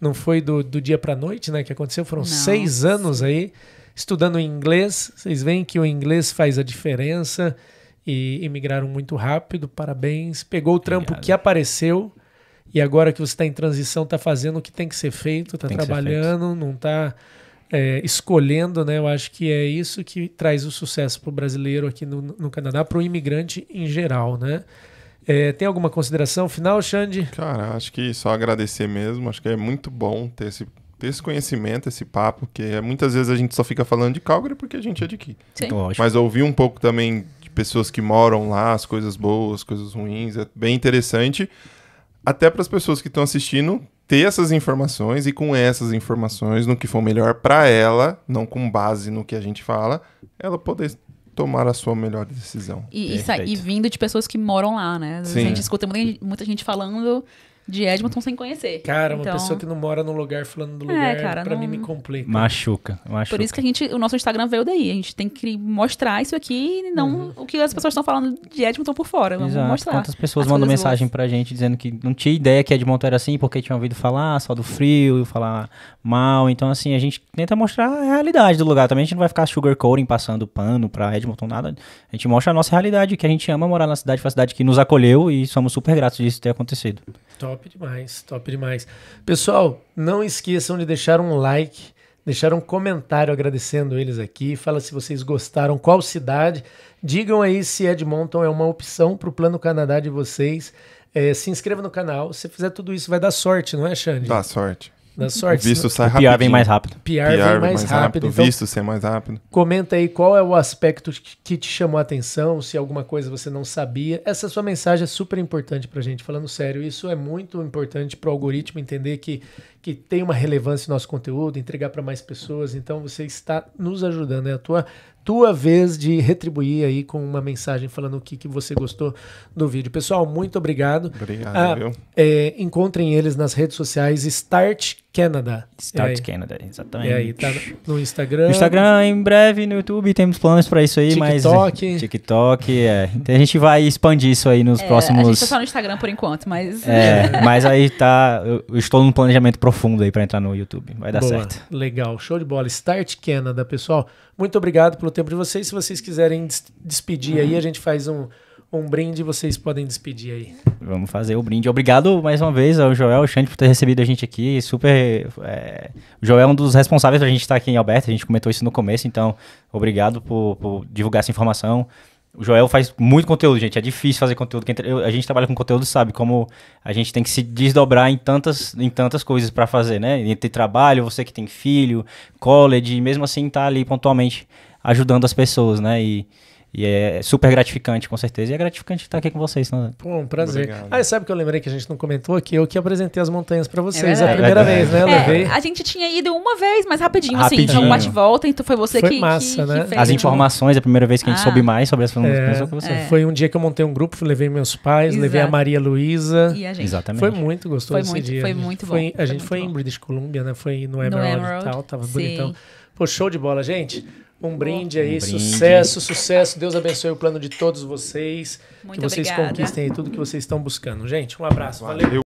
Speaker 1: Não foi do, do dia para noite, né? Que aconteceu foram seis anos aí estudando inglês. Vocês veem que o inglês faz a diferença e emigraram muito rápido. Parabéns. Pegou o trampo Obrigado. que apareceu e agora que você está em transição, está fazendo o que tem que ser feito, está trabalhando, feito. não está é, escolhendo, né? Eu acho que é isso que traz o sucesso para o brasileiro aqui no, no Canadá,
Speaker 4: para o imigrante em geral, né? É, tem alguma consideração final, Xande? Cara, acho que só agradecer mesmo. Acho que é muito bom ter esse, ter esse conhecimento, esse papo, porque muitas vezes a gente só fica falando de Calgary porque a gente é de aqui. Sim. Lógico. Mas ouvir um pouco também de pessoas que moram lá, as coisas boas, as coisas ruins, é bem interessante. Até para as pessoas que estão assistindo ter essas informações e com essas informações, no que for melhor para ela, não com base no que a gente fala, ela poder tomar a sua melhor decisão.
Speaker 3: E, e, e vindo de pessoas que moram lá, né? A gente escuta muita gente falando de Edmonton sem conhecer. Cara, então... uma pessoa que
Speaker 1: não mora num lugar falando do é, lugar, é, cara, pra não... mim me complica. Machuca,
Speaker 2: machuca. Por isso que
Speaker 3: a gente, o nosso Instagram veio daí. A gente tem que mostrar isso aqui e não uhum. o que as pessoas estão falando de Edmonton por fora. Vamos mostrar. Quantas pessoas mandam mensagem
Speaker 2: boas. pra gente dizendo que não tinha ideia que Edmonton era assim, porque tinha ouvido falar só do frio, falar mal. Então, assim, a gente tenta mostrar a realidade do lugar. Também a gente não vai ficar sugarcoating, passando pano pra Edmonton, nada. A gente mostra a nossa realidade, que a gente ama morar na cidade, foi a cidade que nos acolheu e somos super gratos disso ter acontecido.
Speaker 1: Top. Top demais, top demais. Pessoal, não esqueçam de deixar um like, deixar um comentário agradecendo eles aqui. Fala se vocês gostaram, qual cidade. Digam aí se Edmonton é uma opção para o Plano Canadá de vocês. É, se inscreva no canal. Se fizer tudo isso, vai dar sorte, não é, Xande? Dá sorte
Speaker 4: da sorte. O visto sai rápido. PR vem mais rápido. PR, PR vem mais, mais rápido. rápido. Então, visto ser mais rápido.
Speaker 1: Comenta aí qual é o aspecto que te chamou a atenção, se é alguma coisa você não sabia. Essa sua mensagem é super importante pra gente, falando sério. Isso é muito importante pro algoritmo entender que, que tem uma relevância no nosso conteúdo, entregar para mais pessoas. Então você está nos ajudando. É a tua, tua vez de retribuir aí com uma mensagem falando o que, que você gostou do vídeo. Pessoal, muito obrigado. Obrigado, ah, é, Encontrem eles nas redes sociais, Start Canada. Start Canada, exatamente. E aí, tá no Instagram. No Instagram,
Speaker 2: em breve, no YouTube, temos planos para isso aí, TikTok. mas. TikTok. TikTok, é. Então a gente vai expandir isso aí nos é, próximos. A gente tá só
Speaker 3: no Instagram por enquanto, mas. É, mas aí
Speaker 2: tá. Eu, estou num planejamento profundo aí para entrar no YouTube. Vai dar Boa, certo.
Speaker 1: Legal, show de bola. Start Canada, pessoal. Muito obrigado pelo tempo de vocês. Se vocês quiserem des despedir uhum. aí, a gente faz um um brinde vocês podem despedir aí.
Speaker 2: Vamos fazer o brinde. Obrigado mais uma vez ao Joel ao Xande por ter recebido a gente aqui. Super. É... O Joel é um dos responsáveis a gente estar aqui em Alberta. A gente comentou isso no começo, então obrigado por, por divulgar essa informação. O Joel faz muito conteúdo, gente. É difícil fazer conteúdo. a gente trabalha com conteúdo, sabe como a gente tem que se desdobrar em tantas, em tantas coisas para fazer, né? Entre trabalho, você que tem filho, college, mesmo assim tá ali pontualmente ajudando as pessoas, né? E e é super gratificante, com certeza. E é gratificante estar aqui com vocês. Né? Pô,
Speaker 1: um prazer. Obrigado. Ah, sabe o que eu lembrei que a gente não comentou aqui? Eu que apresentei as montanhas para vocês é a primeira é vez, né?
Speaker 3: levei. É, a gente tinha ido uma vez, mas rapidinho, assim, rapidinho. assim. Então, bate volta. Então, foi você foi que, massa, que, né? Que fez, as informações, a primeira vez que a gente ah. soube mais sobre as é,
Speaker 2: montanhas. é,
Speaker 1: você. Foi um dia que eu montei um grupo, levei meus pais, Exato. levei a Maria Luísa. E a gente. Exatamente. Foi muito gostoso foi muito, dia. Foi muito foi, bom. a gente foi, foi em British Columbia, né? Foi no Emerald, no Emerald. e tal. Tava Sim. bonitão. Pô, show de bola, gente. Um brinde aí, um sucesso, brinde. sucesso. Deus abençoe o plano de todos
Speaker 5: vocês. Muito que vocês obrigada. conquistem tudo que vocês estão buscando. Gente, um abraço. Valeu. valeu.